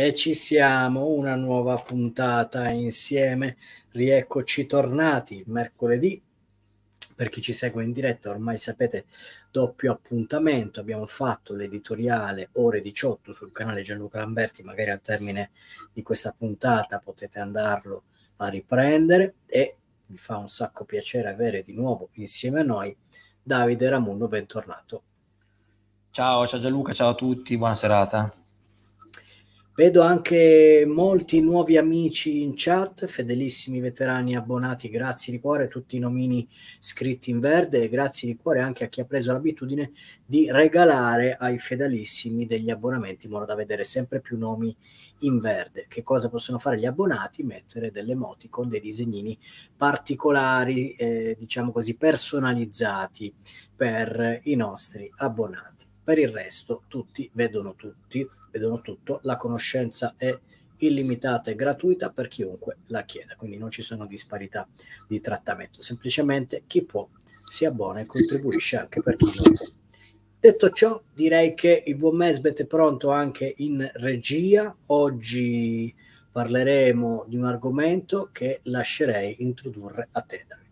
E ci siamo, una nuova puntata insieme. Rieccoci tornati mercoledì. Per chi ci segue in diretta, ormai sapete, doppio appuntamento. Abbiamo fatto l'editoriale ore 18 sul canale Gianluca Lamberti. Magari al termine di questa puntata potete andarlo a riprendere. E mi fa un sacco piacere avere di nuovo insieme a noi Davide Ramuno. Bentornato. Ciao, ciao Gianluca, ciao a tutti, buona serata. Vedo anche molti nuovi amici in chat, fedelissimi veterani abbonati, grazie di cuore a tutti i nomini scritti in verde e grazie di cuore anche a chi ha preso l'abitudine di regalare ai fedelissimi degli abbonamenti, in modo da vedere sempre più nomi in verde. Che cosa possono fare gli abbonati? Mettere delle moti con dei disegnini particolari, eh, diciamo così, personalizzati per i nostri abbonati. Per il resto tutti vedono tutti, vedono tutto, la conoscenza è illimitata e gratuita per chiunque la chieda, quindi non ci sono disparità di trattamento, semplicemente chi può si abbona e contribuisce anche per chi non può. Detto ciò, direi che il buon Mesbet è pronto anche in regia. Oggi parleremo di un argomento che lascerei introdurre a te. Davide.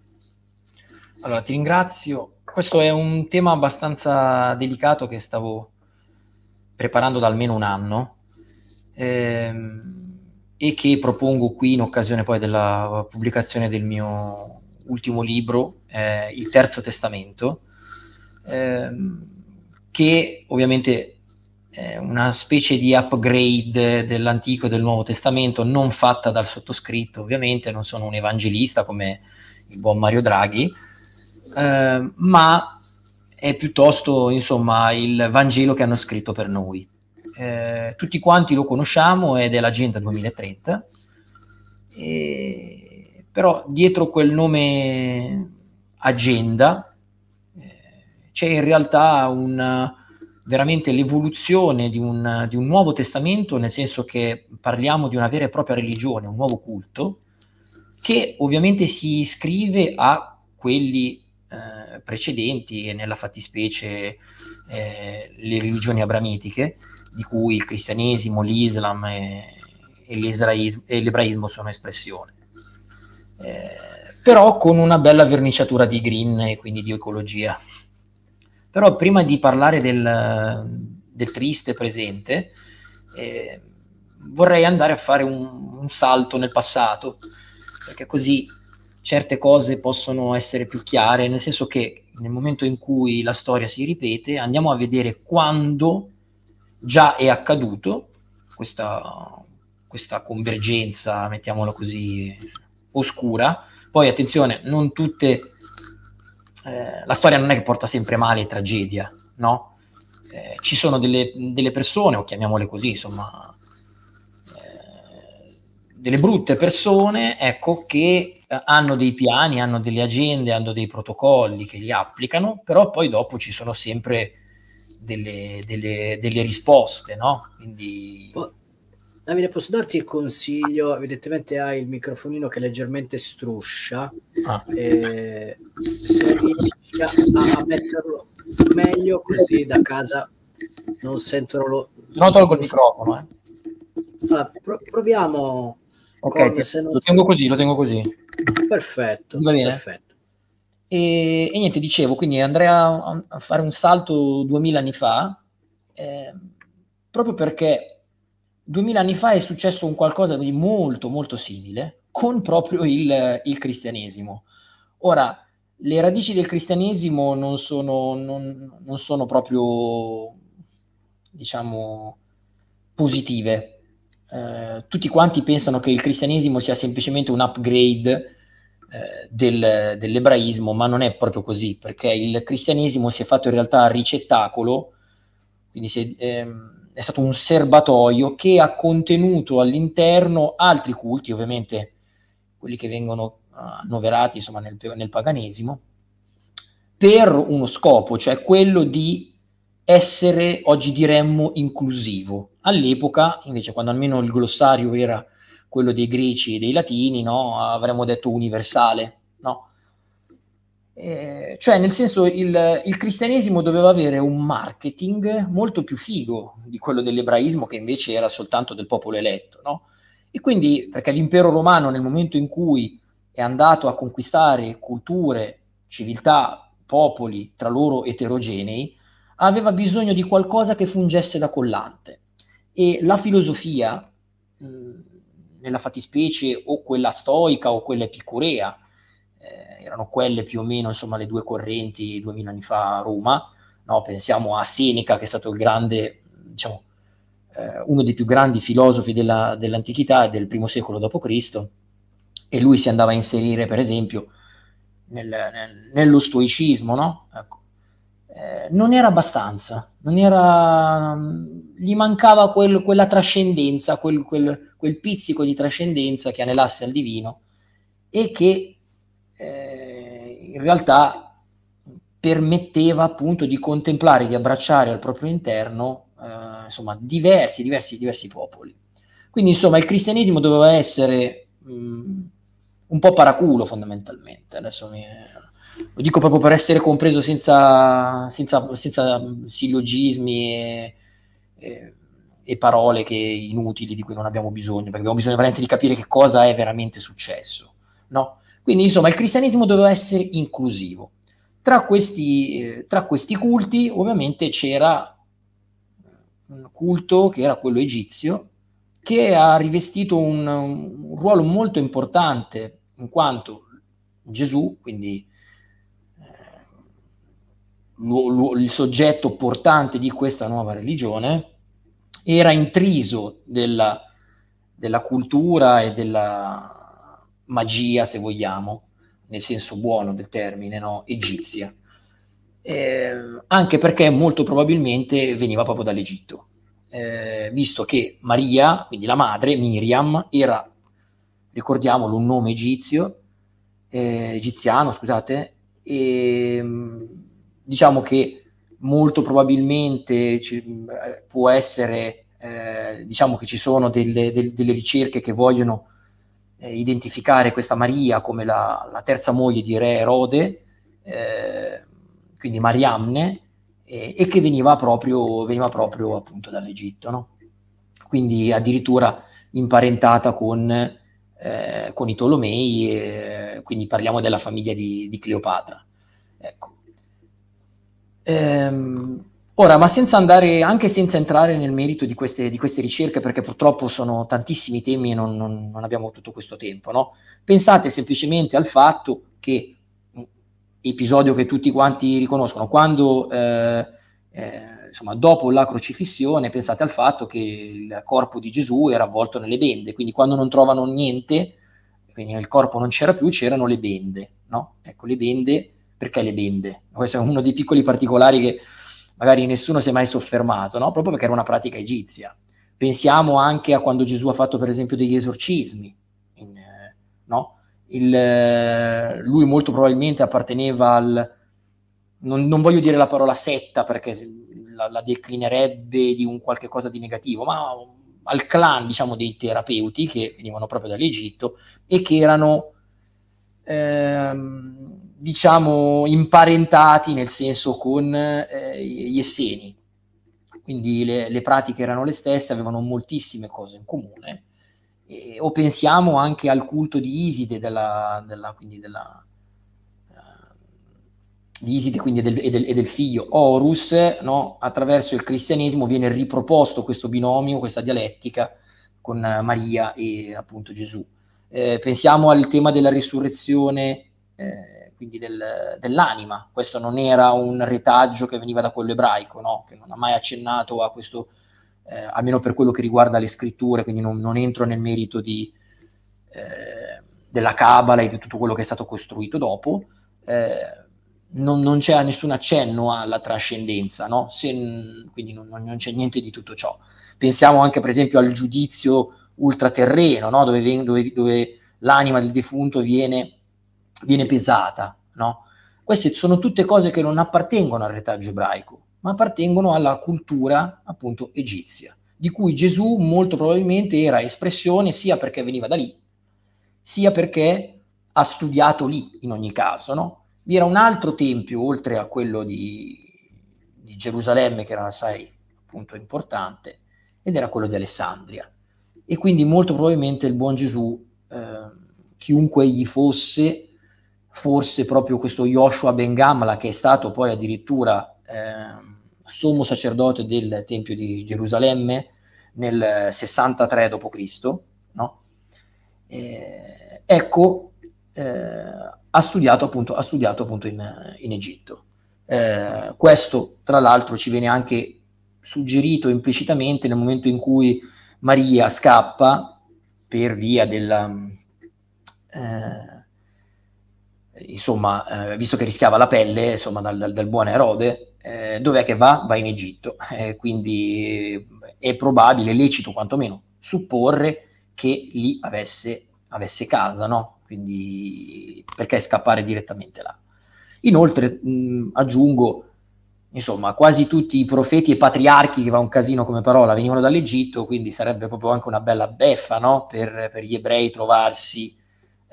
Allora, ti ringrazio questo è un tema abbastanza delicato che stavo preparando da almeno un anno ehm, e che propongo qui in occasione poi della pubblicazione del mio ultimo libro, eh, Il Terzo Testamento, ehm, che ovviamente è una specie di upgrade dell'Antico e del Nuovo Testamento, non fatta dal sottoscritto, ovviamente non sono un evangelista come il buon Mario Draghi, Ehm, ma è piuttosto insomma il Vangelo che hanno scritto per noi. Eh, tutti quanti lo conosciamo ed è l'Agenda 2030, e, però dietro quel nome Agenda eh, c'è in realtà una, veramente l'evoluzione di un, di un nuovo testamento, nel senso che parliamo di una vera e propria religione, un nuovo culto, che ovviamente si iscrive a quelli precedenti e nella fattispecie eh, le religioni abramitiche, di cui il cristianesimo, l'Islam e, e, l'ebraismo, e l'ebraismo sono espressione. Eh, però con una bella verniciatura di green e quindi di ecologia. Però prima di parlare del, del triste presente, eh, vorrei andare a fare un, un salto nel passato, perché così certe cose possono essere più chiare, nel senso che nel momento in cui la storia si ripete andiamo a vedere quando già è accaduto questa, questa convergenza, mettiamola così, oscura. Poi attenzione, non tutte... Eh, la storia non è che porta sempre male e tragedia, no? Eh, ci sono delle, delle persone, o chiamiamole così, insomma, delle brutte persone ecco, che eh, hanno dei piani, hanno delle agende, hanno dei protocolli che li applicano, però poi dopo ci sono sempre delle, delle, delle risposte, no? Quindi... Davide, posso darti il consiglio? Evidentemente hai il microfonino che leggermente struscia. Ah. Eh, se riesci a metterlo meglio così da casa non sentono lo... No, tolgo il microfono. Eh. Allora, pro- proviamo Ok, ti, se non... lo tengo così, lo tengo così. Perfetto, Va bene? perfetto. E, e, niente, dicevo, quindi andrei a, a, fare un salto 2000 anni fa, eh, proprio perché 2000 anni fa è successo un qualcosa di molto, molto simile con proprio il, il cristianesimo. Ora, le radici del cristianesimo non sono, non, non sono proprio, diciamo, positive, eh, tutti quanti pensano che il cristianesimo sia semplicemente un upgrade eh, del, dell'ebraismo, ma non è proprio così, perché il cristianesimo si è fatto in realtà ricettacolo, quindi si è, ehm, è stato un serbatoio che ha contenuto all'interno altri culti, ovviamente quelli che vengono ah, annoverati insomma, nel, nel paganesimo, per uno scopo, cioè quello di essere, oggi diremmo, inclusivo All'epoca, invece, quando almeno il glossario era quello dei greci e dei latini, no? avremmo detto universale. No? Eh, cioè, nel senso, il, il, cristianesimo doveva avere un marketing molto più figo di quello dell'ebraismo, che invece era soltanto del popolo eletto. No? E quindi, perché l'impero romano, nel momento in cui è andato a conquistare culture, civiltà, popoli tra loro eterogenei, aveva bisogno di qualcosa che fungesse da collante. E la filosofia, eh, nella fattispecie o quella stoica o quella epicurea, eh, erano quelle più o meno insomma, le due correnti duemila anni fa a Roma, no? pensiamo a Seneca che è stato il grande, diciamo, eh, uno dei più grandi filosofi della, dell'antichità e del primo secolo d.C., e lui si andava a inserire per esempio nel, nel, nello stoicismo, no? Ecco. Eh, non era abbastanza, non era, gli mancava quel, quella trascendenza, quel, quel, quel, pizzico di trascendenza che anelasse al divino e che eh, in realtà permetteva appunto di contemplare, di abbracciare al proprio interno eh, insomma, diversi, diversi, diversi popoli. Quindi insomma il cristianesimo doveva essere mh, mm, un po' paraculo fondamentalmente, adesso mi, lo dico proprio per essere compreso senza, senza, senza sillogismi e eh, e parole che inutili di cui non abbiamo bisogno, perché abbiamo bisogno veramente di capire che cosa è veramente successo. No? Quindi, insomma, il cristianesimo doveva essere inclusivo. Tra questi, eh, tra questi culti, ovviamente, c'era un culto che era quello egizio, che ha rivestito un, un ruolo molto importante, in quanto Gesù, quindi il soggetto portante di questa nuova religione, era intriso della, della cultura e della magia, se vogliamo, nel senso buono del termine, no? egizia, eh, anche perché molto probabilmente veniva proprio dall'Egitto, eh, visto che Maria, quindi la madre, Miriam, era, ricordiamolo, un nome egizio, eh, egiziano, scusate, e ehm, diciamo che molto probabilmente ci, eh, può essere, eh, diciamo che ci sono delle, del, delle ricerche che vogliono eh, identificare questa Maria come la, la, terza moglie di re Erode, eh, quindi Mariamne, e che veniva proprio, veniva proprio appunto dall'Egitto, no? quindi addirittura imparentata con, eh, con i Tolomei, quindi parliamo della famiglia di, di Cleopatra. Ecco Ehm, ora, ma senza andare, anche senza entrare nel merito di queste, di queste ricerche, perché purtroppo sono tantissimi temi e non, non, non abbiamo tutto questo tempo, no? pensate semplicemente al fatto che, mm, episodio che tutti quanti riconoscono, quando... Eh, eh, insomma, dopo la crocifissione, pensate al fatto che il corpo di Gesù era avvolto nelle bende, quindi quando non trovano niente, quindi nel corpo non c'era più, c'erano le bende, no? Ecco, le bende perché le bende? Questo è uno dei piccoli particolari che magari nessuno si è mai soffermato, no? proprio perché era una pratica egizia. Pensiamo anche a quando Gesù ha fatto per esempio degli esorcismi, in, eh, no? Il, eh, lui molto probabilmente apparteneva al... Non, non, voglio dire la parola setta perché la, la declinerebbe di un qualche cosa di negativo, ma al clan diciamo dei terapeuti che venivano proprio dall'Egitto e che erano ehm, diciamo, imparentati nel senso con eh, gli esseni. Quindi le, le, pratiche erano le stesse, avevano moltissime cose in comune. E, o pensiamo anche al culto di Iside, della, della, quindi della, eh, di Iside quindi, del, e, del, e, del, figlio Horus, no? attraverso il cristianesimo viene riproposto questo binomio, questa dialettica con eh, Maria e appunto Gesù. Eh, pensiamo al tema della risurrezione eh, quindi del, dell'anima. Questo non era un retaggio che veniva da quello ebraico, no? che non ha mai accennato a questo, eh, almeno per quello che riguarda le scritture, quindi non, non entro nel merito di, eh, della Cabala e di tutto quello che è stato costruito dopo. Eh, non, non, c'è nessun accenno alla trascendenza, no? Se, quindi non, non, c'è niente di tutto ciò. Pensiamo anche, per esempio, al giudizio ultraterreno, no? dove, dove, dove l'anima del defunto viene viene pesata, no? Queste sono tutte cose che non appartengono al retaggio ebraico, ma appartengono alla cultura appunto egizia, di cui Gesù molto probabilmente era espressione sia perché veniva da lì, sia perché ha studiato lì in ogni caso, no? Vi era un altro tempio oltre a quello di, di Gerusalemme che era assai appunto importante ed era quello di Alessandria. E quindi molto probabilmente il buon Gesù, eh, chiunque egli fosse, forse proprio questo Yoshua Ben Gamla, che è stato poi addirittura eh, sommo sacerdote del Tempio di Gerusalemme nel 63 d.C., no? eh, ecco, eh, ha studiato appunto, ha studiato appunto in, in Egitto. Eh, questo, tra l'altro, ci viene anche suggerito implicitamente nel momento in cui Maria scappa per via della eh, insomma, eh, visto che rischiava la pelle insomma, dal, dal, dal buon Erode, eh, dov'è che va? Va in Egitto. Eh, quindi eh, è probabile, lecito quantomeno, supporre che lì avesse, avesse casa, no? Quindi perché scappare direttamente là? Inoltre, mh, aggiungo, insomma, quasi tutti i profeti e patriarchi, che va un casino come parola, venivano dall'Egitto, quindi sarebbe proprio anche una bella beffa, no? Per, per gli ebrei trovarsi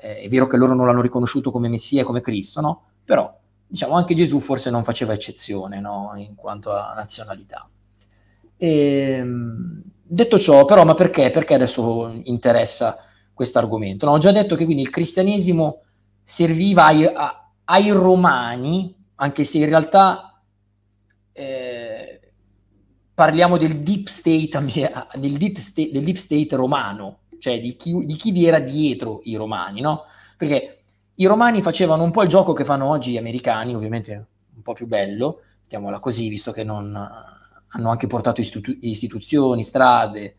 eh, è vero che loro non l'hanno riconosciuto come Messia e come Cristo, no? Però diciamo anche Gesù forse non faceva eccezione no? in quanto a nazionalità. E, ehm, detto ciò, però, ma perché? perché adesso interessa questo argomento? No, ho già detto che quindi il cristianesimo serviva ai, a, ai romani, anche se in realtà eh, parliamo del deep state, del deep state, del deep state romano, cioè di chi, di chi vi era dietro i romani, no? Perché i romani facevano un po' il gioco che fanno oggi gli americani, ovviamente un po' più bello, mettiamola così, visto che non, eh, hanno anche portato istitu- istituzioni, strade,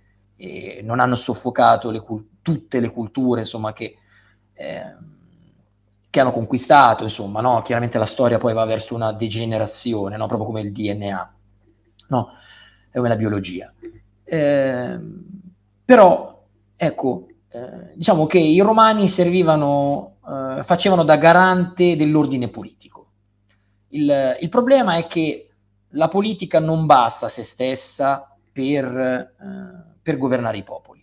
non hanno soffocato le cul- tutte le culture insomma, che, eh, che, hanno conquistato. Insomma, no? Chiaramente la storia poi va verso una degenerazione, no? proprio come il DNA, no? è come la biologia. Eh, però Ecco, eh, diciamo che i romani servivano, eh, facevano da garante dell'ordine politico. Il, il, problema è che la politica non basta a se stessa per, eh, per governare i popoli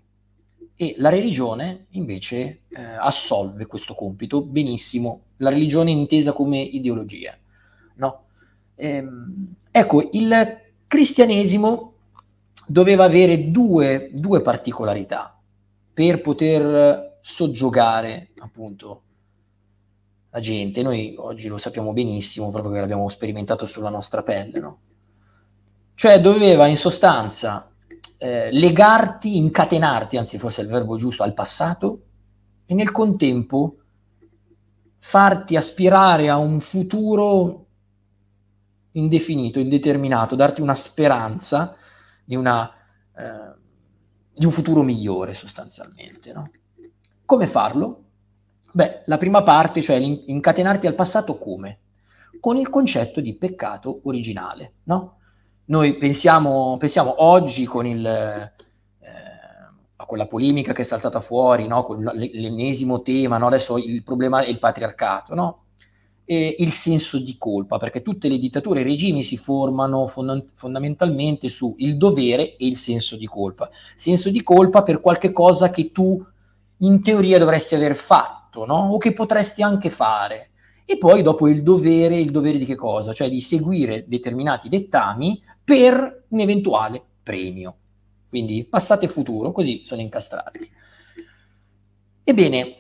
e la religione invece eh, assolve questo compito benissimo, la religione intesa come ideologia. No? Ehm, ecco, il cristianesimo doveva avere due, due particolarità per poter soggiogare appunto la gente. Noi oggi lo sappiamo benissimo proprio perché l'abbiamo sperimentato sulla nostra pelle, no? Cioè doveva in sostanza eh, legarti, incatenarti, anzi forse è il verbo giusto, al passato e nel contempo farti aspirare a un futuro indefinito, indeterminato, darti una speranza di una... Eh, di un futuro migliore sostanzialmente. No? Come farlo? Beh, la prima parte, cioè incatenarti al passato come? Con il concetto di peccato originale. No? Noi pensiamo, pensiamo oggi con il, eh, quella polemica che è saltata fuori, no? con l'ennesimo tema, no? adesso il problema è il patriarcato, no? eh, il senso di colpa, perché tutte le dittature e i regimi si formano fond- fondamentalmente il dovere e il senso di colpa. Senso di colpa per qualche cosa che tu in teoria dovresti aver fatto, no? O che potresti anche fare. E poi dopo il dovere, il dovere di che cosa? Cioè di seguire determinati dettami per un eventuale premio. Quindi passato e futuro, così sono incastrati. Ebbene,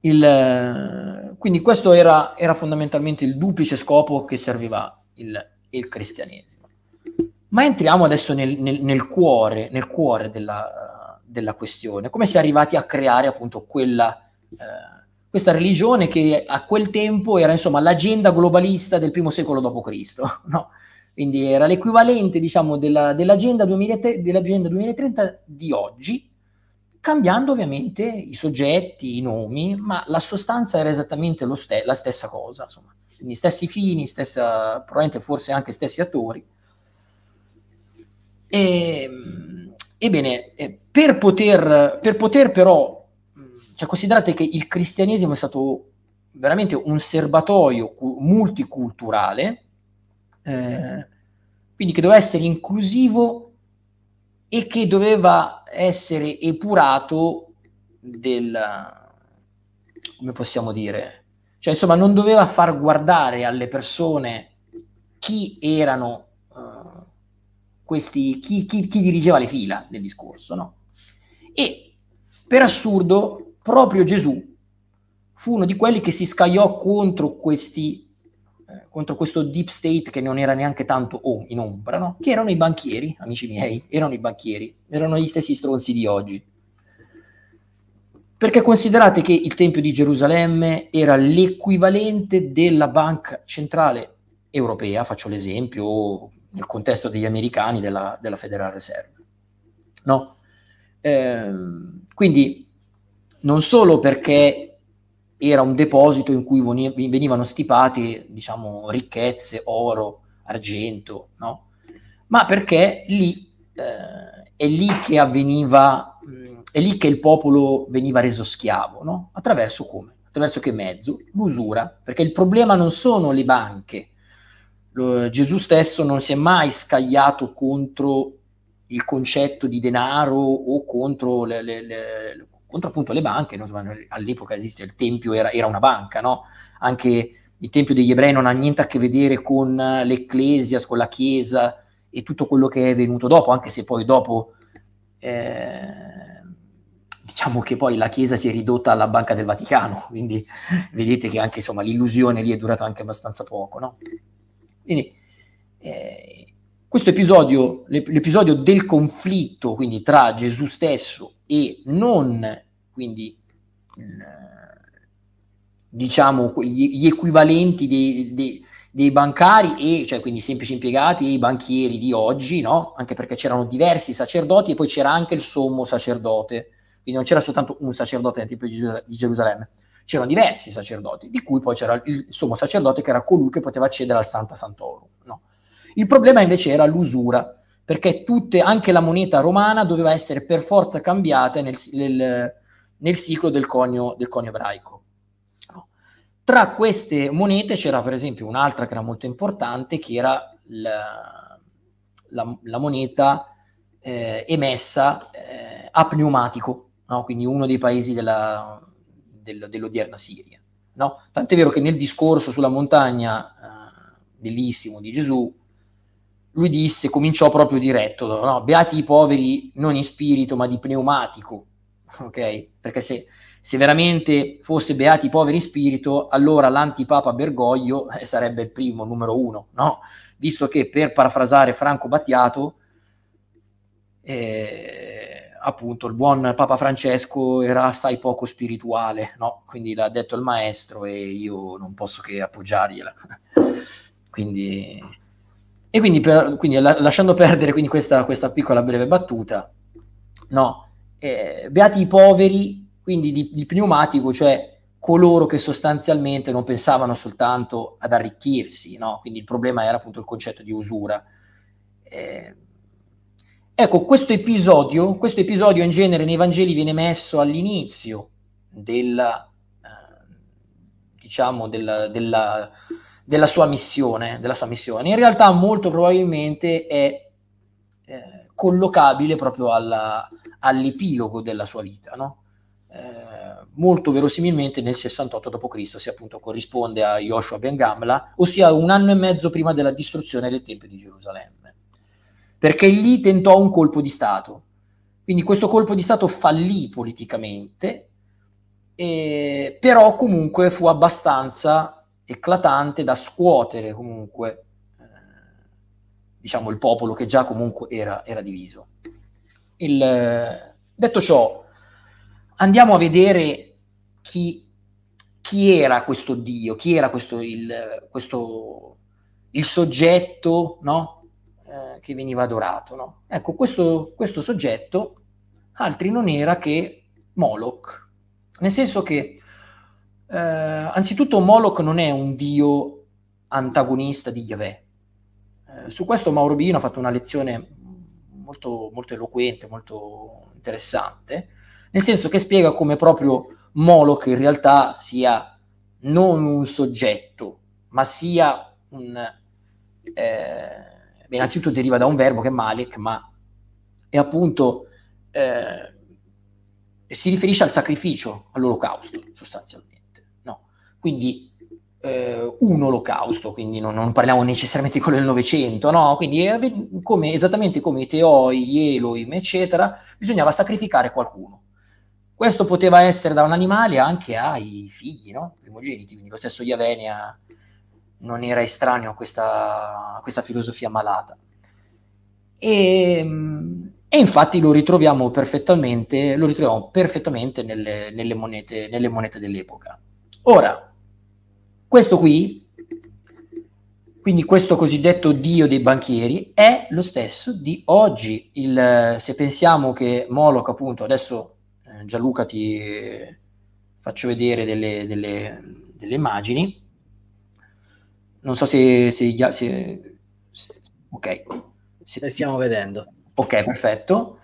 il, quindi questo era, era, fondamentalmente il duplice scopo che serviva il, il cristianesimo. Ma entriamo adesso nel, nel, nel cuore, nel cuore della, della, questione, come si è arrivati a creare appunto quella, eh, questa religione che a quel tempo era insomma l'agenda globalista del primo secolo d.C., no? quindi era l'equivalente diciamo, della, dell'agenda, 2000, dell'agenda 2030 di oggi, cambiando ovviamente i soggetti, i nomi, ma la sostanza era esattamente ste- la stessa cosa, insomma. Quindi stessi fini, stessa, probabilmente forse anche stessi attori. E, ehm, ebbene, eh, per poter, per poter però, cioè considerate che il cristianesimo è stato veramente un serbatoio multiculturale, eh, quindi che doveva essere inclusivo e che doveva essere epurato del come possiamo dire cioè insomma non doveva far guardare alle persone chi erano uh, questi chi, chi, chi dirigeva le fila del discorso no e per assurdo proprio Gesù fu uno di quelli che si scagliò contro questi contro questo deep state che non era neanche tanto in ombra, no? che erano i banchieri, amici miei, erano i banchieri, erano gli stessi stronzi di oggi. Perché considerate che il Tempio di Gerusalemme era l'equivalente della banca centrale europea, faccio l'esempio, nel contesto degli americani, della, della Federal Reserve. No? Eh, quindi non solo perché era un deposito in cui venivano stipati, diciamo, ricchezze, oro, argento, no? Ma perché lì eh, è lì che avveniva, è lì che il popolo veniva reso schiavo, no? Attraverso come? Attraverso che mezzo? L'usura, perché il problema non sono le banche. Lo, Gesù stesso non si è mai scagliato contro il concetto di denaro o contro le, le, le, contro appunto le banche, no? all'epoca esiste il tempio, era, era una banca, no? anche il tempio degli ebrei non ha niente a che vedere con l'ecclesia, con la chiesa e tutto quello che è venuto dopo, anche se poi dopo eh, diciamo che poi la chiesa si è ridotta alla banca del Vaticano, quindi vedete che anche insomma, l'illusione lì è durata anche abbastanza poco. No? Quindi eh, questo episodio, l'episodio del conflitto quindi tra Gesù stesso e non quindi mm, diciamo gli, equivalenti dei, dei, dei bancari e cioè quindi semplici impiegati e i banchieri di oggi, no? Anche perché c'erano diversi sacerdoti e poi c'era anche il sommo sacerdote. Quindi non c'era soltanto un sacerdote nel Tempio di Gerusalemme, c'erano diversi sacerdoti, di cui poi c'era il sommo sacerdote che era colui che poteva accedere al Santa Santorum, no? Il problema invece era l'usura perché tutte, anche la moneta romana doveva essere per forza cambiata nel, nel, nel ciclo del conio, del conio ebraico. Tra queste monete c'era per esempio un'altra che era molto importante, che era la, la, la moneta eh, emessa eh, a pneumatico, no? quindi uno dei paesi della, del, dell'odierna Siria. No? Tant'è vero che nel discorso sulla montagna eh, bellissimo di Gesù, lui disse, cominciò proprio diretto, no? beati i poveri non in spirito ma di pneumatico, ok? Perché se, se veramente fosse beati i poveri in spirito, allora l'antipapa Bergoglio eh, sarebbe il primo, numero uno, no? Visto che, per parafrasare Franco Battiato, eh, appunto il buon Papa Francesco era assai poco spirituale, no? Quindi l'ha detto il maestro e io non posso che appoggiargliela. Quindi e quindi, per, quindi la, lasciando perdere quindi questa, questa, piccola breve battuta, no, eh, beati i poveri, quindi di, di pneumatico, cioè coloro che sostanzialmente non pensavano soltanto ad arricchirsi, no? quindi il problema era appunto il concetto di usura. Eh, ecco, questo episodio, questo episodio in genere nei Vangeli viene messo all'inizio della, eh, diciamo, della, della, della sua missione, della sua missione. In realtà molto probabilmente è eh, collocabile proprio alla, all'epilogo della sua vita, no? eh, molto verosimilmente nel 68 d.C., si appunto corrisponde a Yoshua ben Gamla, ossia un anno e mezzo prima della distruzione del Tempio di Gerusalemme, perché lì tentò un colpo di Stato. Quindi questo colpo di Stato fallì politicamente, eh, però comunque fu abbastanza eclatante da scuotere comunque eh, diciamo il popolo che già comunque era, era diviso. Il, eh, detto ciò, andiamo a vedere chi, chi era questo Dio, chi era questo il, questo, il soggetto no? eh, che veniva adorato. No? Ecco, questo, questo soggetto altri non era che Moloch, nel senso che eh, anzitutto Moloch non è un dio antagonista di Yahweh. Eh, su questo Mauro Bino ha fatto una lezione molto, molto eloquente, molto interessante, nel senso che spiega come proprio Moloch in realtà sia non un soggetto, ma sia un... Eh, innanzitutto deriva da un verbo che è Malek, ma è appunto... Eh, si riferisce al sacrificio, all'olocausto sostanzialmente. Quindi eh, un olocausto, quindi non, non, parliamo necessariamente di quello del Novecento, no? Quindi eh, come, esattamente come i Teoi, gli Elohim, eccetera, bisognava sacrificare qualcuno. Questo poteva essere da un animale anche ai figli, no? primogeniti, quindi lo stesso Iavenia non era estraneo a questa, a questa filosofia malata. E, ehm, e infatti lo ritroviamo perfettamente, lo ritroviamo perfettamente nelle, nelle, monete, nelle monete dell'epoca. Ora, questo qui, quindi questo cosiddetto dio dei banchieri, è lo stesso di oggi. Il, eh, se pensiamo che Moloch, appunto, adesso eh, Gianluca ti faccio vedere delle, delle, delle, immagini, non so se, se, se, se ok, se, le stiamo vedendo. Ok, perfetto.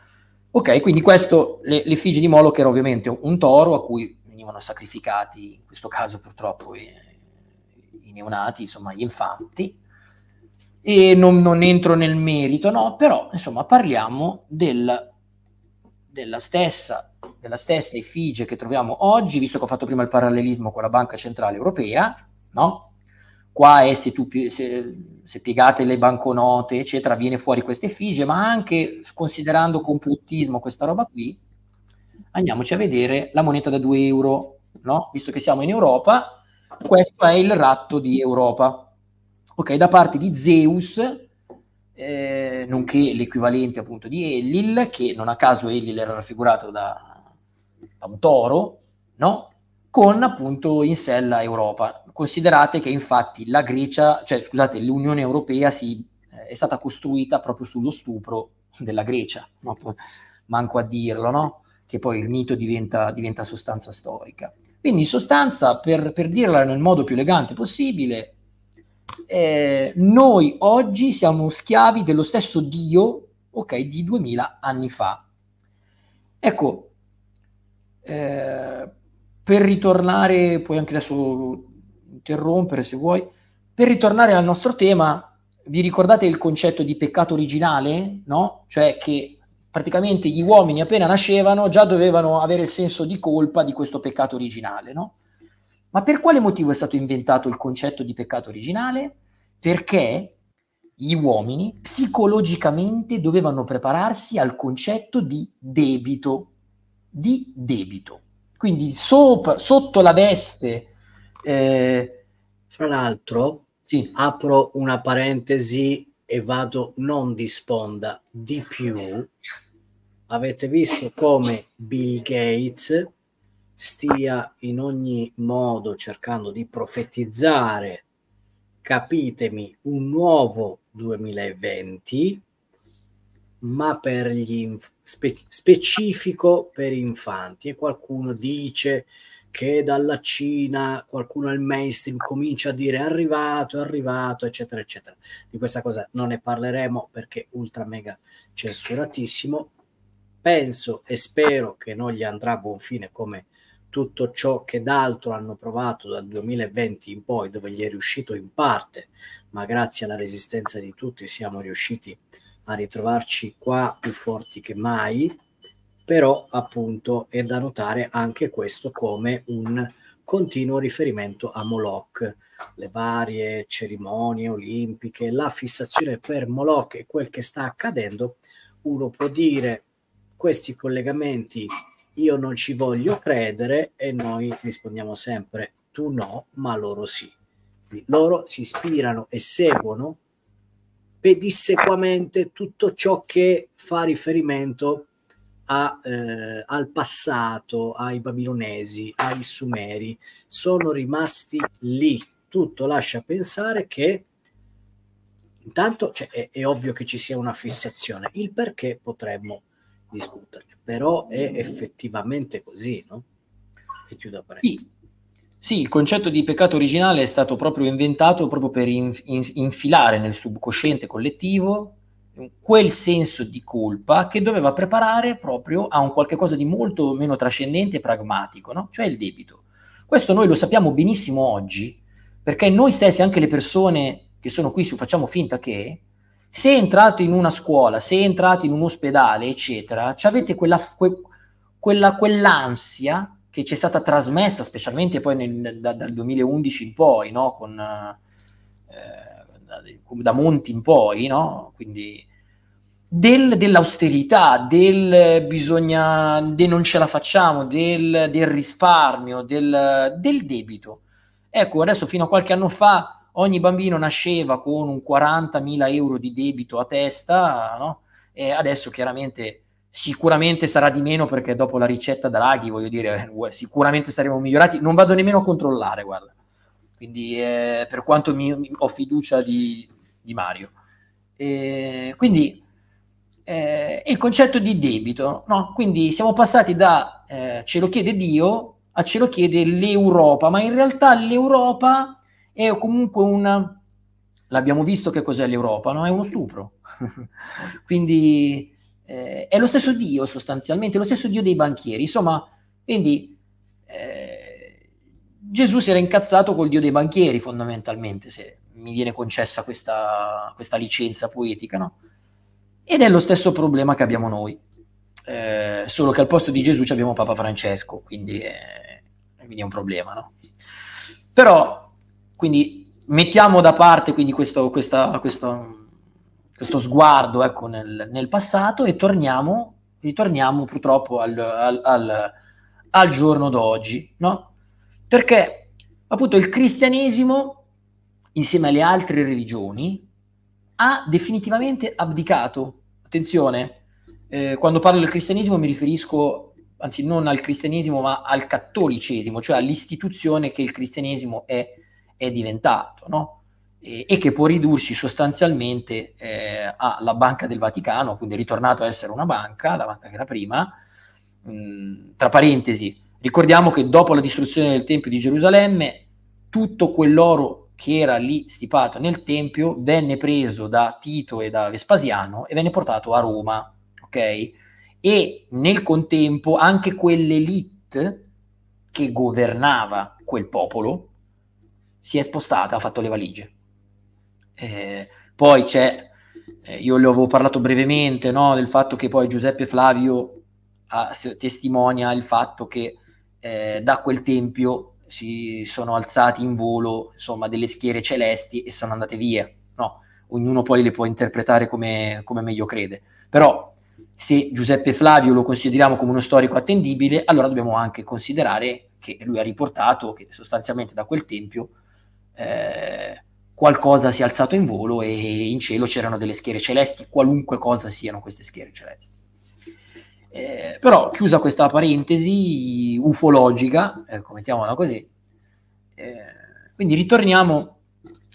Ok, quindi questo, l'effigie di Moloch era ovviamente un toro a cui venivano sacrificati, in questo caso purtroppo, neonati, insomma gli infanti, e non, non, entro nel merito, no, però insomma parliamo del, della, stessa, della stessa effigie che troviamo oggi, visto che ho fatto prima il parallelismo con la Banca Centrale Europea, no? Qua è se, tu, se, se piegate le banconote, eccetera, viene fuori questa effigie, ma anche considerando complottismo questa roba qui, andiamoci a vedere la moneta da 2 euro, no? Visto che siamo in Europa, questo è il ratto di Europa. Ok, da parte di Zeus, eh, nonché l'equivalente appunto di Elil, che non a caso Elil era raffigurato da, da un toro, no? con appunto in sella Europa. Considerate che infatti la Grecia, cioè scusate, l'Unione Europea si, eh, è stata costruita proprio sullo stupro della Grecia, no? manco a dirlo, no? che poi il mito diventa, diventa sostanza storica. Quindi in sostanza, per, per dirla nel modo più elegante possibile, eh, noi oggi siamo schiavi dello stesso Dio, ok, di 2000 anni fa. Ecco, eh, per ritornare, puoi anche adesso interrompere se vuoi, per ritornare al nostro tema, vi ricordate il concetto di peccato originale? No? Cioè che praticamente gli uomini appena nascevano già dovevano avere il senso di colpa di questo peccato originale, no? Ma per quale motivo è stato inventato il concetto di peccato originale? Perché gli uomini psicologicamente dovevano prepararsi al concetto di debito, di debito. Quindi sopra, sotto la veste... Eh... Fra l'altro, sì. apro una parentesi e vado non di sponda, di più, avete visto come Bill Gates stia in ogni modo cercando di profetizzare, capitemi, un nuovo 2020, ma per gli inf- spe- specifico per infanti. E qualcuno dice che dalla Cina qualcuno al mainstream comincia a dire è arrivato, è arrivato, eccetera, eccetera. Di questa cosa non ne parleremo perché ultra mega censuratissimo. Penso e spero che non gli andrà a buon fine come tutto ciò che d'altro hanno provato dal 2020 in poi, dove gli è riuscito in parte, ma grazie alla resistenza di tutti siamo riusciti a ritrovarci qua più forti che mai però appunto è da notare anche questo come un continuo riferimento a Moloch, le varie cerimonie olimpiche, la fissazione per Moloch e quel che sta accadendo, uno può dire questi collegamenti io non ci voglio credere e noi rispondiamo sempre tu no, ma loro sì. loro si ispirano e seguono pedissequamente tutto ciò che fa riferimento a a, eh, al passato, ai babilonesi, ai sumeri, sono rimasti lì. Tutto lascia pensare che intanto cioè, è, è, ovvio che ci sia una fissazione, il perché potremmo discuterne, però è effettivamente così, no? E chiudo parentesi. Sì. Sì, il concetto di peccato originale è stato proprio inventato proprio per in, in, infilare nel subconsciente collettivo quel senso di colpa che doveva preparare proprio a un qualche cosa di molto meno trascendente e pragmatico, no? cioè il debito. Questo noi lo sappiamo benissimo oggi, perché noi stessi, anche le persone che sono qui su Facciamo Finta che, se entrate in una scuola, se entrate in un ospedale, eccetera, avete quella, que, quella, quell'ansia che ci è stata trasmessa, specialmente poi nel, da, dal 2011 in poi, no? con... Uh, da Monti in poi, no? Quindi del, dell'austerità, del bisogna, del non ce la facciamo, del, del risparmio, del, del, debito. Ecco, adesso fino a qualche anno fa ogni bambino nasceva con un 40.000 euro di debito a testa, no? E adesso chiaramente sicuramente sarà di meno perché dopo la ricetta Draghi, voglio dire, eh, sicuramente saremo migliorati. Non vado nemmeno a controllare, guarda. Quindi eh, per quanto mi, ho fiducia di, di Mario. E quindi eh, il concetto di debito, no? quindi siamo passati da eh, ce lo chiede Dio a ce lo chiede l'Europa, ma in realtà l'Europa è comunque una... L'abbiamo visto che cos'è l'Europa, no? È uno stupro. quindi eh, è lo stesso Dio sostanzialmente, lo stesso Dio dei banchieri. Insomma, quindi eh, Gesù si era incazzato col dio dei banchieri fondamentalmente, se mi viene concessa questa, questa licenza poetica, no? Ed è lo stesso problema che abbiamo noi, eh, solo che al posto di Gesù abbiamo Papa Francesco, quindi, eh, quindi è un problema, no? Però, quindi mettiamo da parte quindi questo, questa, questo, questo sguardo ecco, nel, nel, passato e torniamo, ritorniamo purtroppo al, al, al, al giorno d'oggi, no? Perché appunto il cristianesimo, insieme alle altre religioni, ha definitivamente abdicato. Attenzione, eh, quando parlo del cristianesimo mi riferisco, anzi non al cristianesimo, ma al cattolicesimo, cioè all'istituzione che il cristianesimo è, è diventato, no? e, e, che può ridursi sostanzialmente eh, alla Banca del Vaticano, quindi è ritornato a essere una banca, la banca che era prima. Mh, mm, tra parentesi, Ricordiamo che dopo la distruzione del Tempio di Gerusalemme, tutto quell'oro che era lì stipato nel Tempio venne preso da Tito e da Vespasiano e venne portato a Roma, ok? E nel contempo anche quell'elite che governava quel popolo si è spostata, ha fatto le valigie. Eh, poi c'è, eh, io le avevo parlato brevemente, no, del fatto che poi Giuseppe Flavio ha, ah, testimonia il fatto che eh, da quel tempio si sono alzati in volo insomma, delle schiere celesti e sono andate via. No, ognuno poi le può interpretare come, come meglio crede. Però se Giuseppe Flavio lo consideriamo come uno storico attendibile, allora dobbiamo anche considerare che lui ha riportato che sostanzialmente da quel tempio eh, qualcosa si è alzato in volo e in cielo c'erano delle schiere celesti, qualunque cosa siano queste schiere celesti. Eh, però chiusa questa parentesi ufologica, ecco, eh, mettiamola così, eh, quindi ritorniamo,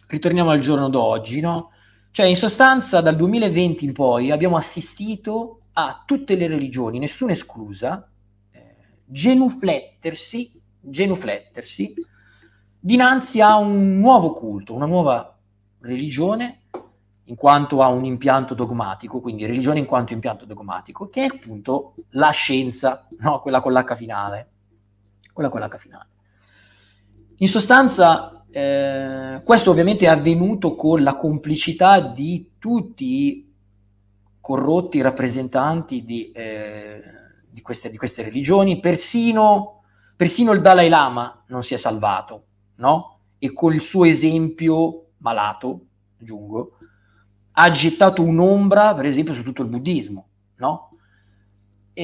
ritorniamo, al giorno d'oggi, no? Cioè, in sostanza, dal 2020 in poi abbiamo assistito a tutte le religioni, nessuna esclusa, eh, genuflettersi, genuflettersi dinanzi a un nuovo culto, una nuova religione in quanto a un impianto dogmatico, quindi religione in quanto impianto dogmatico, che è appunto la scienza, no? quella con l'H finale. Quella con l'H finale. In sostanza, eh, questo ovviamente è avvenuto con la complicità di tutti i corrotti rappresentanti di, eh, di, queste, di queste, religioni, persino, persino il Dalai Lama non si è salvato, no? E col suo esempio malato, aggiungo, ha gettato un'ombra, per esempio, su tutto il buddismo, no? E,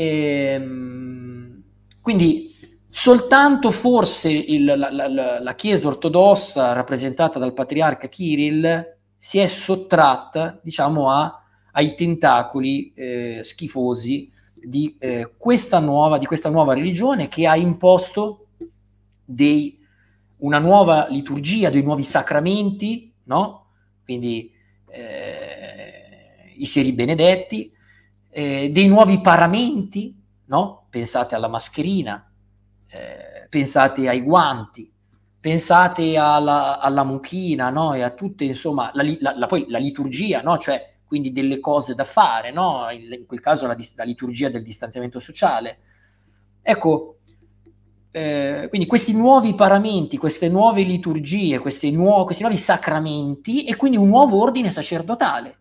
ehm, quindi soltanto forse il, la, la, la, Chiesa ortodossa rappresentata dal patriarca Kirill si è sottratta, diciamo, a, ai tentacoli eh, schifosi di, eh, questa nuova, di questa nuova religione che ha imposto dei, una nuova liturgia, dei nuovi sacramenti, no? Quindi eh, i seri benedetti, eh, dei nuovi paramenti, no? pensate alla mascherina, eh, pensate ai guanti, pensate alla, alla mucchina no? e a tutte, insomma, la, la, la, poi la liturgia, no? cioè quindi delle cose da fare, no? in, in quel caso la, la liturgia del distanziamento sociale. Ecco, eh, quindi questi nuovi paramenti, queste nuove liturgie, questi, nuo- questi nuovi sacramenti e quindi un nuovo ordine sacerdotale.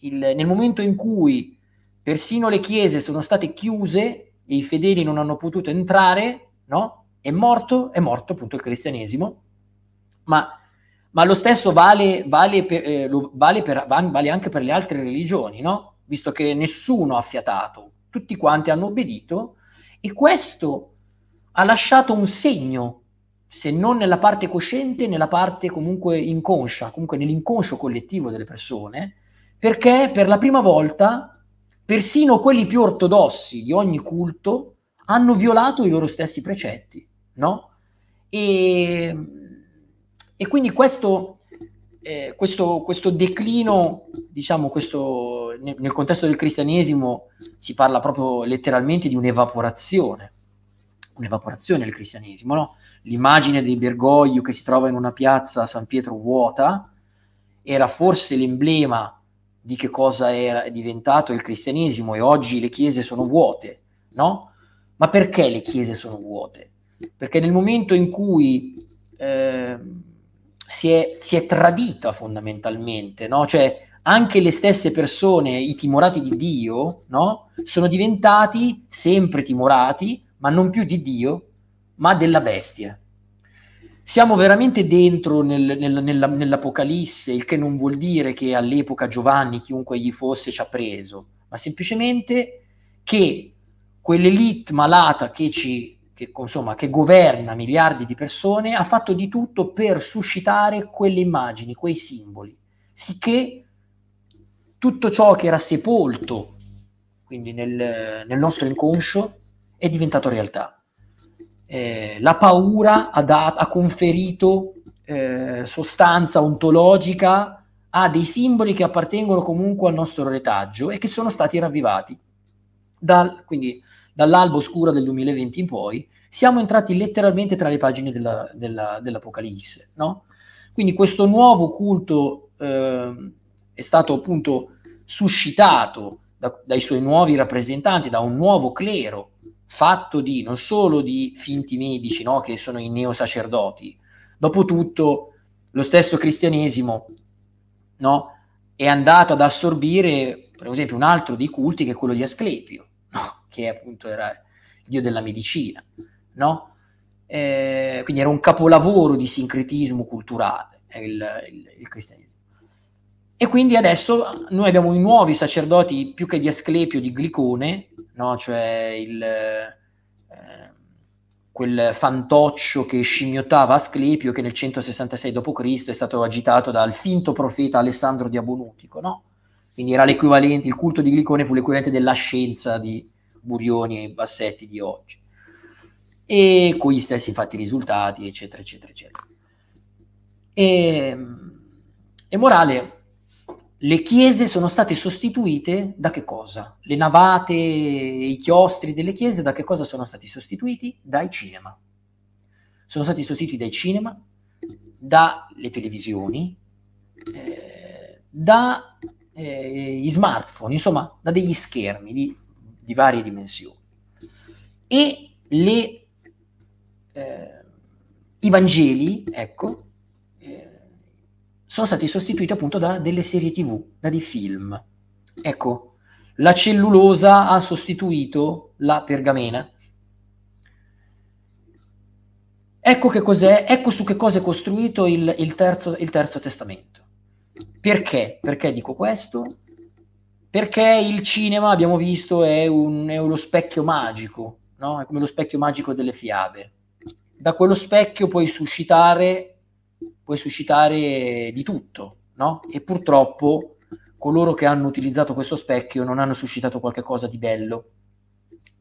Il, nel momento in cui persino le chiese sono state chiuse e i fedeli non hanno potuto entrare, no? è, morto, è morto, appunto il cristianesimo, ma, ma lo stesso vale, vale, per, eh, vale, per, vale, anche per le altre religioni, no? visto che nessuno ha fiatato, tutti quanti hanno obbedito e questo ha lasciato un segno, se non nella parte cosciente, nella parte comunque inconscia, comunque nell'inconscio collettivo delle persone, perché per la prima volta persino quelli più ortodossi di ogni culto hanno violato i loro stessi precetti, no? E, e quindi questo, eh, questo, questo, declino, diciamo, questo, nel, nel contesto del cristianesimo si parla proprio letteralmente di un'evaporazione un'evaporazione del cristianesimo, no? L'immagine di Bergoglio che si trova in una piazza a San Pietro vuota era forse l'emblema di che cosa era diventato il cristianesimo e oggi le chiese sono vuote, no? Ma perché le chiese sono vuote? Perché nel momento in cui eh, si, è, si, è, tradita fondamentalmente, no? Cioè anche le stesse persone, i timorati di Dio, no? Sono diventati sempre timorati ma non più di Dio, ma della bestia. Siamo veramente dentro nel, nel, nella, nell'Apocalisse, il che non vuol dire che all'epoca Giovanni, chiunque gli fosse, ci ha preso, ma semplicemente che quell'elite malata che ci che, insomma, che governa miliardi di persone, ha fatto di tutto per suscitare quelle immagini, quei simboli, sicché tutto ciò che era sepolto, quindi nel, nel nostro inconscio, è diventato realtà. Eh, la paura ha, da- ha conferito eh, sostanza ontologica a dei simboli che appartengono comunque al nostro retaggio e che sono stati ravvivati. Dal, quindi dall'alba oscura del 2020 in poi, siamo entrati letteralmente tra le pagine della, della, dell'Apocalisse. No? Quindi questo nuovo culto eh, è stato appunto suscitato da, dai suoi nuovi rappresentanti, da un nuovo clero fatto di non solo di finti medici, no? che sono i neosacerdoti, dopotutto lo stesso cristianesimo no? è andato ad assorbire, per esempio, un altro dei culti che è quello di Asclepio, no? che appunto era il dio della medicina, eh, quindi era un capolavoro di sincretismo culturale il, il, il cristianesimo. E quindi adesso noi abbiamo i nuovi sacerdoti più che di Asclepio, di Glicone, no? cioè il, eh, quel fantoccio che scimmiottava Asclepio che nel 166 d.C. è stato agitato dal finto profeta Alessandro di Abonutico, no? quindi era l'equivalente, il culto di Glicone fu l'equivalente della scienza di Burioni e Bassetti di oggi e con gli stessi fatti risultati eccetera eccetera eccetera e, ehm, e Morale le chiese sono state sostituite da che cosa? Le navate, i chiostri delle chiese da che cosa sono stati sostituiti? Dai cinema. Sono stati sostituiti dai cinema, dalle televisioni, eh, dagli eh, smartphone, insomma, da degli schermi di, di varie dimensioni. E le, eh, i Vangeli, ecco, sono stati sostituiti appunto da delle serie tv, da dei film. Ecco, la cellulosa ha sostituito la pergamena. Ecco che cos'è, ecco su che cosa è costruito il, il, terzo, il terzo testamento. Perché? Perché dico questo? Perché il cinema, abbiamo visto, è, un, è uno specchio magico, no? È come lo specchio magico delle fiabe. Da quello specchio puoi suscitare puoi suscitare di tutto, no? E purtroppo coloro che hanno utilizzato questo specchio non hanno suscitato qualcosa di bello.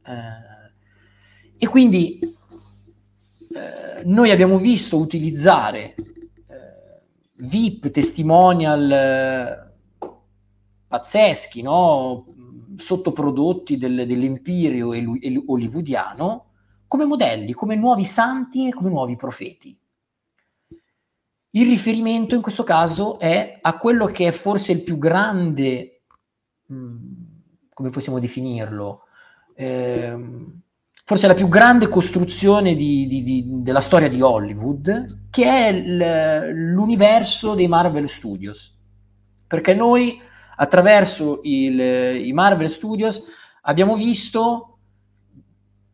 Eh, e quindi eh, noi abbiamo visto utilizzare eh, VIP, testimonial eh, pazzeschi, no? sottoprodotti del, dell'empirio el- el- hollywoodiano come modelli, come nuovi santi e come nuovi profeti. Il riferimento in questo caso è a quello che è forse il più grande, mm, come possiamo definirlo, eh, forse la più grande costruzione di, di, di, della storia di Hollywood, che è l, l'universo dei Marvel Studios. Perché noi attraverso il, i Marvel Studios abbiamo visto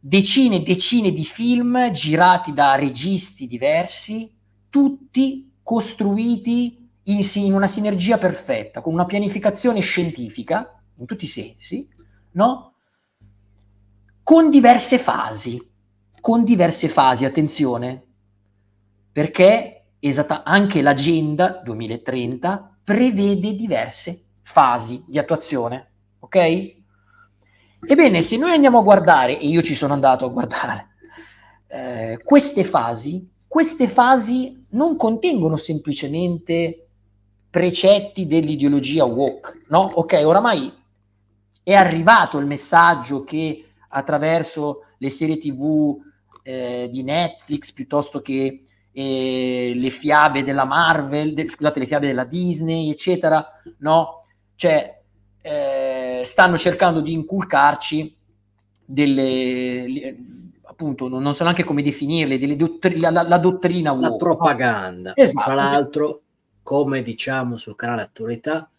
decine e decine di film girati da registi diversi, tutti costruiti in, in, una sinergia perfetta, con una pianificazione scientifica, in tutti i sensi, no? con diverse fasi, con diverse fasi, attenzione, perché esatta, anche l'agenda 2030 prevede diverse fasi di attuazione, ok? Ebbene, se noi andiamo a guardare, e io ci sono andato a guardare, eh, queste fasi, queste fasi non contengono semplicemente precetti dell'ideologia woke, no? Ok, oramai è arrivato il messaggio che attraverso le serie tv eh, di Netflix piuttosto che eh, le fiabe della Marvel, de- scusate, le fiabe della Disney, eccetera, no? Cioè, eh, stanno cercando di inculcarci delle, appunto non, non so neanche come definirle, delle dottri- la, la, la, dottrina uomo. La propaganda. Esatto. Tra l'altro, come diciamo sul canale Attualità,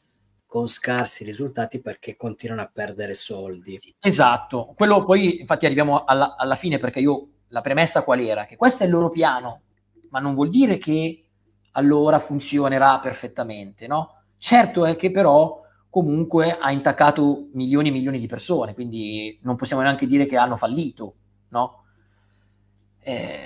con scarsi risultati perché continuano a perdere soldi. Sì, esatto, quello poi infatti arriviamo alla, alla fine perché io la premessa qual era? Che questo è il loro piano, ma non vuol dire che allora funzionerà perfettamente, no? Certo è che però comunque ha intaccato milioni e milioni di persone, quindi non possiamo neanche dire che hanno fallito, no? Eh,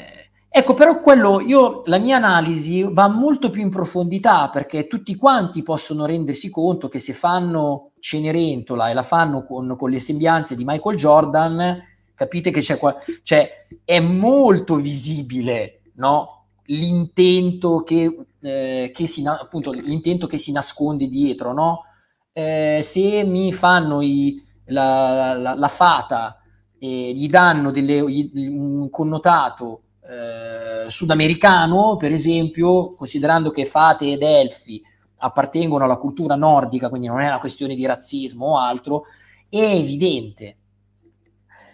ecco, però quello, io, la mia analisi va molto più in profondità perché tutti quanti possono rendersi conto che se fanno Cenerentola e la fanno con, con le sembianze di Michael Jordan, capite che c'è qua, cioè è molto visibile, no? L'intento che, eh, che, si, appunto, l'intento che si nasconde dietro, no? Eh, se mi fanno i, la, la, la fata e gli danno delle, gli, un connotato eh, sudamericano, per esempio, considerando che Fate ed Elfi appartengono alla cultura nordica, quindi non è una questione di razzismo o altro, è evidente.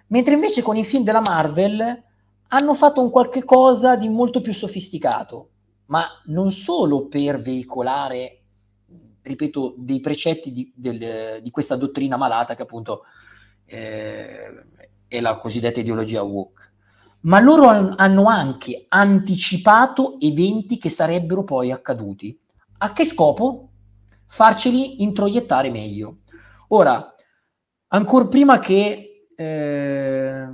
Mentre invece con i film della Marvel hanno fatto un qualche cosa di molto più sofisticato, ma non solo per veicolare, ripeto, dei precetti di, del, di questa dottrina malata che appunto eh, e la cosiddetta ideologia woke, ma loro hanno anche anticipato eventi che sarebbero poi accaduti. A che scopo? Farceli introiettare meglio. Ora, ancora prima che eh,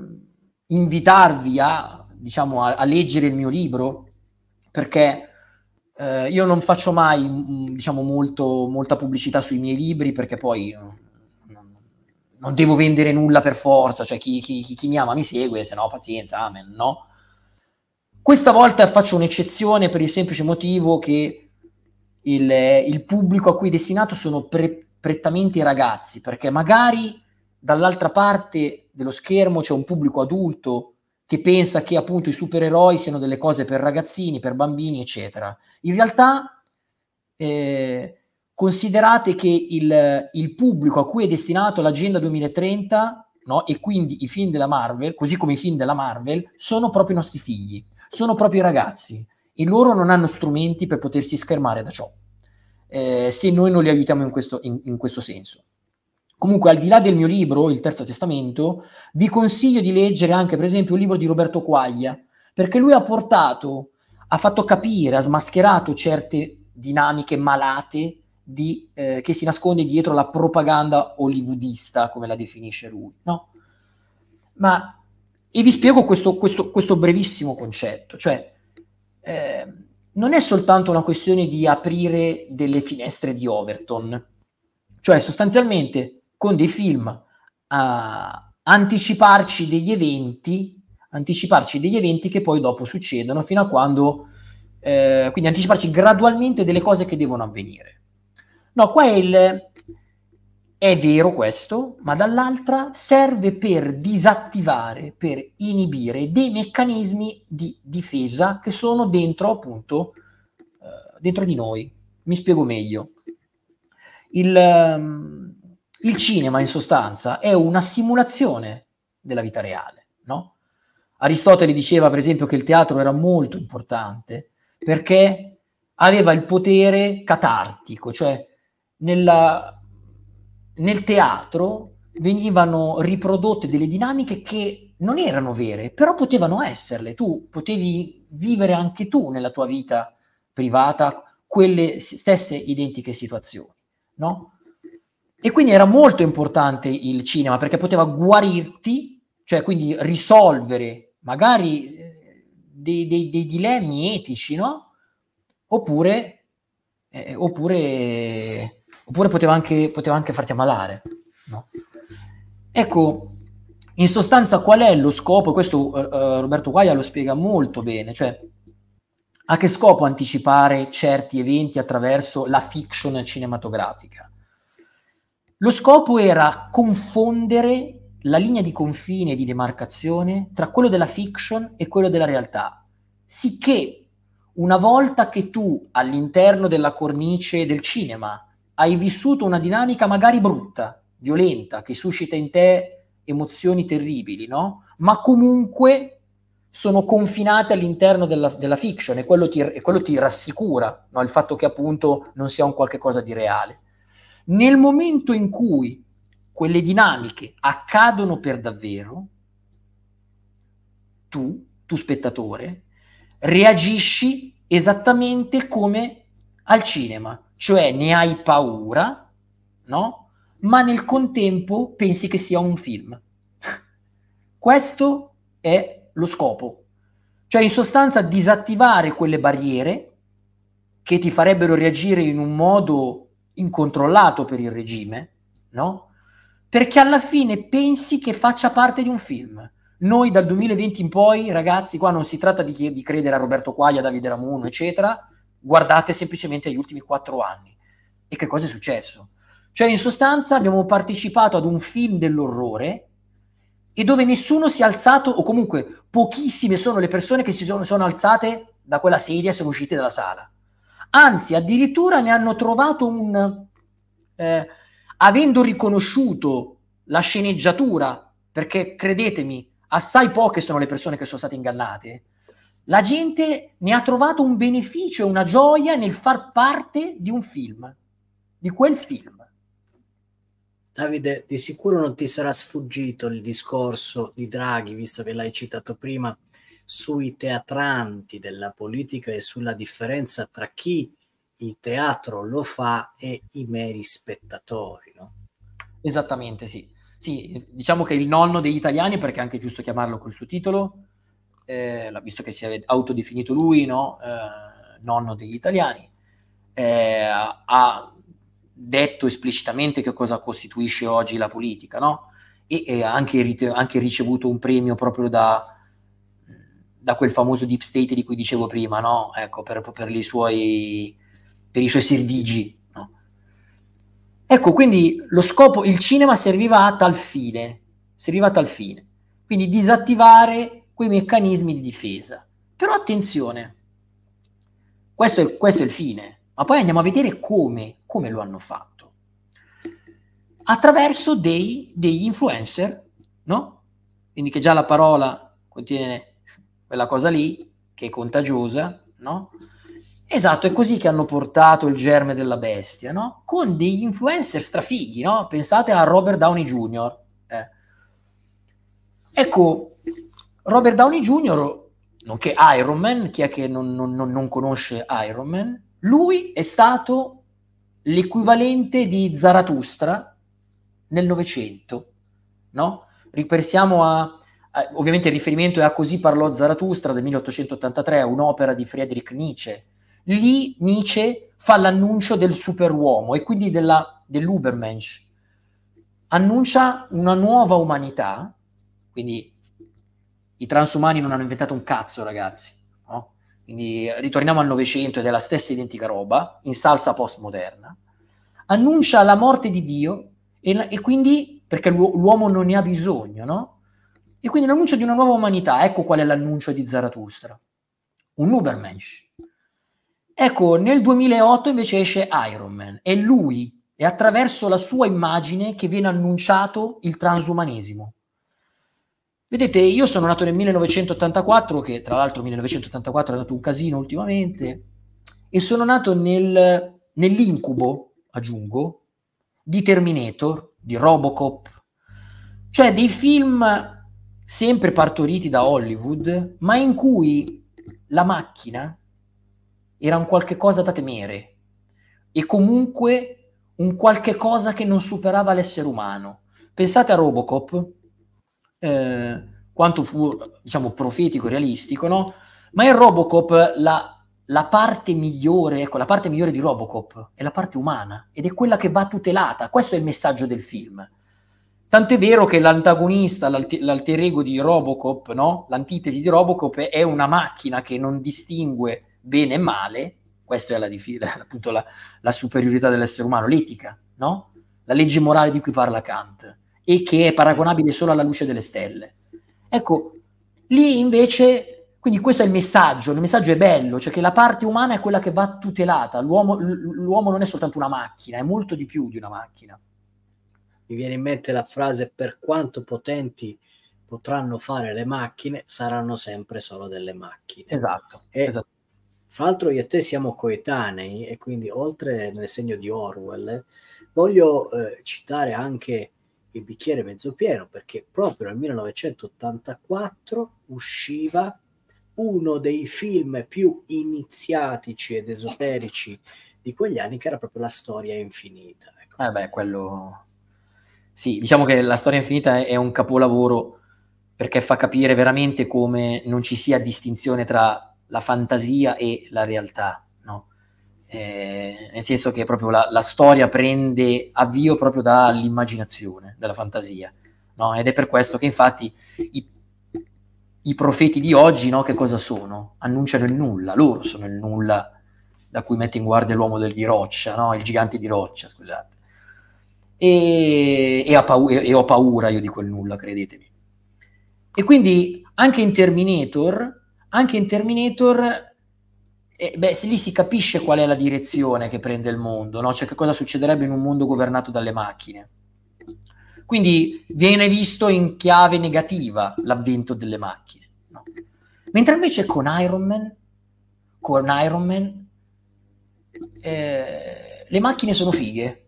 invitarvi a, diciamo, a, a, leggere il mio libro, perché eh, io non faccio mai diciamo, molto, molta pubblicità sui miei libri, perché poi eh, non devo vendere nulla per forza, cioè chi, chi, chi, chi mi ama mi segue, se no pazienza, amen, no? Questa volta faccio un'eccezione per il semplice motivo che il, il pubblico a cui è destinato sono pre- prettamente i ragazzi, perché magari dall'altra parte dello schermo c'è un pubblico adulto che pensa che appunto i supereroi siano delle cose per ragazzini, per bambini, eccetera. In realtà eh, Considerate che il, il pubblico a cui è destinato l'Agenda 2030 No? E quindi i film della Marvel, così come i film della Marvel, sono proprio i nostri figli, sono proprio i ragazzi e loro non hanno strumenti per potersi schermare da ciò, eh, se noi non li aiutiamo in questo, in, in questo, senso. Comunque, al di là del mio libro, Il Terzo Testamento, vi consiglio di leggere anche, per esempio, un libro di Roberto Quaglia, perché lui ha portato, ha fatto capire, ha smascherato certe dinamiche malate di, eh, che si nasconde dietro la propaganda hollywoodista, come la definisce lui. No? Ma, e vi spiego questo, questo, questo brevissimo concetto, cioè eh, non è soltanto una questione di aprire delle finestre di Overton, cioè sostanzialmente con dei film a anticiparci degli eventi, anticiparci degli eventi che poi dopo succedono fino a quando, eh, quindi anticiparci gradualmente delle cose che devono avvenire. No, qua è il... È vero questo, ma dall'altra serve per disattivare, per inibire dei meccanismi di difesa che sono dentro appunto, eh, dentro di noi. Mi spiego meglio. Il, ehm, il cinema in sostanza è una simulazione della vita reale, no? Aristotele diceva per esempio che il teatro era molto importante perché aveva il potere catartico, cioè nella, nel teatro venivano riprodotte delle dinamiche che non erano vere, però potevano esserle. Tu potevi vivere anche tu nella tua vita privata quelle stesse identiche situazioni, no? E quindi era molto importante il cinema perché poteva guarirti, cioè quindi risolvere magari eh, dei, dei, dei dilemmi etici, no? Oppure, eh, oppure oppure poteva anche, poteva anche farti ammalare. No? Ecco, in sostanza qual è lo scopo? Questo uh, Roberto Guaia lo spiega molto bene, cioè a che scopo anticipare certi eventi attraverso la fiction cinematografica? Lo scopo era confondere la linea di confine e di demarcazione tra quello della fiction e quello della realtà, sicché una volta che tu all'interno della cornice del cinema hai vissuto una dinamica magari brutta, violenta, che suscita in te emozioni terribili, no? Ma comunque sono confinate all'interno della, della fiction e quello ti, e quello ti rassicura, no? Il fatto che appunto non sia un qualche cosa di reale. Nel momento in cui quelle dinamiche accadono per davvero, tu, tu spettatore, reagisci esattamente come al cinema, cioè ne hai paura, no? Ma nel contempo pensi che sia un film. Questo è lo scopo, cioè in sostanza disattivare quelle barriere che ti farebbero reagire in un modo incontrollato per il regime, no? Perché alla fine pensi che faccia parte di un film. Noi dal 2020 in poi, ragazzi, qua non si tratta di, di credere a Roberto Quaglia, Davide Ramuno, eccetera, guardate semplicemente gli ultimi quattro anni e che cosa è successo. Cioè, in sostanza, abbiamo partecipato ad un film dell'orrore e dove nessuno si è alzato, o comunque pochissime sono le persone che si sono, sono alzate da quella sedia e sono uscite dalla sala. Anzi, addirittura ne hanno trovato un... Eh, avendo riconosciuto la sceneggiatura, perché credetemi, assai poche sono le persone che sono state ingannate, la gente ne ha trovato un beneficio e una gioia nel far parte di un film, di quel film. Davide, di sicuro non ti sarà sfuggito il discorso di Draghi, visto che l'hai citato prima, sui teatranti della politica e sulla differenza tra chi il teatro lo fa e i meri spettatori. No? Esattamente, sì. Sì, diciamo che il nonno degli italiani, perché è anche giusto chiamarlo col suo titolo, eh, visto che si è autodefinito lui no? eh, nonno degli italiani, eh, ha detto esplicitamente che cosa costituisce oggi la politica, no? e, ha anche, rite- anche, ricevuto un premio proprio da, da, quel famoso deep state di cui dicevo prima, no? ecco, per, per, suoi, per, i suoi serdigi. Ecco, quindi lo scopo, il cinema serviva a tal fine, serviva a tal fine, quindi disattivare quei meccanismi di difesa. Però attenzione, questo è, questo è il fine, ma poi andiamo a vedere come, come lo hanno fatto. Attraverso dei, degli influencer, no? Quindi che già la parola contiene quella cosa lì, che è contagiosa, no? Esatto, è così che hanno portato il germe della bestia, no? Con degli influencer strafighi, no? Pensate a Robert Downey Jr. Eh. Ecco, Robert Downey Jr., nonché Iron Man, chi è che non, non, non conosce Iron Man? Lui è stato l'equivalente di Zarathustra nel Novecento, no? Ripensiamo a, a, ovviamente il riferimento è a Così parlò Zarathustra del 1883, un'opera di Friedrich Nietzsche. Lì Nietzsche fa l'annuncio del superuomo e quindi della, dell'Ubermensch. Annuncia una nuova umanità, quindi i transumani non hanno inventato un cazzo, ragazzi. No? Quindi ritorniamo al Novecento ed è la stessa identica roba, in salsa postmoderna. Annuncia la morte di Dio e, e quindi, perché l'u- l'uomo non ne ha bisogno, no? E quindi l'annuncio di una nuova umanità, ecco qual è l'annuncio di Zarathustra. Un Ubermensch. Ecco, nel 2008 invece esce Iron Man, è lui, è attraverso la sua immagine che viene annunciato il transumanesimo. Vedete, io sono nato nel 1984, che tra l'altro 1984 è stato un casino ultimamente, e sono nato nel, nell'incubo, aggiungo, di Terminator, di Robocop, cioè dei film sempre partoriti da Hollywood, ma in cui la macchina era un qualche cosa da temere e comunque un qualche cosa che non superava l'essere umano. Pensate a Robocop, eh, quanto fu diciamo, profetico, realistico, no? Ma in Robocop la, la, parte migliore, ecco, la parte migliore di Robocop è la parte umana ed è quella che va tutelata. Questo è il messaggio del film. Tant'è vero che l'antagonista, l'alt- l'alter ego di Robocop, no? l'antitesi di Robocop è una macchina che non distingue bene e male, questa è la, appunto la, la superiorità dell'essere umano, l'etica, no? la legge morale di cui parla Kant e che è paragonabile solo alla luce delle stelle. Ecco, lì invece, quindi questo è il messaggio, il messaggio è bello, cioè che la parte umana è quella che va tutelata, l'uomo, l'uomo non è soltanto una macchina, è molto di più di una macchina. Mi viene in mente la frase per quanto potenti potranno fare le macchine, saranno sempre solo delle macchine. Esatto. E, esatto. Fra l'altro io e te siamo coetanei e quindi oltre nel segno di Orwell, voglio eh, citare anche il bicchiere mezzo pieno, perché proprio nel 1984 usciva uno dei film più iniziatici ed esoterici di quegli anni, che era proprio La storia infinita. Ecco. Eh beh, quello... Sì, diciamo che La storia infinita è, è un capolavoro perché fa capire veramente come non ci sia distinzione tra la fantasia e la realtà eh, nel senso che proprio la, la, storia prende avvio proprio dall'immaginazione, dalla fantasia, no? ed è per questo che infatti i, i profeti di oggi no, che cosa sono? Annunciano il nulla, loro sono il nulla da cui mette in guardia l'uomo del, di roccia, no? il gigante di roccia, scusate. E, e, paura, e, ho paura io di quel nulla, credetemi. E quindi anche in Terminator, anche in Terminator e, eh, beh, lì si capisce qual è la direzione che prende il mondo, no? cioè che cosa succederebbe in un mondo governato dalle macchine. Quindi viene visto in chiave negativa l'avvento delle macchine. No? Mentre invece con Iron Man, con Iron Man eh, le macchine sono fighe.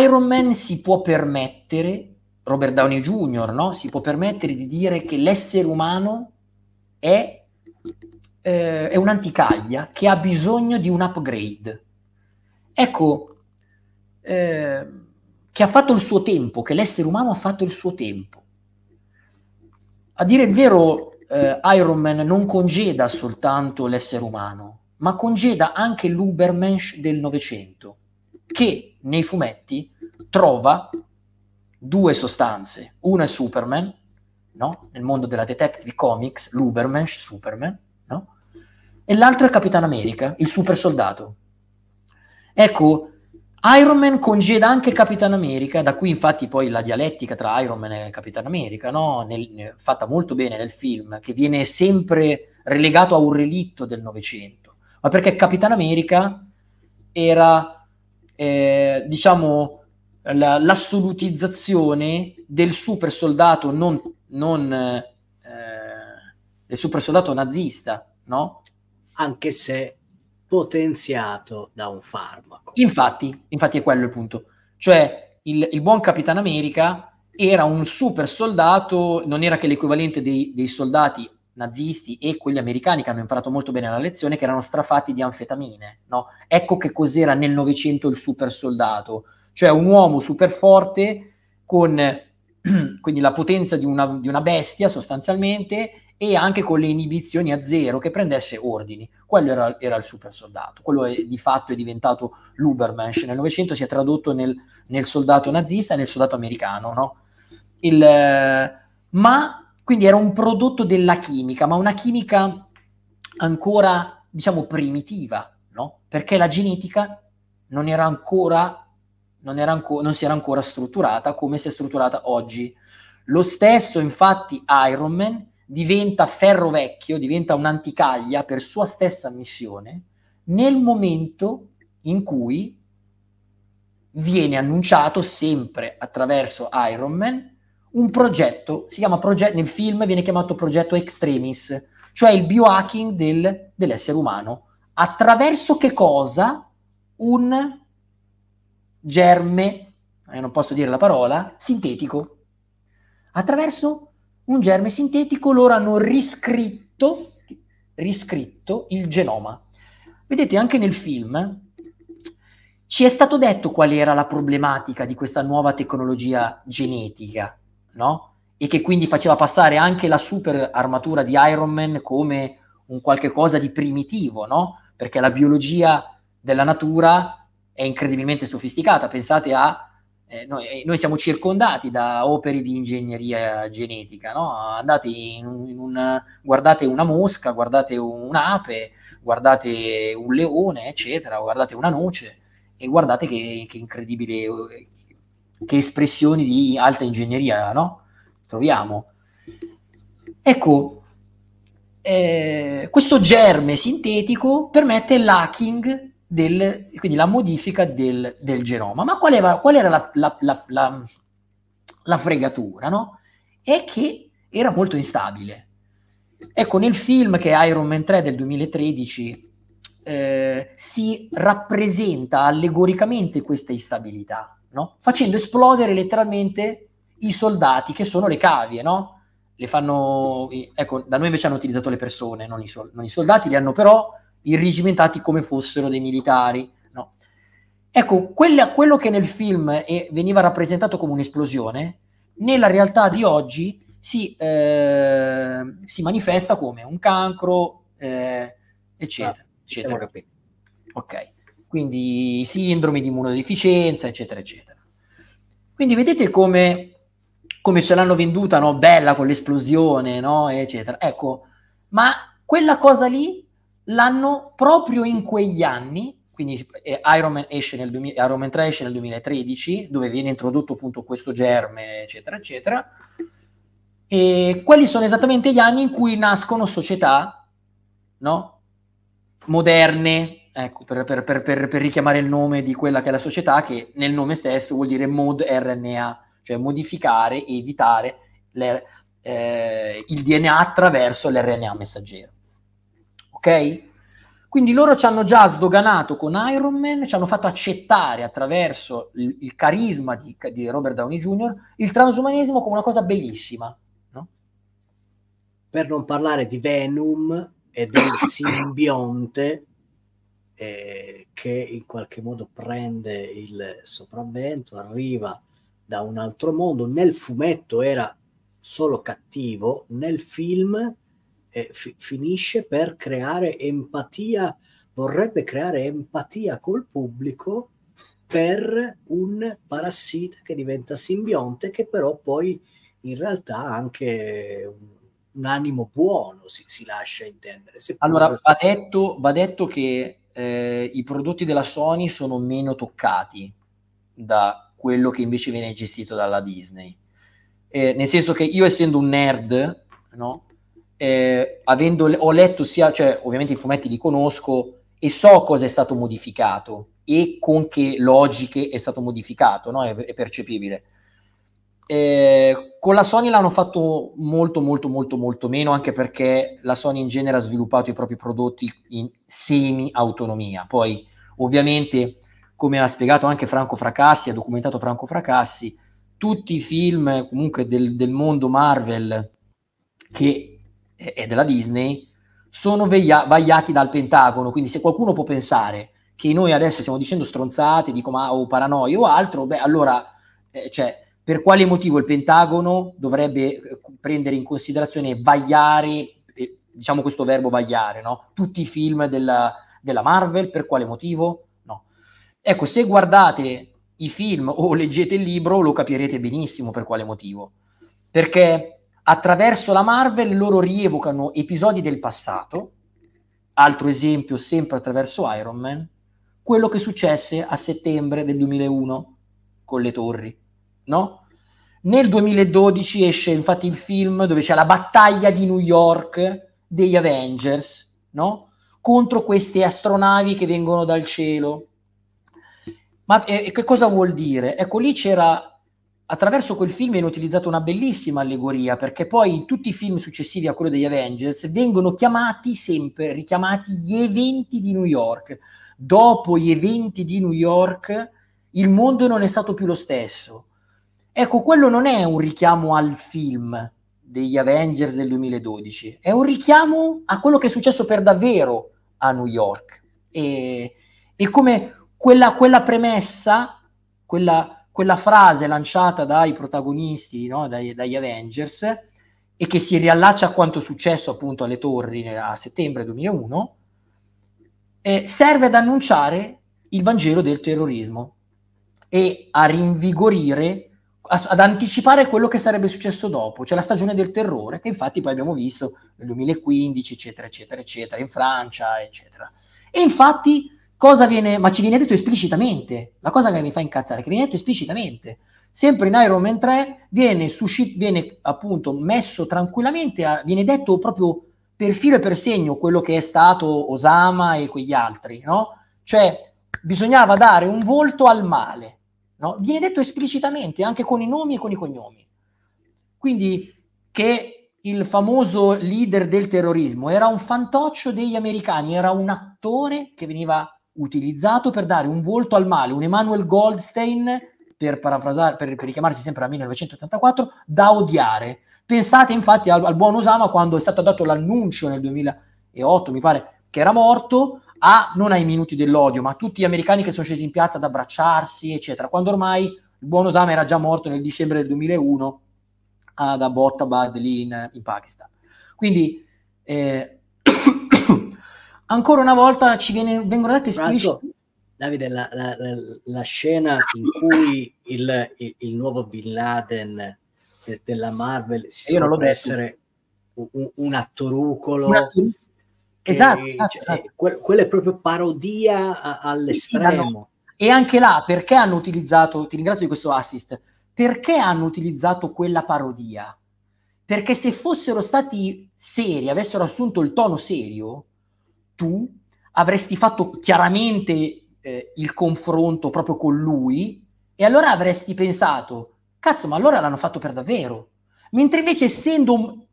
Iron Man si può permettere, Robert Downey Jr., no? si può permettere di dire che l'essere umano è eh, è un'anticaglia che ha bisogno di un upgrade. Ecco, eh, che ha fatto il suo tempo, che l'essere umano ha fatto il suo tempo. A dire il vero, eh, Iron Man non congeda soltanto l'essere umano, ma congeda anche l'Ubermensch del Novecento, che nei fumetti trova due sostanze. Una è Superman, no? nel mondo della detective comics, l'Ubermensch, Superman, e l'altro è Capitan America, il super soldato. Ecco, Iron Man congeda anche Capitan America, da qui infatti poi la dialettica tra Iron Man e Capitan America, no? nel, fatta molto bene nel film, che viene sempre relegato a un relitto del Novecento, ma perché Capitan America era, eh, diciamo, la, l'assolutizzazione del super soldato non, non eh, del super soldato nazista, no? anche se potenziato da un farmaco. Infatti, infatti è quello il punto. Cioè, il, il buon Capitano America era un super soldato, non era che l'equivalente dei, dei, soldati nazisti e quelli americani che hanno imparato molto bene la lezione, che erano strafatti di anfetamine. No? Ecco che cos'era nel Novecento il super soldato, cioè un uomo super forte con quindi la potenza di una, di una bestia sostanzialmente e anche con le inibizioni a zero che prendesse ordini. Quello era, era il super soldato, quello è, di fatto è diventato l'Ubermensch. Nel Novecento si è tradotto nel, nel, soldato nazista e nel soldato americano, no? il, ma quindi era un prodotto della chimica, ma una chimica ancora, diciamo, primitiva, no? Perché la genetica non era ancora non, era anco- non si era ancora strutturata come si è strutturata oggi. Lo stesso, infatti, Iron Man diventa ferro vecchio, diventa un'anticaglia per sua stessa missione, nel momento in cui viene annunciato sempre attraverso Iron Man un progetto, si chiama progetto, nel film viene chiamato progetto Extremis, cioè il biohacking del, dell'essere umano. Attraverso che cosa un germe, eh, non posso dire la parola, sintetico. Attraverso un germe sintetico, loro hanno riscritto, riscritto il genoma. Vedete, anche nel film ci è stato detto qual era la problematica di questa nuova tecnologia genetica, no? E che quindi faceva passare anche la super armatura di Iron Man come un qualche cosa di primitivo, no? Perché la biologia della natura è incredibilmente sofisticata. Pensate a eh, noi, eh, noi, siamo circondati da opere di ingegneria genetica, no? Andate in, in una, guardate una mosca, guardate un'ape, guardate un leone, eccetera, guardate una noce e guardate che, che incredibile, eh, che espressioni di alta ingegneria, no? Troviamo. Ecco, eh, questo germe sintetico permette l'hacking del, quindi la modifica del, del genoma. Ma qual era, qual era la, la, la, la, fregatura? No? È che era molto instabile. Ecco, nel film che è Iron Man 3 del 2013 eh, si rappresenta allegoricamente questa instabilità, no? facendo esplodere letteralmente i soldati che sono le cavie, no? Le fanno, ecco, da noi invece hanno utilizzato le persone, non i, sol- non i soldati, li hanno però irrigimentati come fossero dei militari. No. Ecco, quella, quello che nel film eh, veniva rappresentato come un'esplosione, nella realtà di oggi si, eh, si manifesta come un cancro, eh, eccetera. Ah, eccetera. Ok, quindi sindromi di immunodeficienza, eccetera, eccetera. Quindi vedete come, come ce l'hanno venduta, no? bella con l'esplosione, no? eccetera. Ecco, ma quella cosa lì l'hanno proprio in quegli anni, quindi eh, Iron Man, nel, Iron Man 3 esce nel 2013, dove viene introdotto appunto questo germe, eccetera, eccetera, e quelli sono esattamente gli anni in cui nascono società, no? Moderne, ecco, per, per, per, per richiamare il nome di quella che è la società, che nel nome stesso vuol dire mod RNA, cioè modificare, editare le, eh, il DNA attraverso l'RNA messaggero ok? Quindi loro ci hanno già sdoganato con Iron Man, ci hanno fatto accettare attraverso il, il carisma di, di, Robert Downey Jr. il transumanesimo come una cosa bellissima. No? Per non parlare di Venom e del simbionte eh, che in qualche modo prende il sopravvento, arriva da un altro mondo. Nel fumetto era solo cattivo, nel film eh, f- finisce per creare empatia, vorrebbe creare empatia col pubblico per un parassita che diventa simbionte, che però poi in realtà ha anche un, un animo buono, si, si lascia intendere. Seppure... Allora, va detto, va detto che eh, i prodotti della Sony sono meno toccati da quello che invece viene gestito dalla Disney. Eh, nel senso che io essendo un nerd, no? eh, avendo, ho letto sia, cioè ovviamente i fumetti li conosco e so cosa è stato modificato e con che logiche è stato modificato, no? è, è percepibile. Eh, con la Sony l'hanno fatto molto molto molto molto meno anche perché la Sony in genere ha sviluppato i propri prodotti in semi autonomia poi ovviamente come ha spiegato anche Franco Fracassi ha documentato Franco Fracassi tutti i film comunque del, del mondo Marvel che e della Disney sono veglia- vagliati dal Pentagono. Quindi se qualcuno può pensare che noi adesso stiamo dicendo stronzate, dico ma o oh, paranoia o altro, beh allora eh, cioè, per quale motivo il Pentagono dovrebbe eh, prendere in considerazione vagliare, eh, diciamo questo verbo vagliare, no? tutti i film della, della Marvel, per quale motivo? No. Ecco, se guardate i film o leggete il libro lo capirete benissimo per quale motivo. Perché attraverso la Marvel loro rievocano episodi del passato, altro esempio sempre attraverso Iron Man, quello che successe a settembre del 2001 con le torri, no? Nel 2012 esce infatti il film dove c'è la battaglia di New York degli Avengers, no? Contro queste astronavi che vengono dal cielo. Ma eh, che cosa vuol dire? Ecco, lì c'era attraverso quel film viene utilizzata una bellissima allegoria, perché poi in tutti i film successivi a quello degli Avengers vengono chiamati sempre, richiamati gli eventi di New York. Dopo gli eventi di New York il mondo non è stato più lo stesso. Ecco, quello non è un richiamo al film degli Avengers del 2012, è un richiamo a quello che è successo per davvero a New York. E, e come quella, quella premessa, quella quella frase lanciata dai protagonisti, no? dai, dagli Avengers, e che si riallaccia a quanto è successo appunto alle torri a settembre 2001, eh, serve ad annunciare il Vangelo del terrorismo e a rinvigorire, a, ad anticipare quello che sarebbe successo dopo, cioè la stagione del terrore, che infatti poi abbiamo visto nel 2015, eccetera, eccetera, eccetera, in Francia, eccetera. E infatti cosa viene, ma ci viene detto esplicitamente, la cosa che mi fa incazzare, che viene detto esplicitamente, sempre in Iron Man 3 viene, suscit- viene appunto messo tranquillamente, a, viene detto proprio per filo e per segno quello che è stato Osama e quegli altri, no? Cioè bisognava dare un volto al male, no? Viene detto esplicitamente anche con i nomi e con i cognomi. Quindi che il famoso leader del terrorismo era un fantoccio degli americani, era un attore che veniva utilizzato per dare un volto al male, un Emanuel Goldstein, per parafrasare, per, per richiamarsi sempre al 1984, da odiare. Pensate infatti al, al buon Osama quando è stato dato l'annuncio nel 2008, mi pare, che era morto, a, non ai minuti dell'odio, ma a tutti gli americani che sono scesi in piazza ad abbracciarsi, eccetera, quando ormai il buon Osama era già morto nel dicembre del 2001 ad Abbottabad lì in, in Pakistan. Quindi eh, ancora una volta ci viene, vengono date esplicite. Davide, la, la, la, la, scena in cui il, il, il nuovo Bin Laden de, della Marvel si Io non essere un, un attorucolo. Una... Esatto, esatto, che, esatto, cioè, esatto. Eh, que- quella è proprio parodia a, all'estremo. Sì, sì, e anche là, perché hanno utilizzato, ti ringrazio di questo assist, perché hanno utilizzato quella parodia? Perché se fossero stati seri, avessero assunto il tono serio, tu avresti fatto chiaramente eh, il confronto proprio con lui e allora avresti pensato, cazzo, ma allora l'hanno fatto per davvero. Mentre invece essendo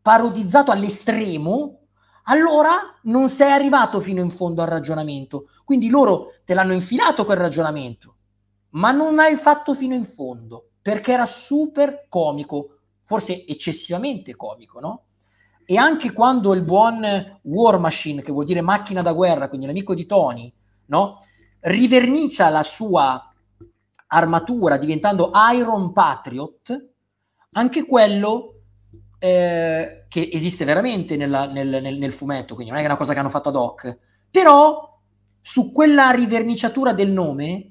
parodizzato all'estremo, allora non sei arrivato fino in fondo al ragionamento. Quindi loro te l'hanno infilato quel ragionamento, ma non l'hai fatto fino in fondo, perché era super comico, forse eccessivamente comico, no? E anche quando il buon War Machine, che vuol dire macchina da guerra, quindi l'amico di Tony, no? rivernicia la sua armatura diventando Iron Patriot, anche quello eh, che esiste veramente nella, nel, nel, nel, fumetto, quindi non è una cosa che hanno fatto ad hoc, però su quella riverniciatura del nome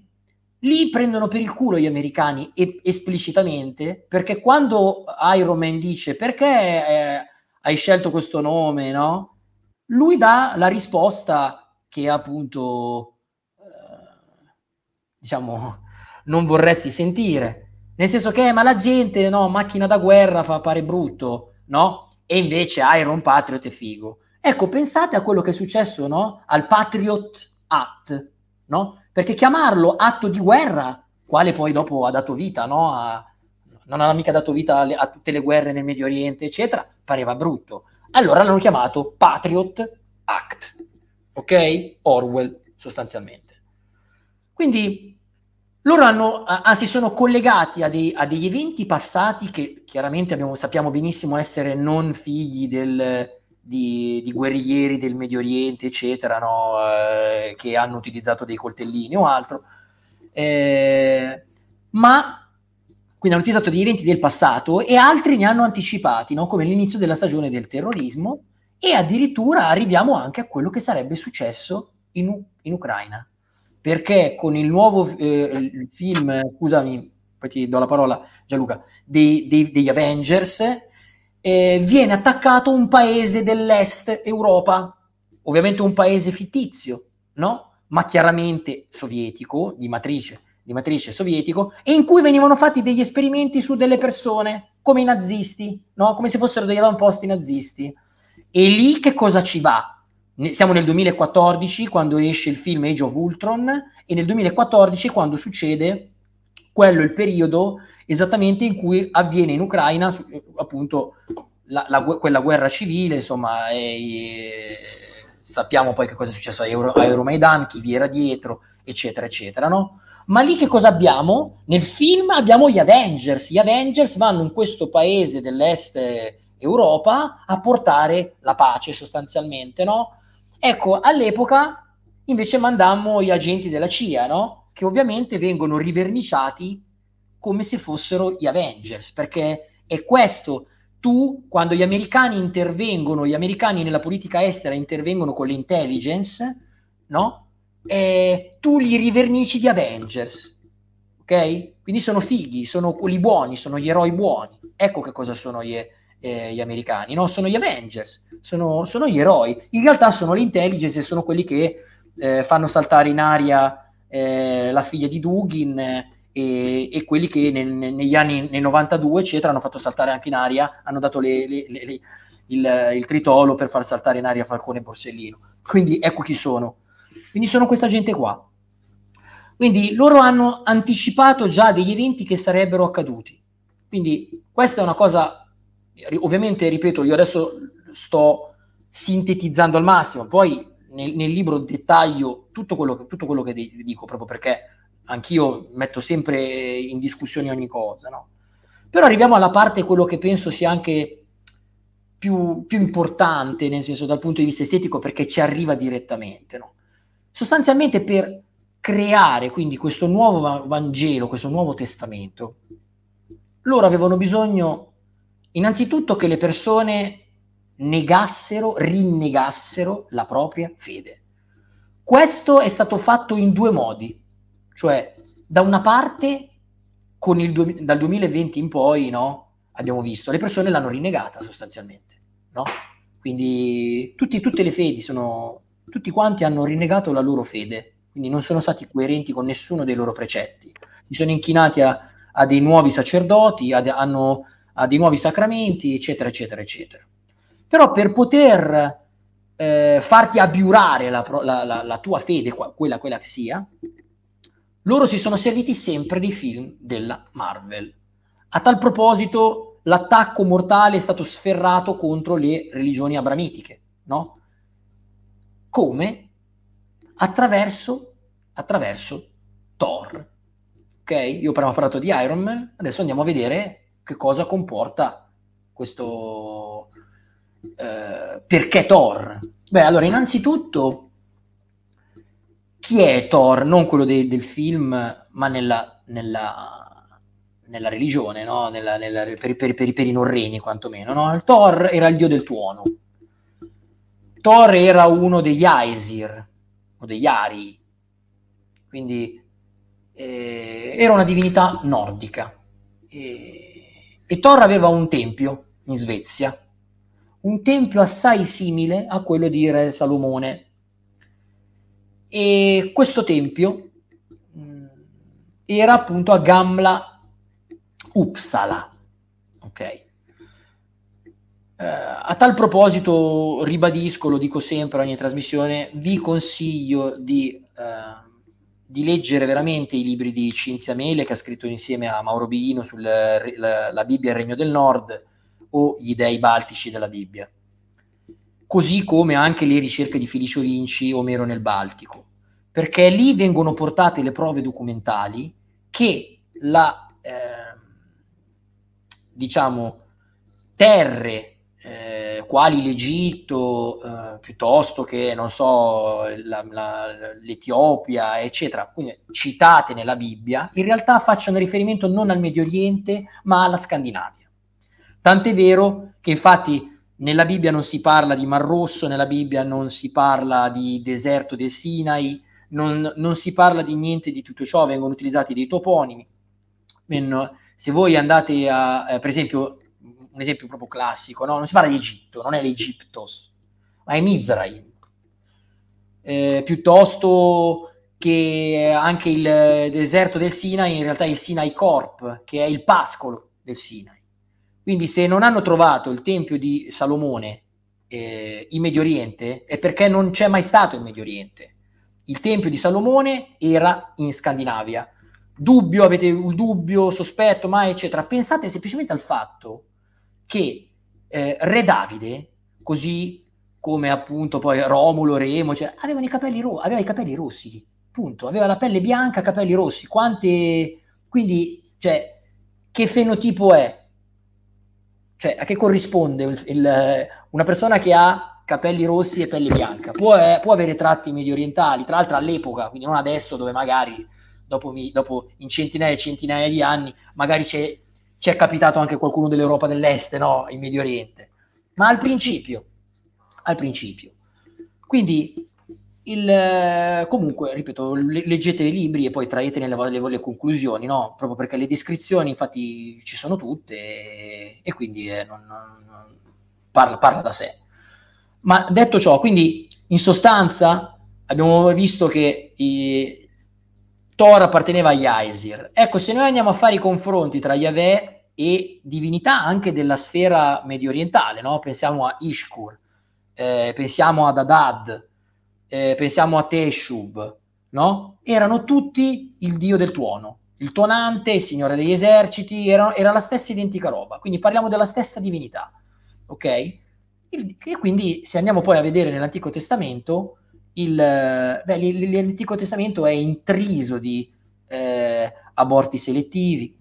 lì prendono per il culo gli americani e, esplicitamente perché quando Iron Man dice perché eh, hai scelto questo nome, no? Lui dà la risposta che appunto, eh, diciamo, non vorresti sentire. Nel senso che, eh, ma la gente, no, macchina da guerra fa pare brutto, no? E invece Iron Patriot è figo. Ecco, pensate a quello che è successo, no? Al Patriot Act, no? Perché chiamarlo atto di guerra, quale poi dopo ha dato vita, no? A, non hanno mica dato vita a, a tutte le guerre nel Medio Oriente, eccetera, pareva brutto. Allora l'hanno chiamato Patriot Act, ok? Orwell, sostanzialmente. Quindi loro hanno, ah, si sono collegati a, dei, a, degli eventi passati che chiaramente abbiamo, sappiamo benissimo essere non figli del, di, di, guerriglieri del Medio Oriente, eccetera, no? eh, che hanno utilizzato dei coltellini o altro, eh, ma quindi hanno utilizzato degli eventi del passato e altri ne hanno anticipati, no? come l'inizio della stagione del terrorismo e addirittura arriviamo anche a quello che sarebbe successo in, U- in Ucraina, perché con il nuovo eh, il film, scusami, poi ti do la parola Gianluca, dei, dei, degli Avengers, eh, viene attaccato un paese dell'est Europa, ovviamente un paese fittizio, no? ma chiaramente sovietico, di matrice di matrice sovietico, e in cui venivano fatti degli esperimenti su delle persone, come i nazisti, no? come se fossero degli avamposti nazisti. E lì che cosa ci va? Siamo nel 2014 quando esce il film Age of Ultron e nel 2014 quando succede quello, il periodo esattamente in cui avviene in Ucraina eh, appunto la, la, quella guerra civile, insomma, e, e sappiamo poi che cosa è successo a, Euro, a Euromaidan, chi vi era dietro, eccetera, eccetera, no? Ma lì che cosa abbiamo? Nel film abbiamo gli Avengers, gli Avengers vanno in questo paese dell'est Europa a portare la pace sostanzialmente, no? Ecco, all'epoca invece mandammo gli agenti della CIA, no? Che ovviamente vengono riverniciati come se fossero gli Avengers, perché è questo tu, quando gli americani intervengono, gli americani nella politica estera intervengono con l'intelligence, no? Eh, tu li rivernici di Avengers, ok? Quindi sono fighi, sono quelli buoni, sono gli eroi buoni. Ecco che cosa sono gli, eh, gli americani, no? Sono gli Avengers, sono, sono, gli eroi. In realtà sono l'intelligence e sono quelli che eh, fanno saltare in aria eh, la figlia di Dugin e, e quelli che ne, ne, negli anni 92 eccetera hanno fatto saltare anche in aria, hanno dato le, le, le, il, il, tritolo per far saltare in aria Falcone e Borsellino. Quindi ecco chi sono. Quindi sono questa gente qua. Quindi loro hanno anticipato già degli eventi che sarebbero accaduti. Quindi questa è una cosa, ovviamente ripeto, io adesso sto sintetizzando al massimo, poi nel, nel libro dettaglio tutto quello che, tutto quello che dico proprio perché anch'io metto sempre in discussione ogni cosa, no? Però arriviamo alla parte, quello che penso sia anche più, più importante, nel senso dal punto di vista estetico, perché ci arriva direttamente, no? Sostanzialmente per creare quindi questo nuovo Vangelo, questo nuovo testamento, loro avevano bisogno innanzitutto che le persone negassero, rinnegassero la propria fede. Questo è stato fatto in due modi. Cioè, da una parte, du- dal 2020 in poi, no? Abbiamo visto, le persone l'hanno rinnegata sostanzialmente, no? Quindi tutti, tutte le fedi sono, tutti quanti hanno rinnegato la loro fede, quindi non sono stati coerenti con nessuno dei loro precetti, si sono inchinati a, a dei nuovi sacerdoti, a, hanno, a dei nuovi sacramenti, eccetera, eccetera, eccetera. Però per poter eh, farti abbiurare la, la, la, la, tua fede, quella, quella che sia, loro si sono serviti sempre dei film della Marvel. A tal proposito, l'attacco mortale è stato sferrato contro le religioni abramitiche, no? Come? Attraverso, attraverso Thor. Ok? Io prima ho parlato di Iron Man, adesso andiamo a vedere che cosa comporta questo... Eh, perché Thor? Beh, allora, innanzitutto chi è Thor, non quello de- del film, ma nella, nella, nella religione, no? nella, per, per, per, per, i norreni quantomeno. No? Thor era il dio del tuono. Thor era uno degli Aesir, o degli Ari, quindi eh, era una divinità nordica. E, e Thor aveva un tempio in Svezia, un tempio assai simile a quello di Re Salomone e questo tempio mm, era appunto a Gamla Uppsala. Okay. Eh, a tal proposito, ribadisco, lo dico sempre ogni trasmissione, vi consiglio di, eh, di leggere veramente i libri di Cinzia Mele, che ha scritto insieme a Mauro Biglino sulla eh, Bibbia e il Regno del Nord, o Gli Dei Baltici della Bibbia così come anche le ricerche di Felicio Vinci o Mero nel Baltico, perché lì vengono portate le prove documentali che la, eh, diciamo, terre eh, quali l'Egitto eh, piuttosto che, non so, la, la, l'Etiopia, eccetera, quindi citate nella Bibbia, in realtà facciano riferimento non al Medio Oriente, ma alla Scandinavia. Tant'è vero che infatti nella Bibbia non si parla di Mar Rosso, nella Bibbia non si parla di deserto del Sinai, non, non si parla di niente di tutto ciò, vengono utilizzati dei toponimi. Se voi andate a, eh, per esempio, un esempio proprio classico, no? non si parla di Egitto, non è l'Egiptos, ma è Mizraim. Eh, piuttosto che anche il deserto del Sinai, in realtà è il Sinai Corp, che è il pascolo del Sinai. Quindi se non hanno trovato il Tempio di Salomone eh, in Medio Oriente è perché non c'è mai stato in Medio Oriente. Il Tempio di Salomone era in Scandinavia. Dubbio, avete un dubbio, sospetto, ma eccetera. Pensate semplicemente al fatto che eh, Re Davide, così come appunto poi Romulo, Remo, cioè, avevano i capelli ro- aveva i capelli rossi, punto. Aveva la pelle bianca, capelli rossi. Quante... Quindi, cioè, che fenotipo è? cioè a che corrisponde il, il, una persona che ha capelli rossi e pelle bianca? Può, eh, può avere tratti medio orientali, tra l'altro all'epoca, quindi non adesso dove magari dopo, mi, dopo in centinaia e centinaia di anni magari c'è, c'è capitato anche qualcuno dell'Europa dell'Est, no? In Medio Oriente. Ma al principio, al principio. Quindi il, comunque, ripeto, leggete i libri e poi traete le, le, le conclusioni, no? proprio perché le descrizioni infatti ci sono tutte e, e quindi eh, non, non, parla, parla da sé. Ma detto ciò, quindi in sostanza abbiamo visto che i, Thor apparteneva agli Aesir. Ecco, se noi andiamo a fare i confronti tra Yahweh e divinità anche della sfera medio orientale, no? pensiamo a Ishkur, eh, pensiamo ad Adad, eh, pensiamo a Teshub, no? Erano tutti il dio del tuono, il tuonante, il signore degli eserciti, era, era la stessa identica roba, quindi parliamo della stessa divinità, ok? e quindi se andiamo poi a vedere nell'Antico Testamento, il, eh, beh, l'Antico Testamento è intriso di eh, aborti selettivi,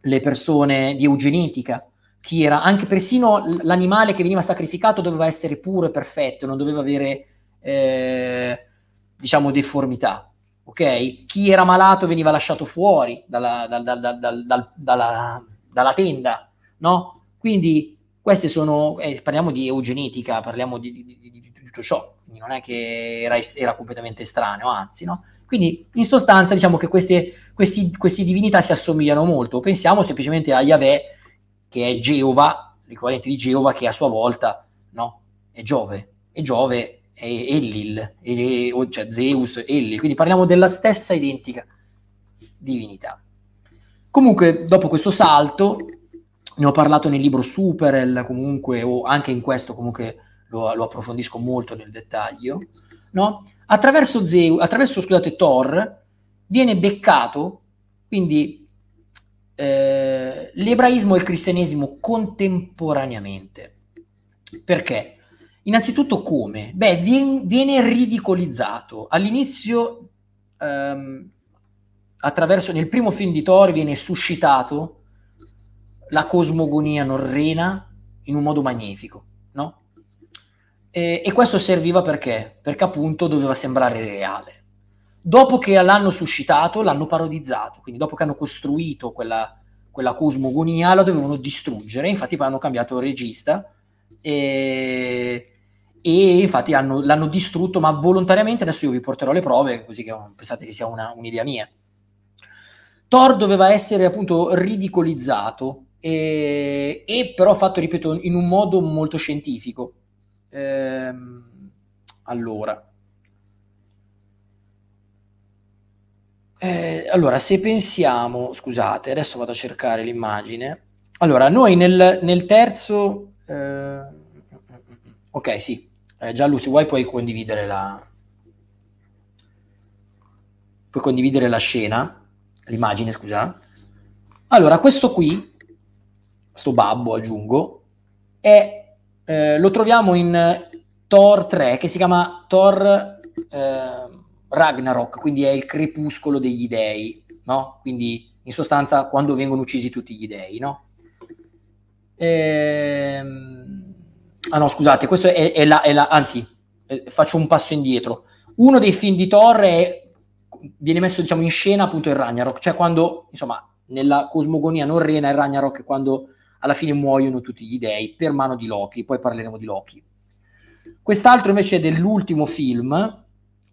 le persone di eugenetica, chi era anche persino l'animale che veniva sacrificato doveva essere puro e perfetto, non doveva avere eh, diciamo, deformità. Ok, Chi era malato veniva lasciato fuori dalla, dal, dal, dal, dalla, dalla tenda, no? Quindi queste sono, eh, parliamo di eugenetica, parliamo di, di, di, di tutto ciò, Quindi non è che era, era completamente estraneo, anzi, no? Quindi in sostanza diciamo che queste, questi, queste divinità si assomigliano molto, pensiamo semplicemente a Yahweh, che è Geova, l'equivalente di Geova, che a sua volta, no? È Giove, e Giove è Ellil, e, cioè Zeus, Ellil, quindi parliamo della stessa identica divinità. Comunque, dopo questo salto, ne ho parlato nel libro Superel, comunque, o anche in questo, comunque lo, lo approfondisco molto nel dettaglio, no? Attraverso, Zeus, attraverso scusate, Thor viene beccato, quindi eh, l'ebraismo e il cristianesimo contemporaneamente. Perché? Innanzitutto come? Beh, viene, viene ridicolizzato. All'inizio, ehm, attraverso, nel primo film di Thor, viene suscitato la cosmogonia norrena in un modo magnifico, no? E, e questo serviva perché? Perché appunto doveva sembrare reale. Dopo che l'hanno suscitato, l'hanno parodizzato, quindi dopo che hanno costruito quella, quella cosmogonia, la dovevano distruggere, infatti poi hanno cambiato regista e e infatti hanno, l'hanno distrutto, ma volontariamente adesso io vi porterò le prove, così che pensate che sia una, un'idea mia. Thor doveva essere appunto ridicolizzato e, e, però fatto, ripeto, in un modo molto scientifico. Ehm, allora. Eh, allora, se pensiamo, scusate, adesso vado a cercare l'immagine. Allora, noi nel, nel terzo... Eh, Ok, sì. Eh, Giallo, se vuoi puoi condividere la... Puoi condividere la scena, l'immagine, scusa. Allora, questo qui, questo babbo aggiungo, è, eh, lo troviamo in Thor 3, che si chiama Thor eh, Ragnarok, quindi è il crepuscolo degli dei, no? Quindi, in sostanza, quando vengono uccisi tutti gli dei, no? Ehm Ah no, scusate, questo è, è, la, è la, anzi, eh, faccio un passo indietro. Uno dei film di Thor è, viene messo diciamo, in scena appunto il Ragnarok, cioè quando, insomma, nella cosmogonia norrena il Ragnarok è quando alla fine muoiono tutti gli dei per mano di Loki, poi parleremo di Loki. Quest'altro invece è dell'ultimo film,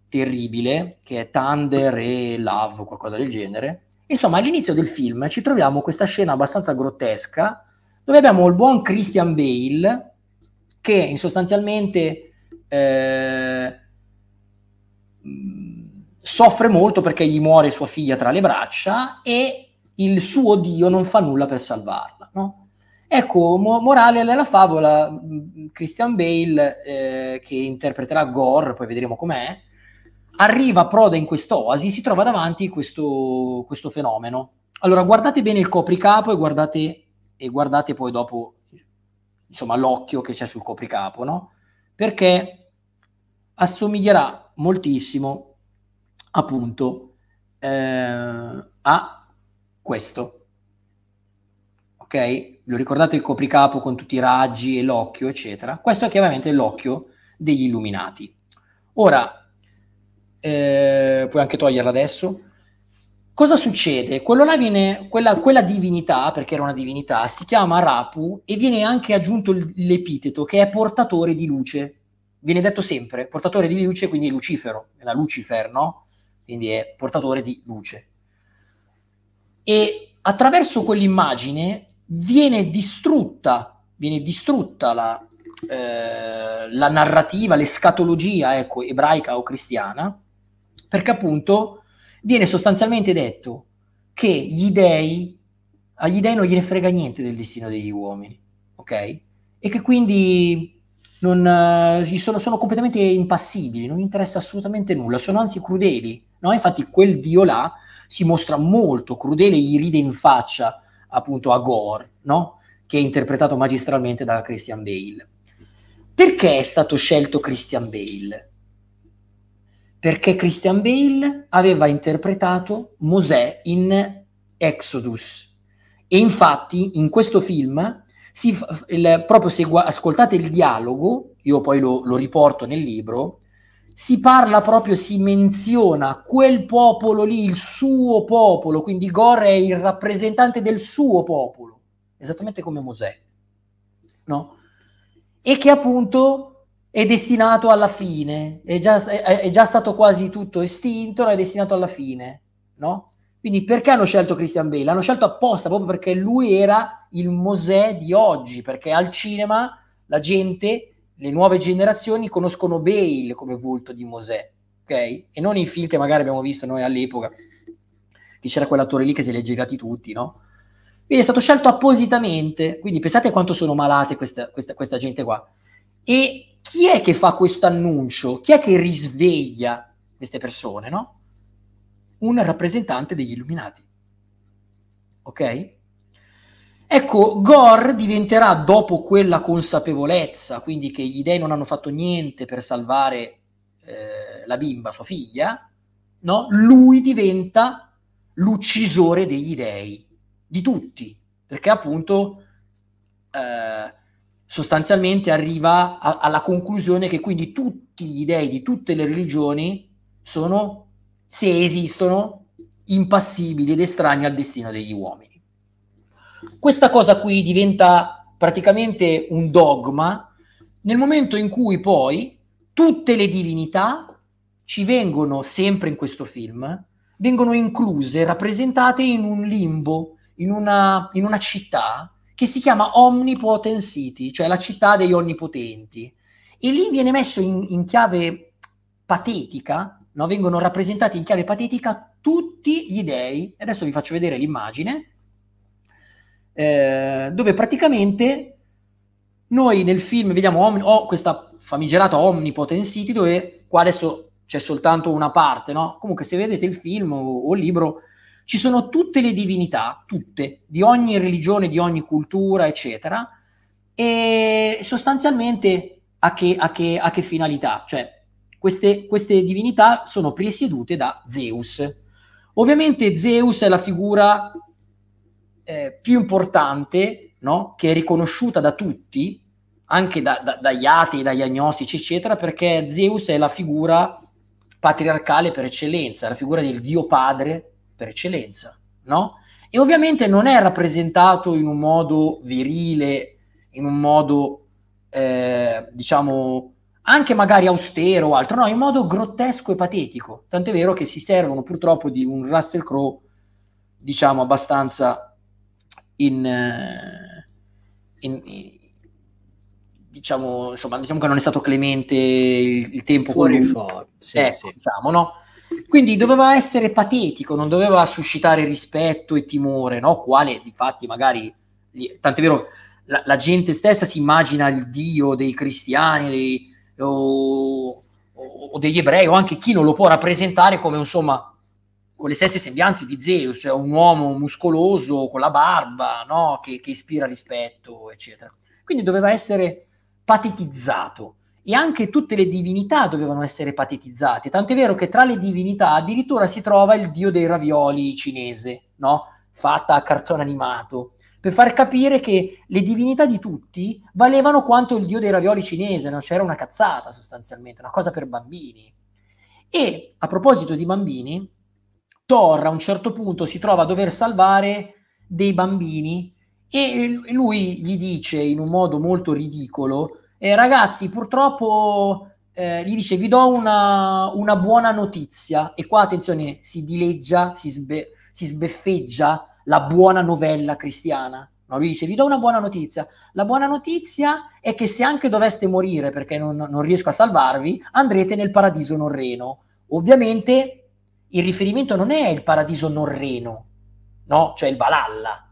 terribile, che è Thunder e Love, qualcosa del genere. Insomma, all'inizio del film ci troviamo questa scena abbastanza grottesca dove abbiamo il buon Christian Bale che sostanzialmente eh, soffre molto perché gli muore sua figlia tra le braccia e il suo Dio non fa nulla per salvarla. No? Ecco, mo- morale della favola, mm, Christian Bale, eh, che interpreterà Gore, poi vedremo com'è, arriva a Proda in quest'oasi, e si trova davanti questo, questo fenomeno. Allora, guardate bene il copricapo e guardate, e guardate poi dopo insomma, l'occhio che c'è sul copricapo, no? Perché assomiglierà moltissimo, appunto, eh, a questo. Ok? Lo ricordate il copricapo con tutti i raggi e l'occhio, eccetera? Questo è chiaramente l'occhio degli illuminati. Ora, eh, puoi anche toglierla adesso. Cosa succede? Viene, quella, quella, divinità, perché era una divinità, si chiama Rapu e viene anche aggiunto l'epiteto che è portatore di luce. Viene detto sempre portatore di luce, quindi Lucifero, è la Lucifer, no? Quindi è portatore di luce. E attraverso quell'immagine viene distrutta, viene distrutta la, eh, la narrativa, l'escatologia ecco, ebraica o cristiana, perché appunto viene sostanzialmente detto che gli dei, agli dèi non gliene frega niente del destino degli uomini, ok? E che quindi non, eh, sono, sono, completamente impassibili, non interessa assolutamente nulla, sono anzi crudeli, no? Infatti quel dio là si mostra molto crudele, gli ride in faccia appunto a Gore, no? Che è interpretato magistralmente da Christian Bale. Perché è stato scelto Christian Bale? perché Christian Bale aveva interpretato Mosè in Exodus. E infatti in questo film, si, il, proprio se gu- ascoltate il dialogo, io poi lo, lo riporto nel libro, si parla proprio, si menziona quel popolo lì, il suo popolo, quindi Gore è il rappresentante del suo popolo, esattamente come Mosè, no? E che appunto è destinato alla fine, è già, è, è già stato quasi tutto estinto, ma è destinato alla fine, no? Quindi perché hanno scelto Christian Bale? L'hanno scelto apposta proprio perché lui era il Mosè di oggi, perché al cinema la gente, le nuove generazioni conoscono Bale come volto di Mosè, ok? E non i film che magari abbiamo visto noi all'epoca, che c'era quell'attore lì che se li ha girati tutti, no? Quindi è stato scelto appositamente, quindi pensate quanto sono malate questa, questa, questa gente qua. E chi è che fa questo annuncio? Chi è che risveglia queste persone, no? Un rappresentante degli illuminati. Ok? Ecco, Gore diventerà dopo quella consapevolezza, quindi che gli dei non hanno fatto niente per salvare eh, la bimba, sua figlia, no? Lui diventa l'uccisore degli dei, di tutti, perché appunto eh, sostanzialmente arriva a, alla conclusione che quindi tutti gli dei di tutte le religioni sono, se esistono, impassibili ed estranei al destino degli uomini. Questa cosa qui diventa praticamente un dogma nel momento in cui poi tutte le divinità ci vengono, sempre in questo film, vengono incluse, rappresentate in un limbo, in una, in una città che si chiama Omnipotent City, cioè la città degli onnipotenti. E lì viene messo in, in chiave patetica, no? vengono rappresentati in chiave patetica tutti gli dei. Adesso vi faccio vedere l'immagine, eh, dove praticamente noi nel film vediamo om- oh, questa famigerata Omnipotent City, dove qua adesso c'è soltanto una parte, no? Comunque se vedete il film o, o il libro ci sono tutte le divinità, tutte, di ogni religione, di ogni cultura, eccetera, e sostanzialmente a che, a che, a che finalità? Cioè, queste, queste divinità sono presiedute da Zeus. Ovviamente Zeus è la figura eh, più importante, no? che è riconosciuta da tutti, anche da, da, dagli atei, dagli agnostici, eccetera, perché Zeus è la figura patriarcale per eccellenza, la figura del Dio Padre per eccellenza, no? E ovviamente non è rappresentato in un modo virile, in un modo, eh, diciamo, anche magari austero o altro, no, in modo grottesco e patetico. Tant'è vero che si servono purtroppo di un Russell Crowe, diciamo, abbastanza in, eh, in, in diciamo, insomma, diciamo che non è stato clemente il, il tempo fuori fuori, sì, ecco, sì. diciamo, no? Quindi doveva essere patetico, non doveva suscitare rispetto e timore, no? Quale, infatti, magari, tant'è vero, la, la, gente stessa si immagina il Dio dei cristiani dei, o, o, degli ebrei, o anche chi non lo può rappresentare come, insomma, con le stesse sembianze di Zeus, cioè un uomo muscoloso, con la barba, no? che, che ispira rispetto, eccetera. Quindi doveva essere patetizzato e anche tutte le divinità dovevano essere patetizzate, tant'è vero che tra le divinità addirittura si trova il dio dei ravioli cinese, no? fatta a cartone animato, per far capire che le divinità di tutti valevano quanto il dio dei ravioli cinese, no? c'era una cazzata sostanzialmente, una cosa per bambini. E a proposito di bambini, Thor a un certo punto si trova a dover salvare dei bambini e lui gli dice in un modo molto ridicolo eh, ragazzi, purtroppo eh, gli dice vi do una, una, buona notizia e qua attenzione si dileggia, si, sbe- si sbeffeggia la buona novella cristiana. No, lui dice vi do una buona notizia. La buona notizia è che se anche doveste morire perché non, non riesco a salvarvi, andrete nel paradiso norreno. Ovviamente il riferimento non è il paradiso norreno, no? cioè il Valhalla,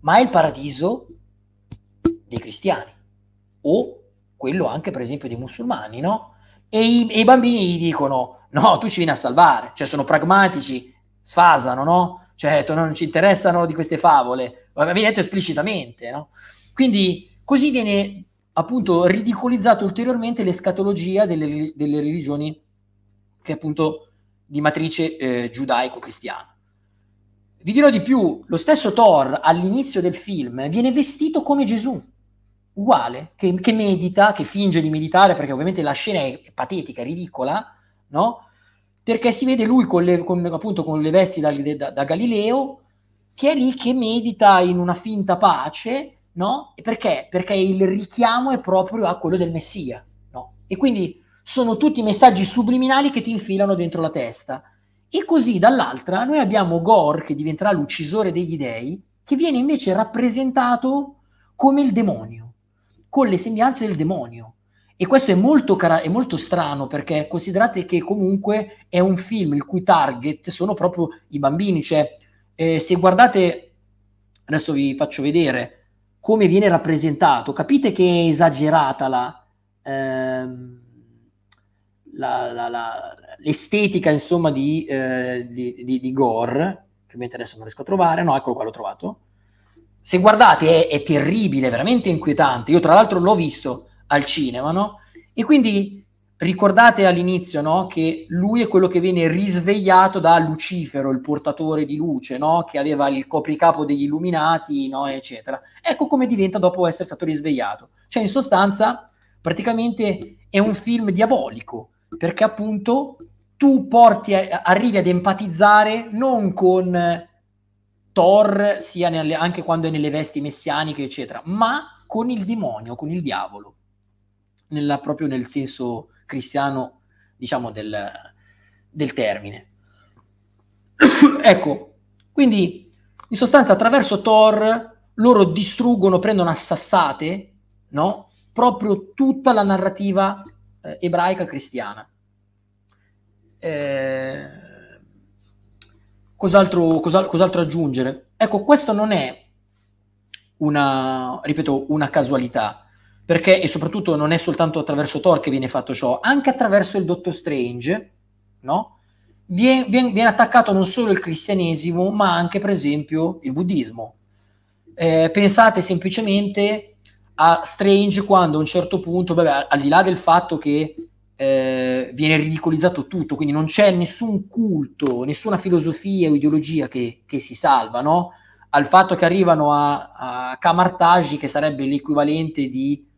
ma è il paradiso dei cristiani o quello anche per esempio dei musulmani, no? E i, e i bambini gli dicono, no, tu ci vieni a salvare, cioè sono pragmatici, sfasano, no? Cioè non ci interessano di queste favole, viene detto esplicitamente, no? Quindi così viene appunto ridicolizzato ulteriormente l'escatologia delle, delle religioni che appunto di matrice eh, giudaico-cristiana. Vi dirò di più, lo stesso Thor all'inizio del film viene vestito come Gesù, uguale, che, che, medita, che finge di meditare, perché ovviamente la scena è patetica, è ridicola, no? Perché si vede lui con le, con, appunto con le vesti da, da, da, Galileo, che è lì che medita in una finta pace, no? E perché? Perché il richiamo è proprio a quello del Messia, no? E quindi sono tutti messaggi subliminali che ti infilano dentro la testa. E così dall'altra noi abbiamo Gor, che diventerà l'uccisore degli dei, che viene invece rappresentato come il demonio con le sembianze del demonio. E questo è molto, cara- è molto, strano perché considerate che comunque è un film il cui target sono proprio i bambini. Cioè, eh, se guardate, adesso vi faccio vedere come viene rappresentato, capite che è esagerata la, ehm, la, la, la l'estetica insomma di, eh, di, di, di Gore, che ovviamente adesso non riesco a trovare, no, eccolo qua, l'ho trovato se guardate è, è, terribile, veramente inquietante. Io tra l'altro l'ho visto al cinema, no? E quindi ricordate all'inizio, no? Che lui è quello che viene risvegliato da Lucifero, il portatore di luce, no? Che aveva il copricapo degli illuminati, no? Eccetera. Ecco come diventa dopo essere stato risvegliato. Cioè, in sostanza, praticamente è un film diabolico, perché appunto tu porti, a, arrivi ad empatizzare non con Thor sia nelle, anche quando è nelle vesti messianiche, eccetera, ma con il demonio, con il diavolo, nella, proprio nel senso cristiano, diciamo, del, del termine. ecco, quindi in sostanza attraverso Thor loro distruggono, prendono a sassate, no? Proprio tutta la narrativa eh, ebraica cristiana. Eh, Cos'altro, cos'al- cos'altro aggiungere? Ecco, questo non è una, ripeto, una casualità, perché e soprattutto non è soltanto attraverso Thor che viene fatto ciò, anche attraverso il Dottor Strange, no? Viene, viene, viene, attaccato non solo il cristianesimo, ma anche per esempio il buddismo. Eh, pensate semplicemente a Strange quando a un certo punto, vabbè, al di là del fatto che eh, viene ridicolizzato tutto, quindi non c'è nessun culto, nessuna filosofia o ideologia che, che si salva, no? Al fatto che arrivano a, a Camartagi, che sarebbe l'equivalente di,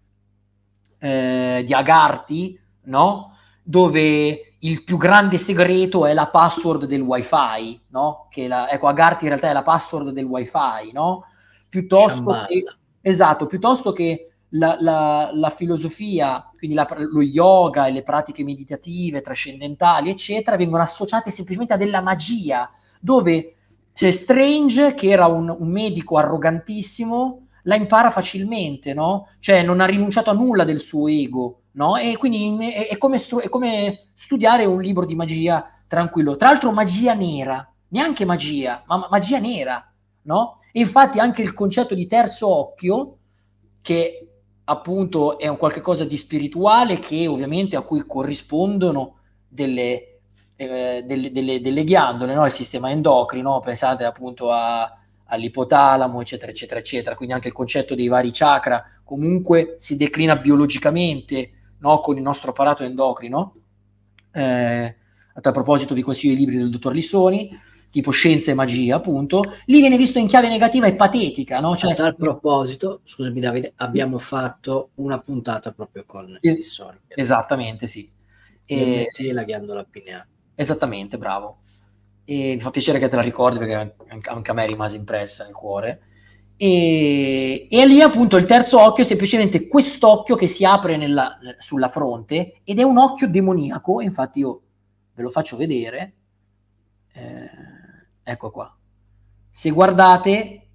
eh, di Agarti, no? Dove il più grande segreto è la password del wifi, no? Che la, ecco, Agarti in realtà è la password del wifi, no? Piuttosto Sciamballa. che, esatto, piuttosto che la, la, la filosofia, quindi la, lo yoga e le pratiche meditative, trascendentali, eccetera, vengono associate semplicemente a della magia, dove c'è Strange, che era un, un medico arrogantissimo, la impara facilmente, no? Cioè non ha rinunciato a nulla del suo ego, no? E quindi è, è, come stru- è, come studiare un libro di magia tranquillo. Tra l'altro magia nera, neanche magia, ma magia nera, no? E infatti anche il concetto di terzo occhio, che appunto è un qualcosa di spirituale che ovviamente a cui corrispondono delle, eh, delle, delle, delle ghiandole, no? il sistema endocrino, pensate appunto a, all'ipotalamo, eccetera, eccetera, eccetera, quindi anche il concetto dei vari chakra comunque si declina biologicamente no? con il nostro apparato endocrino. Eh, a tal proposito vi consiglio i libri del dottor Lissoni tipo scienza e magia, appunto, lì viene visto in chiave negativa e patetica. No? Cioè... A tal proposito, scusami Davide, abbiamo fatto una puntata proprio con es- il Sorge. Esattamente, sì. E... e la ghiandola pineale. Esattamente, bravo. E mi fa piacere che te la ricordi perché anche a me rimase impressa nel cuore. E, e lì appunto il terzo occhio è semplicemente quest'occhio che si apre nella, sulla fronte ed è un occhio demoniaco, infatti io ve lo faccio vedere. Eh Ecco qua. Se guardate,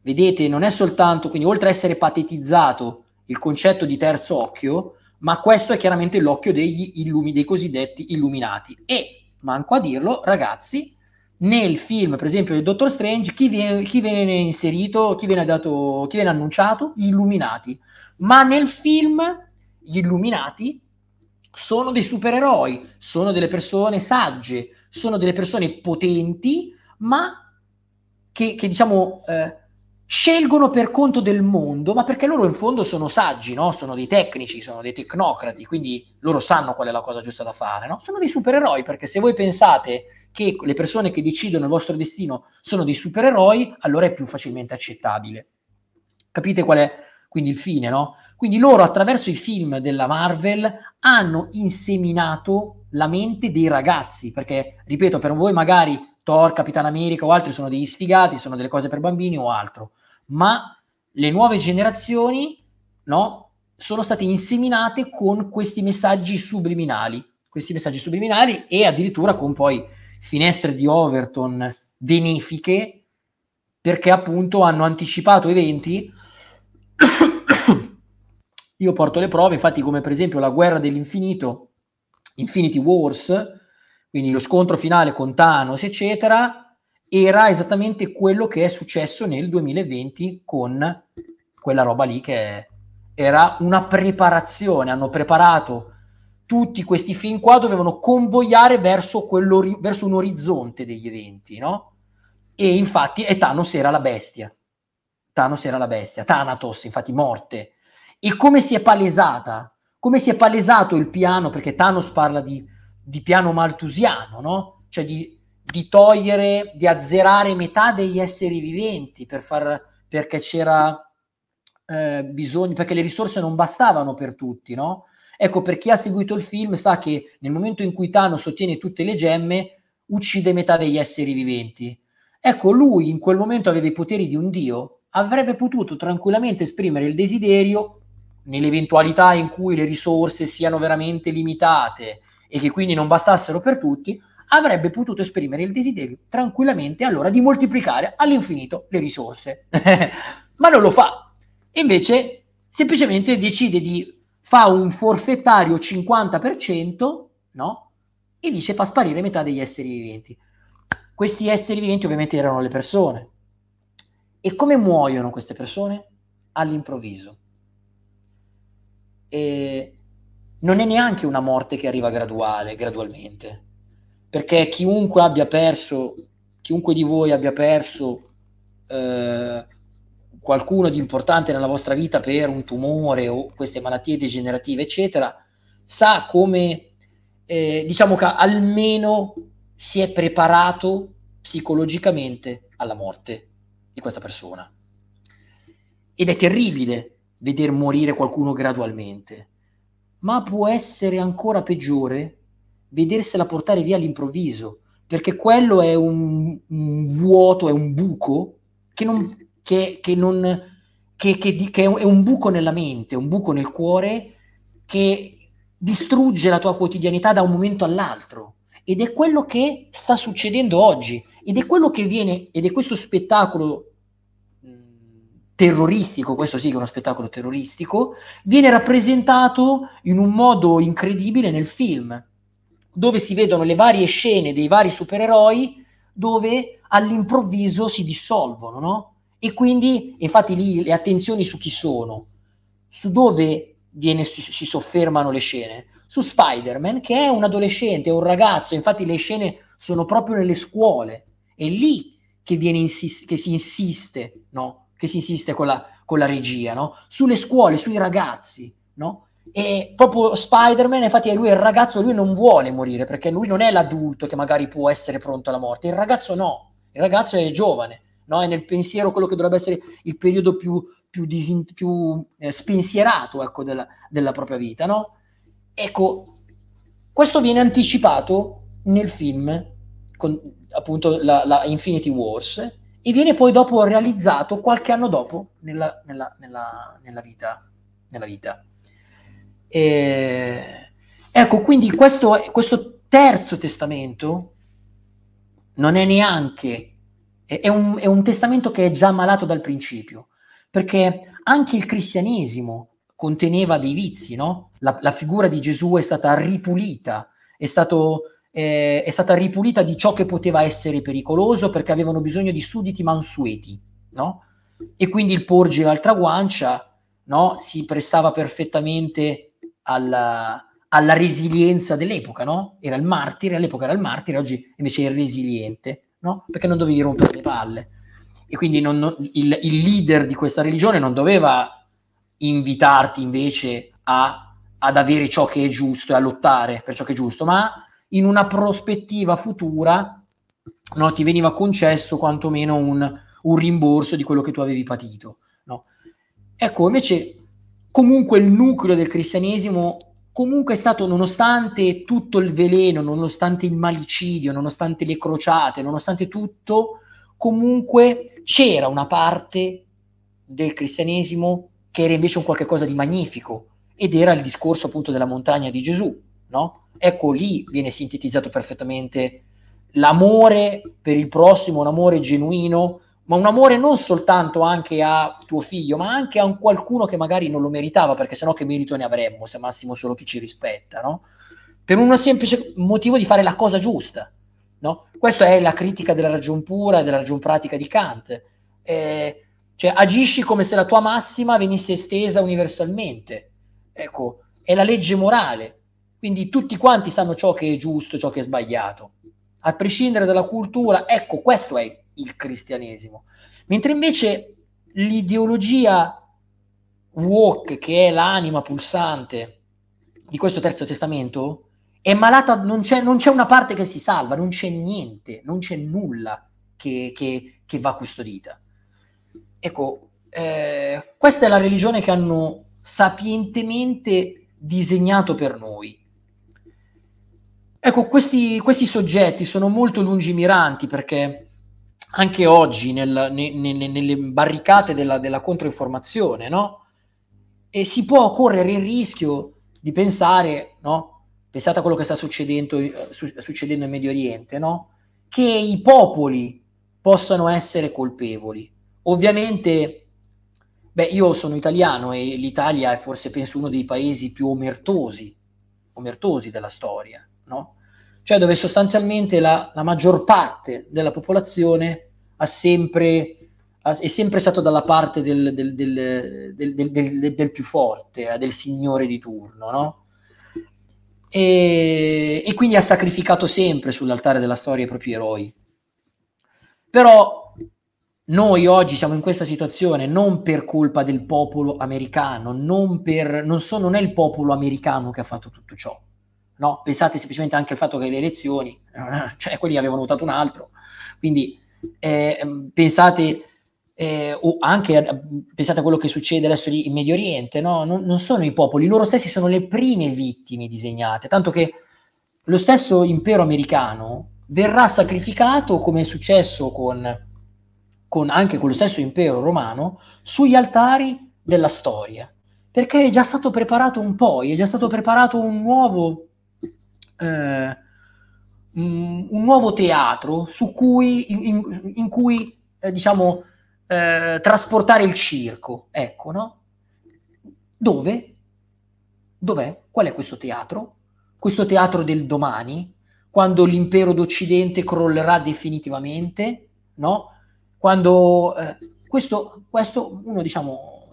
vedete, non è soltanto, quindi oltre a essere patetizzato il concetto di terzo occhio, ma questo è chiaramente l'occhio degli illumi, dei cosiddetti illuminati. E, manco a dirlo, ragazzi, nel film, per esempio, del Dottor Strange, chi viene, chi viene inserito, chi viene, dato, chi viene annunciato? Gli illuminati. Ma nel film, gli illuminati sono dei supereroi, sono delle persone sagge, sono delle persone potenti ma che, che diciamo eh, scelgono per conto del mondo, ma perché loro in fondo sono saggi, no? sono dei tecnici, sono dei tecnocrati, quindi loro sanno qual è la cosa giusta da fare. No? Sono dei supereroi, perché se voi pensate che le persone che decidono il vostro destino sono dei supereroi, allora è più facilmente accettabile. Capite qual è quindi il fine? No? Quindi loro attraverso i film della Marvel hanno inseminato la mente dei ragazzi, perché, ripeto, per voi magari Thor, Capitan America o altri sono degli sfigati, sono delle cose per bambini o altro, ma le nuove generazioni no, sono state inseminate con questi messaggi subliminali, questi messaggi subliminali e addirittura con poi finestre di Overton benefiche perché appunto hanno anticipato eventi. Io porto le prove, infatti come per esempio la guerra dell'infinito, Infinity Wars, quindi lo scontro finale con Thanos, eccetera, era esattamente quello che è successo nel 2020 con quella roba lì che era una preparazione, hanno preparato tutti questi film qua dovevano convogliare verso, verso un orizzonte degli eventi, no? E infatti e Thanos era la bestia. Thanos era la bestia, Thanatos, infatti morte. E come si è palesata? Come si è palesato il piano? Perché Thanos parla di di piano maltusiano, no? Cioè di, di, togliere, di azzerare metà degli esseri viventi per far, perché c'era eh, bisogno, perché le risorse non bastavano per tutti, no? Ecco, per chi ha seguito il film sa che nel momento in cui Thanos ottiene tutte le gemme, uccide metà degli esseri viventi. Ecco, lui in quel momento aveva i poteri di un dio, avrebbe potuto tranquillamente esprimere il desiderio, nell'eventualità in cui le risorse siano veramente limitate, e che quindi non bastassero per tutti, avrebbe potuto esprimere il desiderio tranquillamente allora di moltiplicare all'infinito le risorse. Ma non lo fa. Invece semplicemente decide di fare un forfettario 50%, no? E dice fa sparire metà degli esseri viventi. Questi esseri viventi ovviamente erano le persone. E come muoiono queste persone? All'improvviso. E non è neanche una morte che arriva graduale, gradualmente, perché chiunque abbia perso, chiunque di voi abbia perso eh, qualcuno di importante nella vostra vita per un tumore o queste malattie degenerative, eccetera, sa come, eh, diciamo che almeno si è preparato psicologicamente alla morte di questa persona. Ed è terribile vedere morire qualcuno gradualmente ma può essere ancora peggiore vedersela portare via all'improvviso, perché quello è un, un vuoto, è un buco che, non, che, che, non, che è, un, è un buco nella mente, un buco nel cuore che distrugge la tua quotidianità da un momento all'altro. Ed è quello che sta succedendo oggi, ed è quello che viene, ed è questo spettacolo terroristico, questo sì che è uno spettacolo terroristico, viene rappresentato in un modo incredibile nel film, dove si vedono le varie scene dei vari supereroi dove all'improvviso si dissolvono, no? E quindi, infatti lì le attenzioni su chi sono, su dove viene, si, si soffermano le scene, su Spider-Man che è un adolescente, è un ragazzo, infatti le scene sono proprio nelle scuole, è lì che, viene insis- che si insiste, no? che si insiste con la, con la regia, no? Sulle scuole, sui ragazzi, no? E proprio Spider-Man, infatti, è lui il ragazzo, lui non vuole morire perché lui non è l'adulto che magari può essere pronto alla morte. Il ragazzo no, il ragazzo è giovane, no? è nel pensiero quello che dovrebbe essere il periodo più, più, disin- più eh, spensierato ecco, della, della, propria vita. No? Ecco, questo viene anticipato nel film, con appunto la, la Infinity Wars, e viene poi dopo realizzato qualche anno dopo nella, nella, nella, nella vita. vita. E... Ecco, quindi questo, questo, terzo testamento non è neanche, è un, è un testamento che è già malato dal principio, perché anche il cristianesimo conteneva dei vizi, no? La, la, figura di Gesù è stata ripulita, è stato eh, è stata ripulita di ciò che poteva essere pericoloso perché avevano bisogno di sudditi mansueti, no? E quindi il porgi l'altra guancia, no? Si prestava perfettamente alla, alla resilienza dell'epoca, no? Era il martire, all'epoca era il martire, oggi invece è il resiliente, no? Perché non dovevi rompere le palle. E quindi non, il, il, leader di questa religione non doveva invitarti invece a, ad avere ciò che è giusto e a lottare per ciò che è giusto, ma in una prospettiva futura no, ti veniva concesso quantomeno un, un, rimborso di quello che tu avevi patito. No? Ecco, invece comunque il nucleo del cristianesimo comunque è stato, nonostante tutto il veleno, nonostante il malicidio, nonostante le crociate, nonostante tutto, comunque c'era una parte del cristianesimo che era invece un qualcosa di magnifico ed era il discorso appunto della montagna di Gesù, no? Ecco lì viene sintetizzato perfettamente l'amore per il prossimo, un amore genuino, ma un amore non soltanto anche a tuo figlio, ma anche a qualcuno che magari non lo meritava, perché sennò che merito ne avremmo se massimo solo chi ci rispetta, no? Per un semplice motivo di fare la cosa giusta, no? Questa è la critica della ragion pura e della ragion pratica di Kant. Eh, cioè, agisci come se la tua massima venisse estesa universalmente. Ecco, è la legge morale. Quindi tutti quanti sanno ciò che è giusto, ciò che è sbagliato. A prescindere dalla cultura, ecco, questo è il cristianesimo. Mentre invece l'ideologia woke, che è l'anima pulsante di questo Terzo Testamento, è malata, non c'è, non c'è una parte che si salva, non c'è niente, non c'è nulla che, che, che va custodita. Ecco, eh, questa è la religione che hanno sapientemente disegnato per noi Ecco, questi, questi soggetti sono molto lungimiranti perché anche oggi nel, ne, ne, nelle barricate della, della controinformazione, no? E si può correre il rischio di pensare, no? Pensate a quello che sta succedendo, eh, succedendo in Medio Oriente, no? Che i popoli possano essere colpevoli. Ovviamente, beh, io sono italiano e l'Italia è forse, penso, uno dei paesi più omertosi, omertosi della storia no? cioè dove sostanzialmente la, la, maggior parte della popolazione ha sempre, ha, è sempre stata dalla parte del, del, del, del, più forte, eh, del signore di turno, no? e, e quindi ha sacrificato sempre sull'altare della storia i propri eroi. Però noi oggi siamo in questa situazione non per colpa del popolo americano, non, per, non, so, non è il popolo americano che ha fatto tutto ciò No, pensate semplicemente anche al fatto che le elezioni, eh, cioè quelli avevano votato un altro. Quindi eh, pensate eh, o anche pensate a quello che succede adesso lì in Medio Oriente, no? non, non, sono i popoli, loro stessi sono le prime vittime disegnate, tanto che lo stesso impero americano verrà sacrificato come è successo con, con anche con lo stesso impero romano sugli altari della storia perché è già stato preparato un po' è già stato preparato un nuovo eh, un nuovo teatro cui, in, in, cui, eh, diciamo, eh, trasportare il circo, ecco, no? Dove? Dov'è? Qual è questo teatro? Questo teatro del domani, quando l'impero d'Occidente crollerà definitivamente, no? Quando... Eh, questo, questo, uno, diciamo,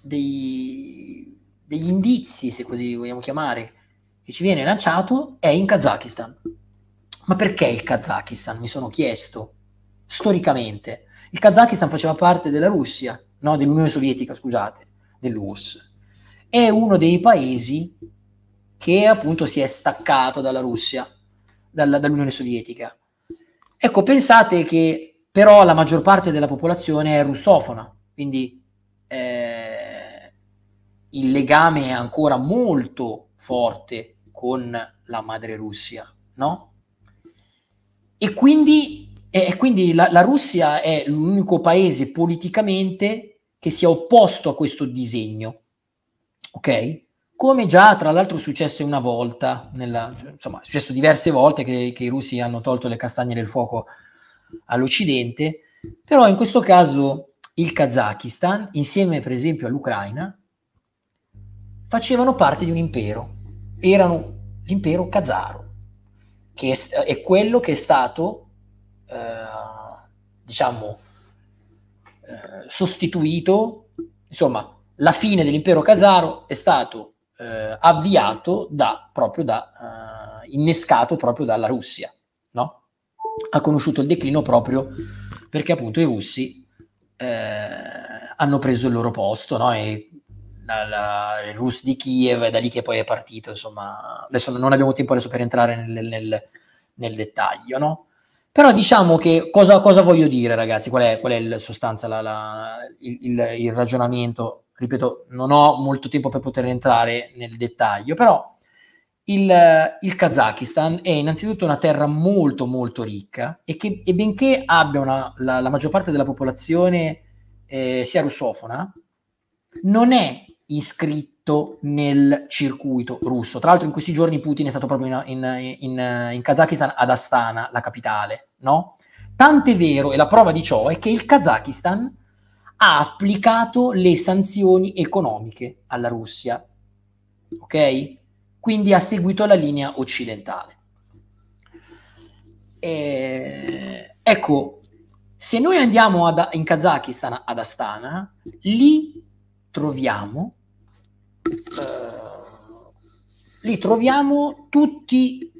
dei, degli indizi, se così vogliamo chiamare, che ci viene lanciato è in Kazakistan. Ma perché il Kazakistan? Mi sono chiesto. Storicamente, il Kazakistan faceva parte della Russia, no, dell'Unione Sovietica, scusate, dell'URSS. È uno dei paesi che appunto si è staccato dalla Russia, dalla, dall'Unione Sovietica. Ecco, pensate che però la maggior parte della popolazione è russofona, quindi eh, il legame è ancora molto forte con la madre Russia, no? E quindi, e quindi la, la Russia è l'unico paese politicamente che si è opposto a questo disegno, ok? Come già tra l'altro successe una volta, nella, insomma, è successo diverse volte che, che i russi hanno tolto le castagne del fuoco all'Occidente, però in questo caso il Kazakistan, insieme per esempio all'Ucraina, facevano parte di un impero erano l'impero kazaro, che è, è, quello che è stato, eh, diciamo, eh, sostituito, insomma, la fine dell'impero kazaro è stato eh, avviato da, proprio da, eh, innescato proprio dalla Russia, no? Ha conosciuto il declino proprio perché appunto i russi eh, hanno preso il loro posto, no? E alla, il Rus di Kiev, è da lì che poi è partito, insomma, adesso non abbiamo tempo adesso per entrare nel, nel, nel dettaglio, no? Però diciamo che cosa, cosa voglio dire, ragazzi, qual è, qual è il sostanza, la, la, il, il, il ragionamento? Ripeto, non ho molto tempo per poter entrare nel dettaglio, però il, il, Kazakistan è innanzitutto una terra molto molto ricca e, che, e benché abbia una, la, la, maggior parte della popolazione eh, sia russofona, non è iscritto nel circuito russo. Tra l'altro in questi giorni Putin è stato proprio in, in, in, in Kazakistan, ad Astana, la capitale, no? Tant'è vero, e la prova di ciò è che il Kazakistan ha applicato le sanzioni economiche alla Russia, ok? Quindi ha seguito la linea occidentale. E... Ecco, se noi andiamo ad, in Kazakistan, ad Astana, lì troviamo? Eh, troviamo tutti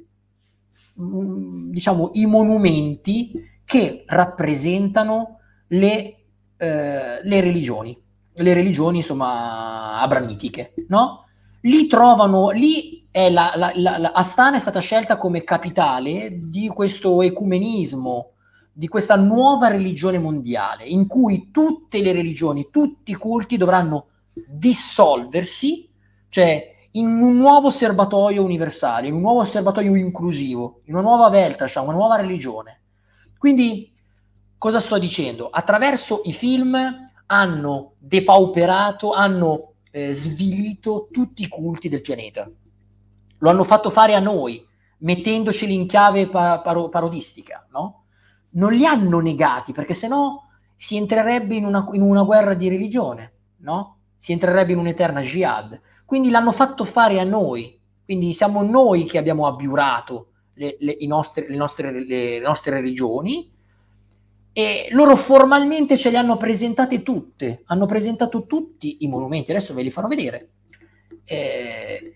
mm, diciamo, i monumenti che rappresentano le, eh, le religioni, le religioni insomma abramitiche, no? Lì trovano, lì è la, la, la, Astana è stata scelta come capitale di questo ecumenismo di questa nuova religione mondiale in cui tutte le religioni, tutti i culti dovranno dissolversi, cioè in un nuovo serbatoio universale, in un nuovo serbatoio inclusivo, in una nuova Weltanschauung, una nuova religione. Quindi, cosa sto dicendo? Attraverso i film hanno depauperato, hanno eh, svilito tutti i culti del pianeta. Lo hanno fatto fare a noi, mettendoceli in chiave pa- paro- parodistica, no? non li hanno negati, perché sennò si entrerebbe in una, in una guerra di religione, no? Si entrerebbe in un'eterna jihad. Quindi l'hanno fatto fare a noi, quindi siamo noi che abbiamo abbiurato le, le, nostri, le, nostre, le nostre religioni e loro formalmente ce le hanno presentate tutte, hanno presentato tutti i monumenti, adesso ve li farò vedere. Eh,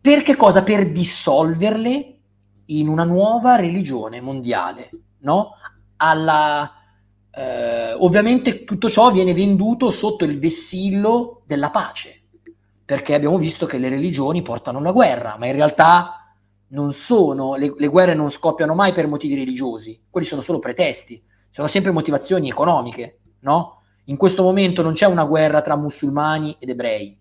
per che cosa? Per dissolverle in una nuova religione mondiale, no? alla, eh, ovviamente tutto ciò viene venduto sotto il vessillo della pace, perché abbiamo visto che le religioni portano una guerra, ma in realtà non sono, le, le guerre non scoppiano mai per motivi religiosi, quelli sono solo pretesti, sono sempre motivazioni economiche, no? In questo momento non c'è una guerra tra musulmani ed ebrei,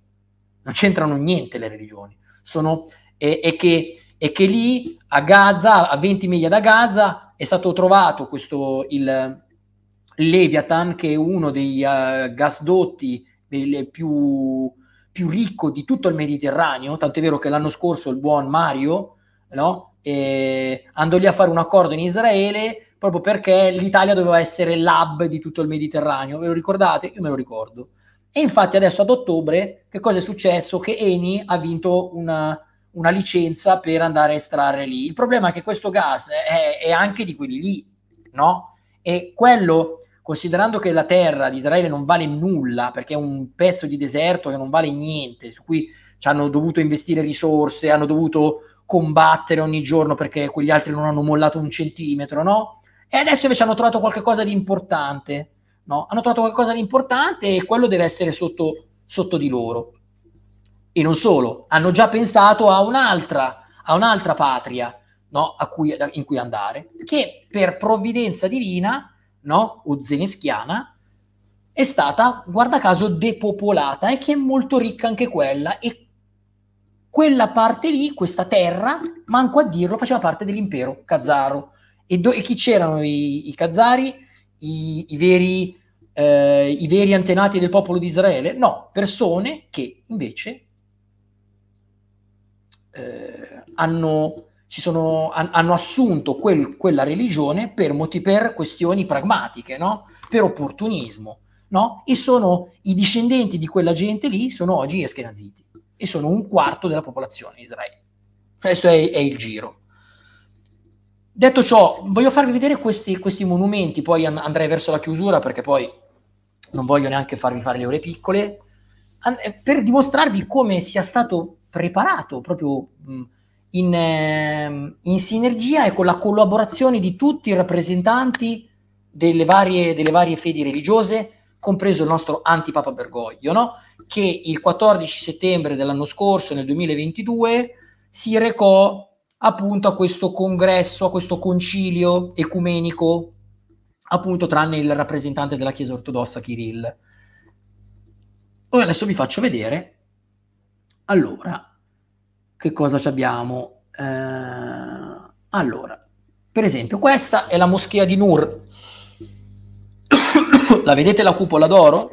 non c'entrano niente le religioni, sono, e, che, e che lì a Gaza, a 20 miglia da Gaza, è stato trovato questo, il Leviathan, che è uno dei uh, eh, gasdotti del, più, più, ricco di tutto il Mediterraneo, tant'è vero che l'anno scorso il buon Mario no? eh, andò lì a fare un accordo in Israele proprio perché l'Italia doveva essere l'hub di tutto il Mediterraneo. Ve lo ricordate? Io me lo ricordo. E infatti adesso ad ottobre che cosa è successo? Che Eni ha vinto una, una licenza per andare a estrarre lì. Il problema è che questo gas è, è anche di quelli lì, no? E quello, considerando che la terra di Israele non vale nulla, perché è un pezzo di deserto che non vale niente, su cui ci hanno dovuto investire risorse, hanno dovuto combattere ogni giorno perché quegli altri non hanno mollato un centimetro, no? E adesso invece hanno trovato qualcosa di importante, no? Hanno trovato qualcosa di importante e quello deve essere sotto, sotto di loro. E non solo, hanno già pensato a un'altra, a un'altra patria no? cui, in cui andare, che per provvidenza divina no? o zeneschiana è stata, guarda caso, depopolata e che è molto ricca anche quella. E quella parte lì, questa terra, manco a dirlo, faceva parte dell'impero kazaro. E, do- e, chi c'erano i, i kazari, i, i, veri, eh, i, veri, antenati del popolo di Israele? No, persone che invece eh, hanno, sono, han, hanno, assunto quel, quella religione per, moti- per questioni pragmatiche, no? per opportunismo. No? E sono i discendenti di quella gente lì, sono oggi gli Eskenaziti e sono un quarto della popolazione di Israele. Questo è, è il giro. Detto ciò, voglio farvi vedere questi, questi, monumenti, poi andrei verso la chiusura perché poi non voglio neanche farvi fare le ore piccole, eh, per dimostrarvi come sia stato preparato proprio mm, in, ehm, in, sinergia e con la collaborazione di tutti i rappresentanti delle varie, delle varie fedi religiose, compreso il nostro antipapa Bergoglio, no? che il 14 settembre dell'anno scorso, nel 2022, si recò appunto a questo congresso, a questo concilio ecumenico, appunto tranne il rappresentante della Chiesa ortodossa Kirill. Ora adesso vi faccio vedere allora, che cosa ci abbiamo? Eh, allora, per esempio, questa è la moschea di Nur. la vedete la cupola d'oro?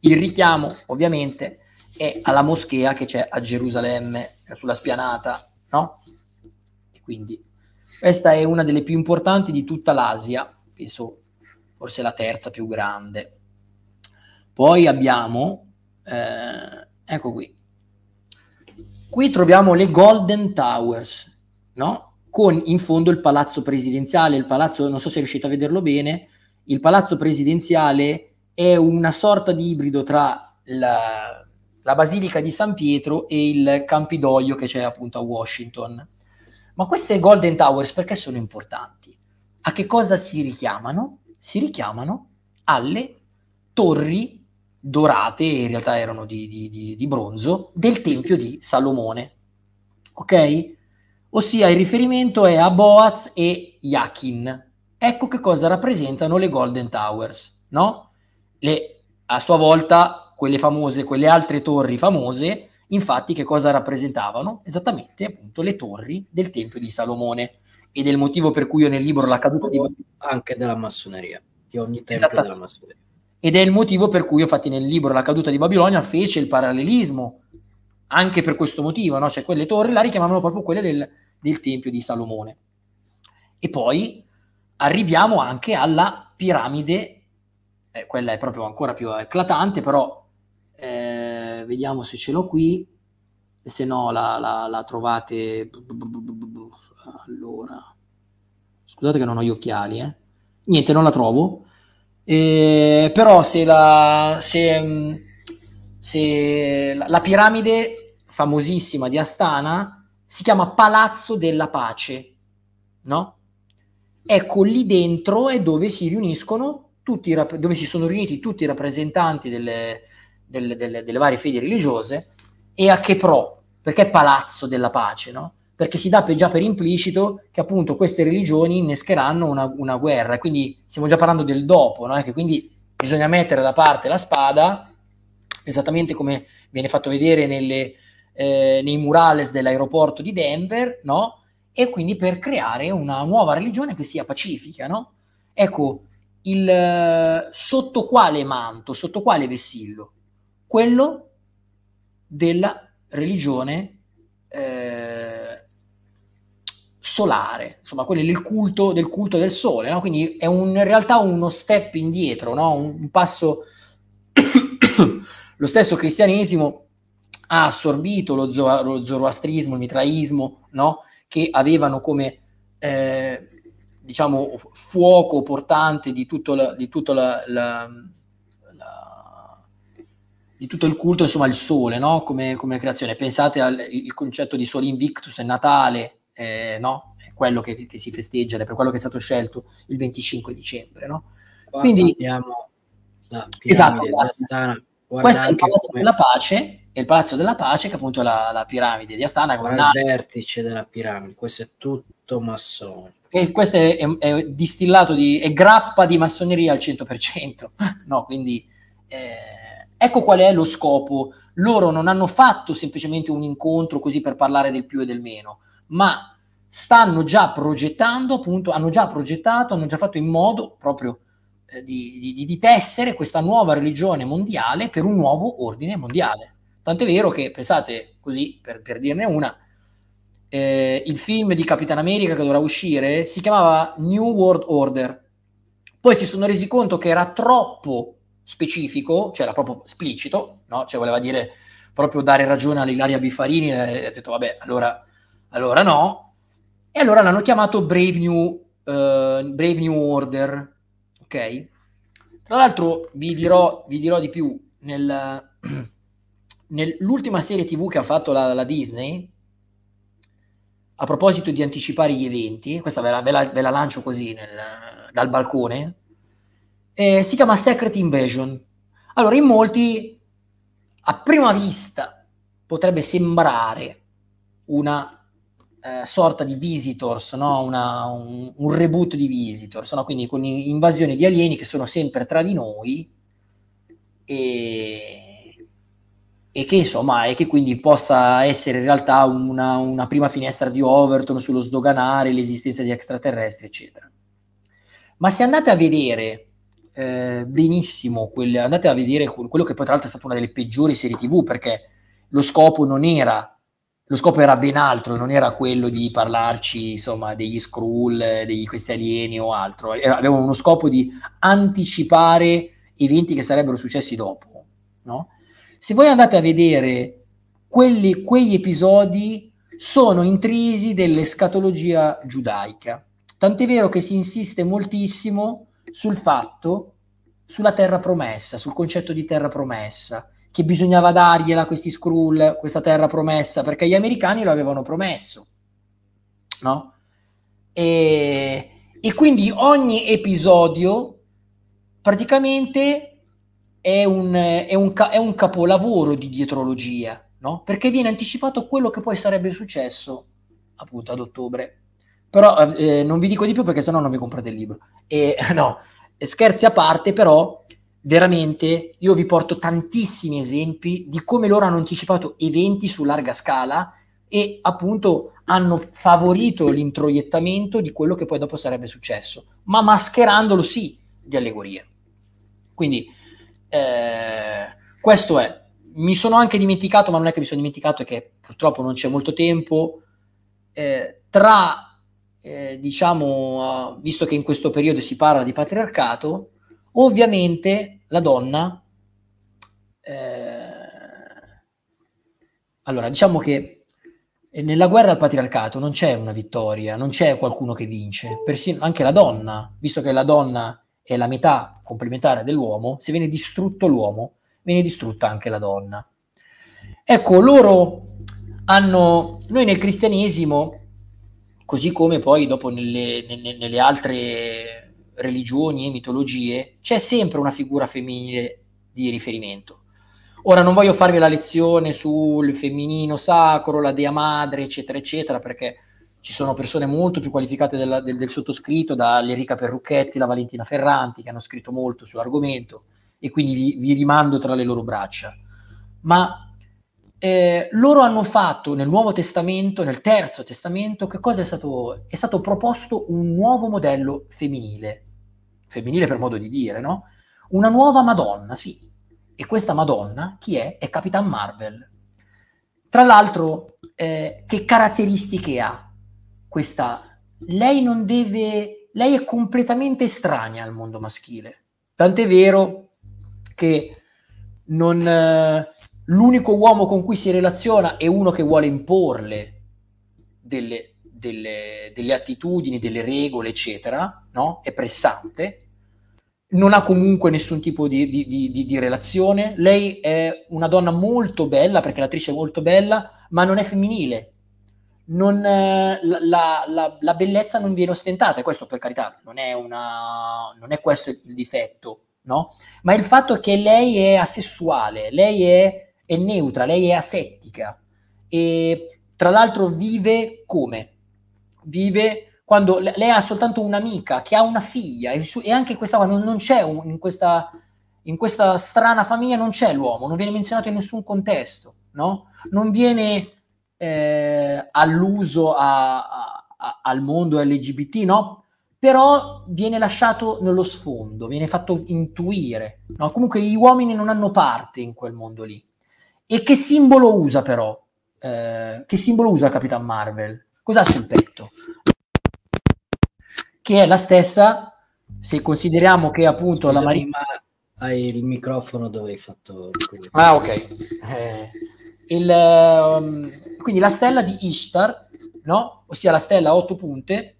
Il richiamo, ovviamente, è alla moschea che c'è a Gerusalemme, sulla spianata, no? E quindi questa è una delle più importanti di tutta l'Asia, penso forse la terza più grande. Poi abbiamo, eh, ecco qui, Qui troviamo le Golden Towers, no? con in fondo il palazzo presidenziale, il palazzo, non so se riuscite a vederlo bene, il palazzo presidenziale è una sorta di ibrido tra la, la basilica di San Pietro e il Campidoglio che c'è appunto a Washington. Ma queste Golden Towers perché sono importanti? A che cosa si richiamano? Si richiamano alle torri dorate, in realtà erano di, di, di bronzo, del Tempio di Salomone. Ok? Ossia il riferimento è a Boaz e Yakin. Ecco che cosa rappresentano le Golden Towers, no? Le, a sua volta, quelle famose, quelle altre torri famose, infatti che cosa rappresentavano? Esattamente appunto le torri del Tempio di Salomone ed è il motivo per cui io nel libro La caduta di... Anche della massoneria, di ogni tempio della massoneria. Ed è il motivo per cui, infatti, nel libro La caduta di Babilonia fece il parallelismo anche per questo motivo, no? cioè quelle torri la richiamavano proprio quelle del, del Tempio di Salomone. E poi arriviamo anche alla piramide, eh, quella è proprio ancora più eclatante, però eh, vediamo se ce l'ho qui, se no la, la, la trovate... Allora, scusate che non ho gli occhiali, eh. Niente, non la trovo. Eh, però se la, se, mm, se la, piramide famosissima di Astana si chiama Palazzo della Pace, no? Ecco, lì dentro è dove si riuniscono tutti, dove si sono riuniti tutti i rappresentanti delle, delle, delle, delle varie fedi religiose e a che pro? Perché è Palazzo della Pace, no? perché si dà già per implicito che appunto queste religioni innescheranno una, una guerra, quindi stiamo già parlando del dopo, no? che quindi bisogna mettere da parte la spada, esattamente come viene fatto vedere nelle, eh, nei murales dell'aeroporto di Denver, no? e quindi per creare una nuova religione che sia pacifica. No? Ecco, il, sotto quale manto, sotto quale vessillo? Quello della religione pacifica solare, insomma, quello è culto del culto del sole, no? quindi è un, in realtà uno step indietro, no? un, un passo. lo stesso cristianesimo ha assorbito lo, zo- lo zoroastrismo, il mitraismo, no? che avevano come eh, diciamo, fuoco portante di tutto, la, di, tutto la, la, di tutto, il culto, insomma, il sole come, come creazione. Pensate al concetto di Sole Invictus e Natale, eh, no? È quello che, che, si festeggia, è per quello che è stato scelto il 25 dicembre, no? Qua Quindi abbiamo esatto, Astana, questo è il Palazzo come... della Pace, è il Palazzo della Pace che è appunto la, la piramide di Astana. Con il vertice della piramide, questo è tutto massone. E questo è, è, è, distillato di è grappa di massoneria al 100%, no? Quindi eh, ecco qual è lo scopo. Loro non hanno fatto semplicemente un incontro così per parlare del più e del meno, ma stanno già progettando, appunto, hanno già progettato, hanno già fatto in modo proprio eh, di, di, di, tessere questa nuova religione mondiale per un nuovo ordine mondiale. Tant'è vero che, pensate così, per, per dirne una, eh, il film di Capitan America che dovrà uscire si chiamava New World Order. Poi si sono resi conto che era troppo specifico, cioè era proprio esplicito, no? cioè voleva dire proprio dare ragione all'Ilaria Bifarini, e eh, ha detto vabbè, allora, allora no, e allora l'hanno chiamato Brave New, uh, Brave New Order, ok? Tra l'altro vi dirò, vi dirò di più, nel, nell'ultima serie tv che ha fatto la, la, Disney, a proposito di anticipare gli eventi, questa ve la, ve la, ve la lancio così nel, dal balcone, eh, si chiama Secret Invasion. Allora, in molti a prima vista potrebbe sembrare una eh, sorta di visitors, no? Una, un, un, reboot di visitors, no? quindi con invasioni di alieni che sono sempre tra di noi e, e che insomma e che quindi possa essere in realtà una, una, prima finestra di Overton sullo sdoganare l'esistenza di extraterrestri eccetera ma se andate a vedere eh, benissimo quel, andate a vedere quello che poi tra l'altro è stata una delle peggiori serie tv perché lo scopo non era lo scopo era ben altro, non era quello di parlarci insomma, degli Skrull, degli questi alieni o altro, era, avevano uno scopo di anticipare eventi che sarebbero successi dopo. No? Se voi andate a vedere quelli, quegli episodi, sono intrisi dell'escatologia giudaica, tant'è vero che si insiste moltissimo sul fatto, sulla terra promessa, sul concetto di terra promessa che bisognava dargliela questi Skrull, questa terra promessa, perché gli americani lo avevano promesso, no? E, e quindi ogni episodio praticamente è un, è un, è un capolavoro di dietrologia, no? Perché viene anticipato quello che poi sarebbe successo appunto ad ottobre. Però eh, eh non vi dico di più perché sennò non mi comprate il libro. E no, scherzi a parte, però veramente io vi porto tantissimi esempi di come loro hanno anticipato eventi su larga scala e appunto hanno favorito l'introiettamento di quello che poi dopo sarebbe successo, ma mascherandolo sì di allegorie. Quindi eh, questo è. Mi sono anche dimenticato, ma non è che mi sono dimenticato, è che purtroppo non c'è molto tempo, eh, tra, eh, diciamo, eh, visto che in questo periodo si parla di patriarcato, Ovviamente la donna, eh, allora diciamo che nella guerra al patriarcato non c'è una vittoria, non c'è qualcuno che vince, persino anche la donna, visto che la donna è la metà complementare dell'uomo, se viene distrutto l'uomo, viene distrutta anche la donna. Ecco, loro hanno, noi nel cristianesimo, così come poi dopo nelle, nelle, nelle altre religioni e mitologie, c'è sempre una figura femminile di riferimento. Ora non voglio farvi la lezione sul femminino sacro, la dea madre, eccetera, eccetera, perché ci sono persone molto più qualificate della, del, del, sottoscritto, dall'Erica Perrucchetti, la Valentina Ferranti, che hanno scritto molto sull'argomento, e quindi vi, vi rimando tra le loro braccia. Ma eh, loro hanno fatto nel Nuovo Testamento, nel Terzo Testamento, che cosa è stato? È stato proposto un nuovo modello femminile, femminile per modo di dire, no? Una nuova Madonna, sì. E questa Madonna, chi è? È Capitan Marvel. Tra l'altro, eh, che caratteristiche ha questa? Lei non deve... Lei è completamente estranea al mondo maschile. Tant'è vero che non, eh, l'unico uomo con cui si relaziona è uno che vuole imporle delle, delle, delle attitudini, delle regole, eccetera, no? è pressante, non ha comunque nessun tipo di, di, di, di, relazione. Lei è una donna molto bella, perché l'attrice è molto bella, ma non è femminile. Non, eh, la, la, la, la, bellezza non viene ostentata, e questo per carità non è, una, non è questo il difetto, no? Ma il fatto che lei è asessuale, lei è, è neutra, lei è asettica e tra l'altro vive come? vive quando lei ha soltanto un'amica che ha una figlia e, su, e anche questa qua non, non c'è un, in, questa, in, questa, strana famiglia non c'è l'uomo, non viene menzionato in nessun contesto, no? Non viene eh, alluso a, a, a, al mondo LGBT, no? Però viene lasciato nello sfondo, viene fatto intuire, no? Comunque gli uomini non hanno parte in quel mondo lì. E che simbolo usa però? Eh, che simbolo usa Capitan Marvel? Cos'ha sul petto? Che è la stessa, se consideriamo che appunto Scusami, la Marina... hai il microfono dove hai fatto... Ah, ok. Eh, il, um, quindi la stella di Ishtar, no? Ossia la stella a otto punte.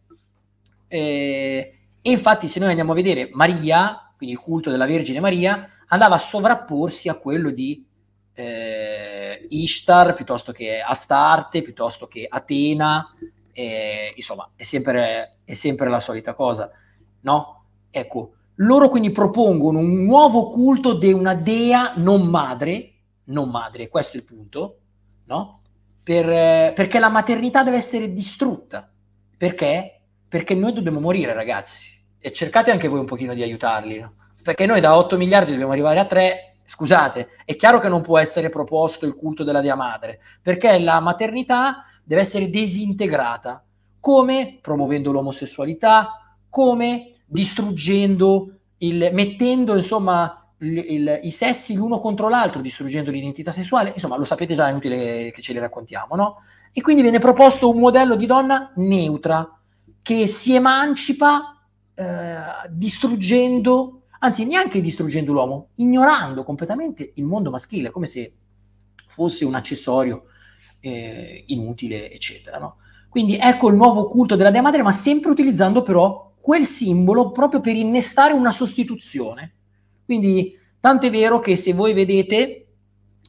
Eh, e infatti se noi andiamo a vedere Maria, quindi il culto della Vergine Maria, andava a sovrapporsi a quello di... Eh, eh, Ishtar, piuttosto che Astarte, piuttosto che Atena, eh, insomma, è sempre, è sempre la solita cosa, no? Ecco, loro quindi propongono un nuovo culto di de una dea non madre, non madre, questo è il punto, no? Per, eh, perché la maternità deve essere distrutta. Perché? Perché noi dobbiamo morire, ragazzi. E cercate anche voi un pochino di aiutarli, no? Perché noi da 8 miliardi dobbiamo arrivare a 3, Scusate, è chiaro che non può essere proposto il culto della Dea Madre, perché la maternità deve essere disintegrata, come promuovendo l'omosessualità, come distruggendo, il, mettendo insomma il, il, i sessi l'uno contro l'altro, distruggendo l'identità sessuale, insomma lo sapete già, è inutile che ce li raccontiamo, no? E quindi viene proposto un modello di donna neutra, che si emancipa eh, distruggendo anzi neanche distruggendo l'uomo, ignorando completamente il mondo maschile, come se fosse un accessorio eh, inutile, eccetera. No? Quindi ecco il nuovo culto della Dea Madre, ma sempre utilizzando però quel simbolo proprio per innestare una sostituzione. Quindi tant'è vero che se voi vedete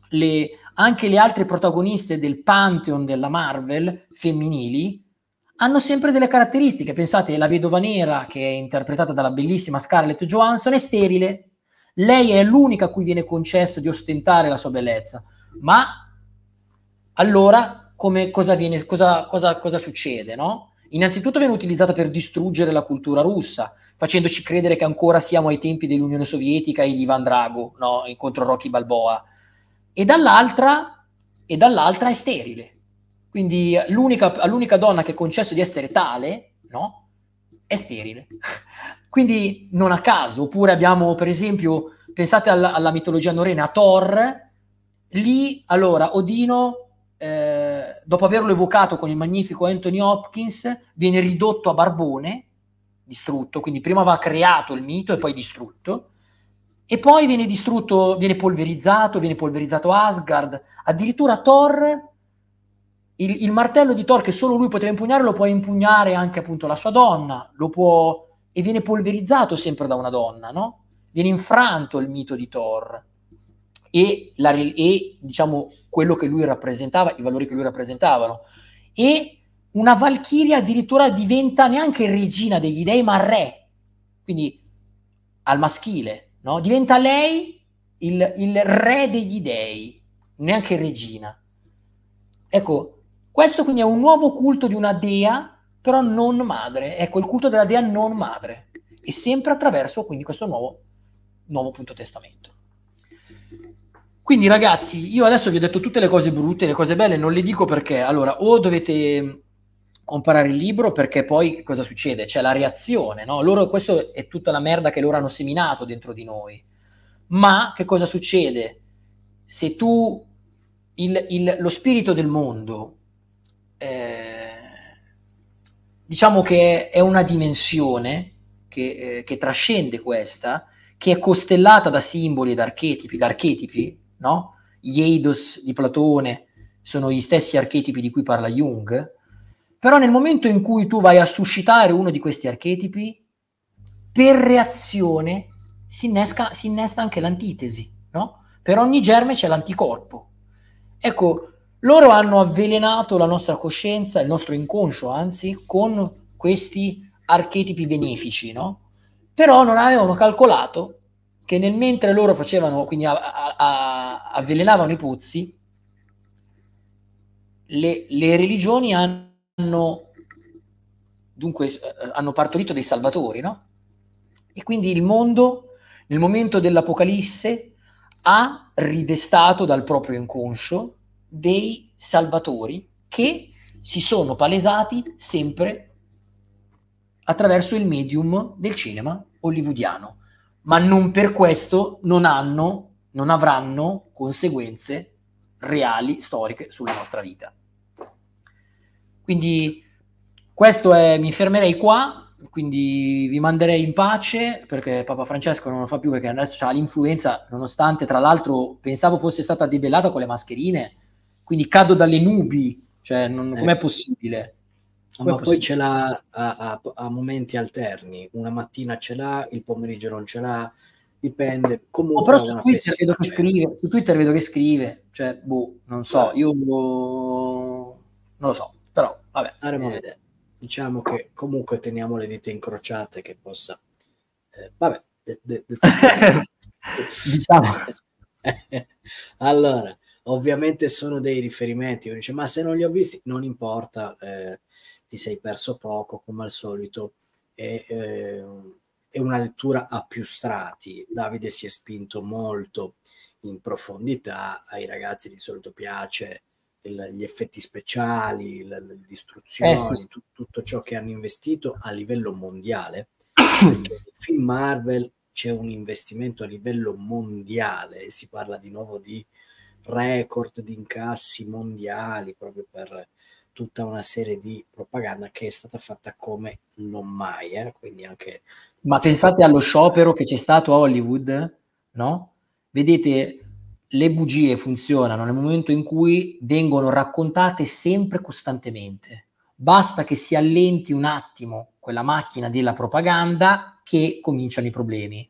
le, anche le altre protagoniste del pantheon della Marvel femminili, hanno sempre delle caratteristiche. Pensate, la vedova nera, che è interpretata dalla bellissima Scarlett Johansson, è sterile. Lei è l'unica a cui viene concesso di ostentare la sua bellezza. Ma allora come, cosa, viene, cosa, cosa, cosa succede? No? Innanzitutto viene utilizzata per distruggere la cultura russa, facendoci credere che ancora siamo ai tempi dell'Unione Sovietica e di Ivan Drago no? contro Rocky Balboa. E dall'altra, e dall'altra è sterile quindi l'unica, all'unica donna che è concesso di essere tale, no? È sterile. Quindi non a caso, oppure abbiamo per esempio, pensate alla, alla mitologia norena, a Thor, lì allora Odino, eh, dopo averlo evocato con il magnifico Anthony Hopkins, viene ridotto a barbone, distrutto, quindi prima va creato il mito e poi distrutto, e poi viene distrutto, viene polverizzato, viene polverizzato Asgard, addirittura Thor il, il, martello di Thor che solo lui poteva impugnare lo può impugnare anche appunto la sua donna, può, e viene polverizzato sempre da una donna, no? Viene infranto il mito di Thor e, la, e diciamo quello che lui rappresentava, i valori che lui rappresentavano. E una Valchiria addirittura diventa neanche regina degli dei, ma re, quindi al maschile, no? Diventa lei il, il re degli dei, neanche regina. Ecco, questo quindi è un nuovo culto di una dea, però non madre. Ecco, il culto della dea non madre. E sempre attraverso quindi questo nuovo, nuovo punto testamento. Quindi ragazzi, io adesso vi ho detto tutte le cose brutte, le cose belle, non le dico perché. Allora, o dovete comprare il libro perché poi cosa succede? C'è la reazione, no? Loro, questo è tutta la merda che loro hanno seminato dentro di noi. Ma che cosa succede? Se tu, il, il, lo spirito del mondo eh, diciamo che è una dimensione che, eh, che, trascende questa, che è costellata da simboli ed archetipi, da archetipi, no? Gli eidos di Platone sono gli stessi archetipi di cui parla Jung, però nel momento in cui tu vai a suscitare uno di questi archetipi, per reazione si, innesca, si innesta anche l'antitesi, no? Per ogni germe c'è l'anticorpo. Ecco, loro hanno avvelenato la nostra coscienza, il nostro inconscio anzi, con questi archetipi benefici, no? Però non avevano calcolato che nel mentre loro facevano, quindi a, a, a, avvelenavano i pozzi, le, le religioni hanno, dunque, eh, eh, hanno partorito dei salvatori, no? E quindi il mondo, nel momento dell'Apocalisse, ha ridestato dal proprio inconscio dei salvatori che si sono palesati sempre attraverso il medium del cinema hollywoodiano, ma non per questo non hanno, non avranno conseguenze reali, storiche sulla nostra vita. Quindi questo è, mi fermerei qua, quindi vi manderei in pace perché Papa Francesco non lo fa più perché adesso ha l'influenza, nonostante tra l'altro pensavo fosse stata debellata con le mascherine, quindi cado dalle nubi, cioè non, eh. com'è possibile? Ah, ma possibile? poi ce l'ha a, a, a, momenti alterni, una mattina ce l'ha, il pomeriggio non ce l'ha, dipende. Oh, comunque, oh, però su Twitter, vedo che scrive, su Twitter vedo che scrive, cioè, boh, non so, io non lo so, però vabbè. Staremo a eh. vedere. Diciamo che comunque teniamo le dita incrociate che possa... Eh, vabbè, de, de, de, diciamo. allora, ovviamente sono dei riferimenti. Uno dice, ma se non li ho visti, non importa, eh, ti sei perso poco come al solito. E, eh, è una lettura a più strati. Davide si è spinto molto in profondità, ai ragazzi di solito piace il, gli effetti speciali, le, le distruzioni, eh sì. tu, tutto ciò che hanno investito a livello mondiale. Perché nel film Marvel c'è un investimento a livello mondiale, si parla di nuovo di record di incassi mondiali proprio per tutta una serie di propaganda che è stata fatta come non mai. Eh? Quindi anche... Ma pensate allo sciopero che c'è stato a Hollywood, no? Vedete, le bugie funzionano nel momento in cui vengono raccontate sempre costantemente. Basta che si allenti un attimo quella macchina della propaganda che cominciano i problemi.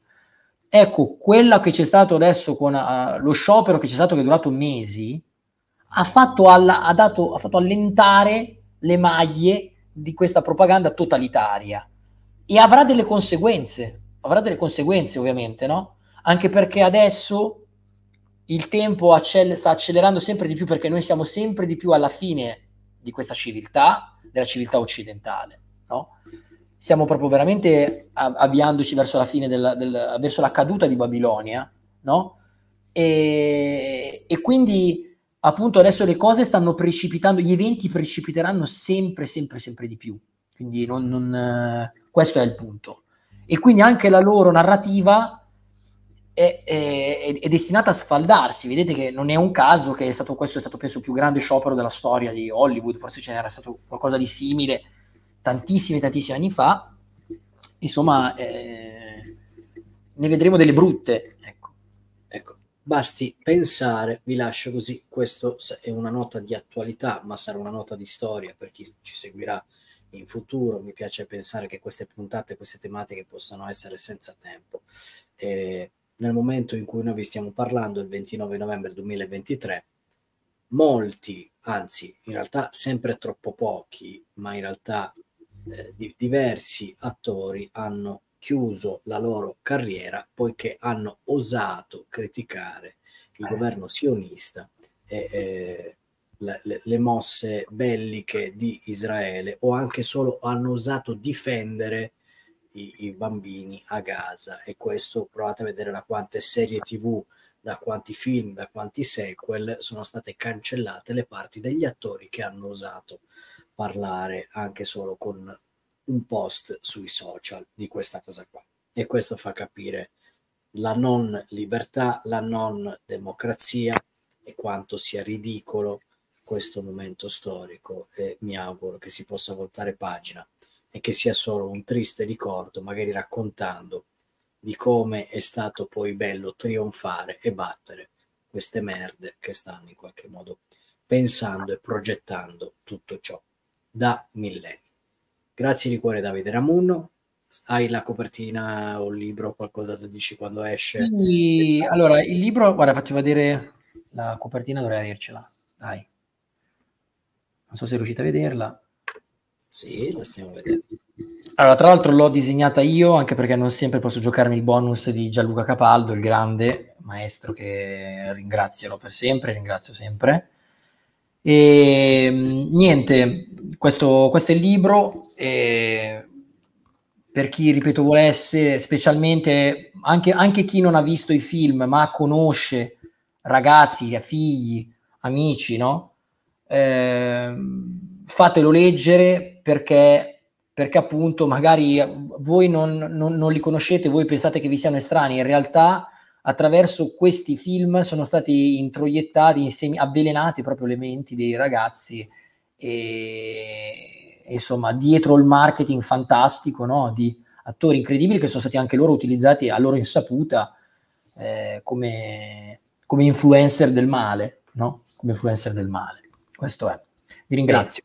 Ecco, quella che c'è stato adesso con uh, lo sciopero che c'è stato che è durato mesi, ha fatto, alla, ha, dato, ha fatto allentare le maglie di questa propaganda totalitaria e avrà delle conseguenze, avrà delle conseguenze ovviamente, no? Anche perché adesso il tempo accel- sta accelerando sempre di più perché noi siamo sempre di più alla fine di questa civiltà, della civiltà occidentale, no? stiamo proprio veramente avviandoci verso la fine, della, del, verso la caduta di Babilonia, no? E, e, quindi appunto adesso le cose stanno precipitando, gli eventi precipiteranno sempre, sempre, sempre di più. Quindi non, non, questo è il punto. E quindi anche la loro narrativa è, è, è, destinata a sfaldarsi. Vedete che non è un caso che è stato, questo è stato penso il più grande sciopero della storia di Hollywood, forse ce n'era stato qualcosa di simile tantissimi, tantissimi anni fa, insomma, eh, ne vedremo delle brutte. Ecco. ecco. basti pensare, vi lascio così, questo è una nota di attualità, ma sarà una nota di storia per chi ci seguirà in futuro. Mi piace pensare che queste puntate, queste tematiche possano essere senza tempo. Eh, nel momento in cui noi vi stiamo parlando, il 29 novembre 2023, molti, anzi in realtà sempre troppo pochi, ma in realtà eh, di, diversi attori hanno chiuso la loro carriera poiché hanno osato criticare il eh. governo sionista e eh, le, le, mosse belliche di Israele o anche solo hanno osato difendere i, i bambini a Gaza e questo provate a vedere da quante serie tv da quanti film, da quanti sequel sono state cancellate le parti degli attori che hanno osato parlare anche solo con un post sui social di questa cosa qua. E questo fa capire la non libertà, la non democrazia e quanto sia ridicolo questo momento storico e mi auguro che si possa voltare pagina e che sia solo un triste ricordo, magari raccontando di come è stato poi bello trionfare e battere queste merde che stanno in qualche modo pensando e progettando tutto ciò da millenni. Grazie di cuore Davide Ramunno. Hai la copertina o il libro, qualcosa da dici quando esce? Quindi, allora, il libro, guarda, faccio vedere la copertina, dovrei avercela. Dai. Non so se riuscite a vederla. Sì, la stiamo vedendo. Allora, tra l'altro l'ho disegnata io, anche perché non sempre posso giocarmi il bonus di Gianluca Capaldo, il grande maestro che ringrazierò per sempre, ringrazio sempre. E mm, niente, questo, questo è il libro. E per chi, ripeto, volesse, specialmente anche, anche, chi non ha visto i film, ma conosce ragazzi, figli, amici, no? Eh, fatelo leggere perché, perché, appunto magari voi non, non, non li conoscete, voi pensate che vi siano estranei, in realtà attraverso questi film sono stati introiettati, insemi, avvelenati proprio le menti dei ragazzi e insomma dietro il marketing fantastico no? di attori incredibili che sono stati anche loro utilizzati a loro insaputa eh, come, come, influencer del male, no? come influencer del male. Questo è. Vi ringrazio.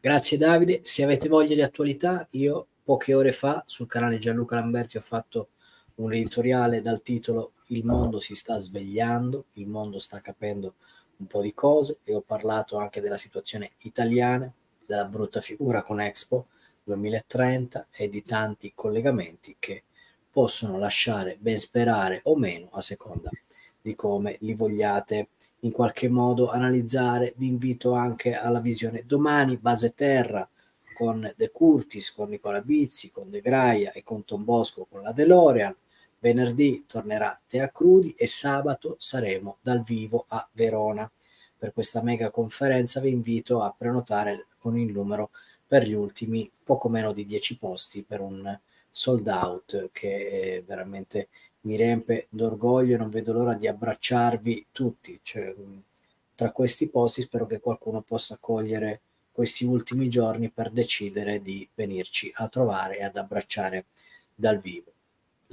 Grazie Davide, se avete voglia di attualità, io poche ore fa sul canale Gianluca Lamberti ho fatto un editoriale dal titolo Il mondo si sta svegliando, il mondo sta capendo un po' di cose e ho parlato anche della situazione italiana, della brutta figura con Expo 2030 e di tanti collegamenti che possono lasciare ben sperare o meno a seconda di come li vogliate in qualche modo analizzare. Vi invito anche alla visione domani, base terra, con De Curtis, con Nicola Bizzi, con De Graia e con Tom Bosco, con la DeLorean. Venerdì tornerà Tea Crudi e sabato saremo dal vivo a Verona. Per questa mega conferenza vi invito a prenotare con il numero per gli ultimi poco meno di 10 posti per un sold out che eh, veramente mi riempie d'orgoglio e non vedo l'ora di abbracciarvi tutti. Cioè, tra questi posti spero che qualcuno possa cogliere questi ultimi giorni per decidere di venirci a trovare e ad abbracciare dal vivo.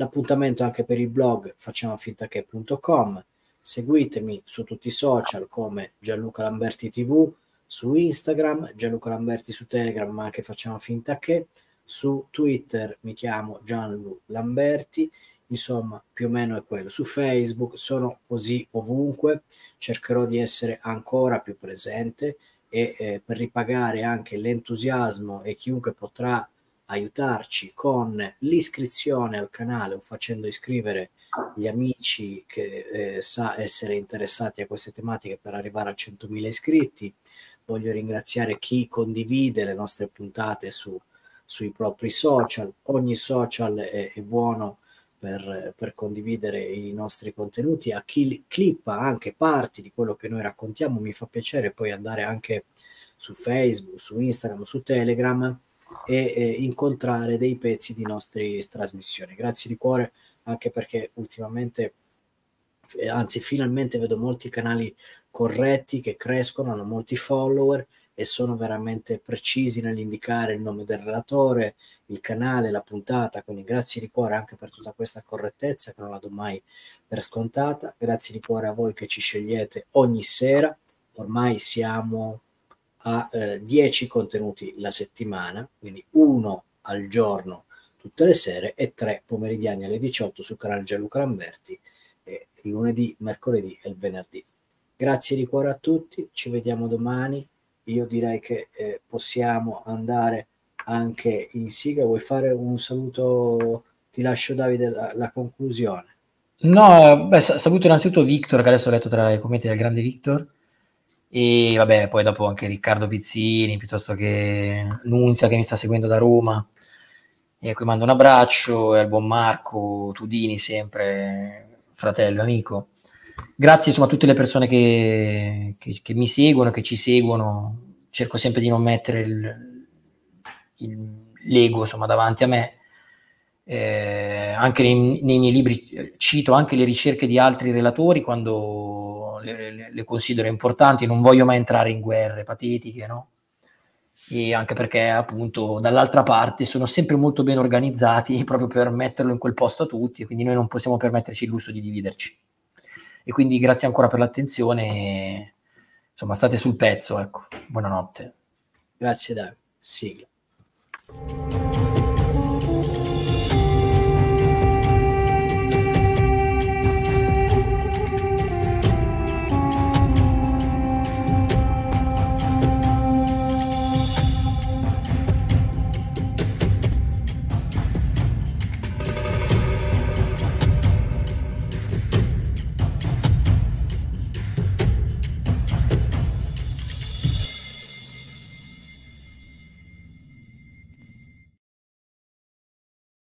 L'appuntamento anche per il blog facciamofintache.com. Seguitemi su tutti i social come Gianluca Lamberti TV, su Instagram, Gianluca Lamberti su Telegram, ma anche facciamo finta che su Twitter mi chiamo Gianlu Lamberti, insomma più o meno è quello. Su Facebook sono così ovunque, cercherò di essere ancora più presente e eh, per ripagare anche l'entusiasmo e chiunque potrà aiutarci con l'iscrizione al canale o facendo iscrivere gli amici che eh, sa essere interessati a queste tematiche per arrivare a 100.000 iscritti. Voglio ringraziare chi condivide le nostre puntate su, sui propri social. Ogni social è, è buono per, per, condividere i nostri contenuti, a chi clippa anche parti di quello che noi raccontiamo. Mi fa piacere poi andare anche su Facebook, su Instagram, su Telegram e eh, incontrare dei pezzi di nostre trasmissioni. Grazie di cuore anche perché ultimamente, eh, anzi finalmente vedo molti canali corretti che crescono, hanno molti follower e sono veramente precisi nell'indicare il nome del relatore, il canale, la puntata, quindi grazie di cuore anche per tutta questa correttezza che non la do mai per scontata, grazie di cuore a voi che ci scegliete ogni sera, ormai siamo a eh, 10 contenuti la settimana, quindi uno al giorno tutte le sere e tre pomeridiani alle 18 sul canale Gianluca Lamberti, eh, il lunedì, mercoledì e il venerdì. Grazie di cuore a tutti, ci vediamo domani. Io direi che eh, possiamo andare anche in sigla. Vuoi fare un saluto? Ti lascio Davide la, la conclusione. No, eh, beh, saluto innanzitutto Victor che adesso ho letto tra i commenti del grande Victor e vabbè, poi dopo anche Riccardo Pizzini, piuttosto che Nunzia che mi sta seguendo da Roma. E a cui mando un abbraccio, e al buon Marco Tudini, sempre fratello, amico. Grazie insomma, a tutte le persone che, che, che, mi seguono, che ci seguono. Cerco sempre di non mettere il, il l'ego insomma, davanti a me eh, anche nei, nei, miei libri eh, cito anche le ricerche di altri relatori quando le, le, le considero importanti, non voglio mai entrare in guerre patetiche, no? E anche perché appunto dall'altra parte sono sempre molto ben organizzati proprio per metterlo in quel posto a tutti, quindi noi non possiamo permetterci il lusso di dividerci. E quindi grazie ancora per l'attenzione, insomma state sul pezzo, ecco, buonanotte. Grazie Dario, sigla.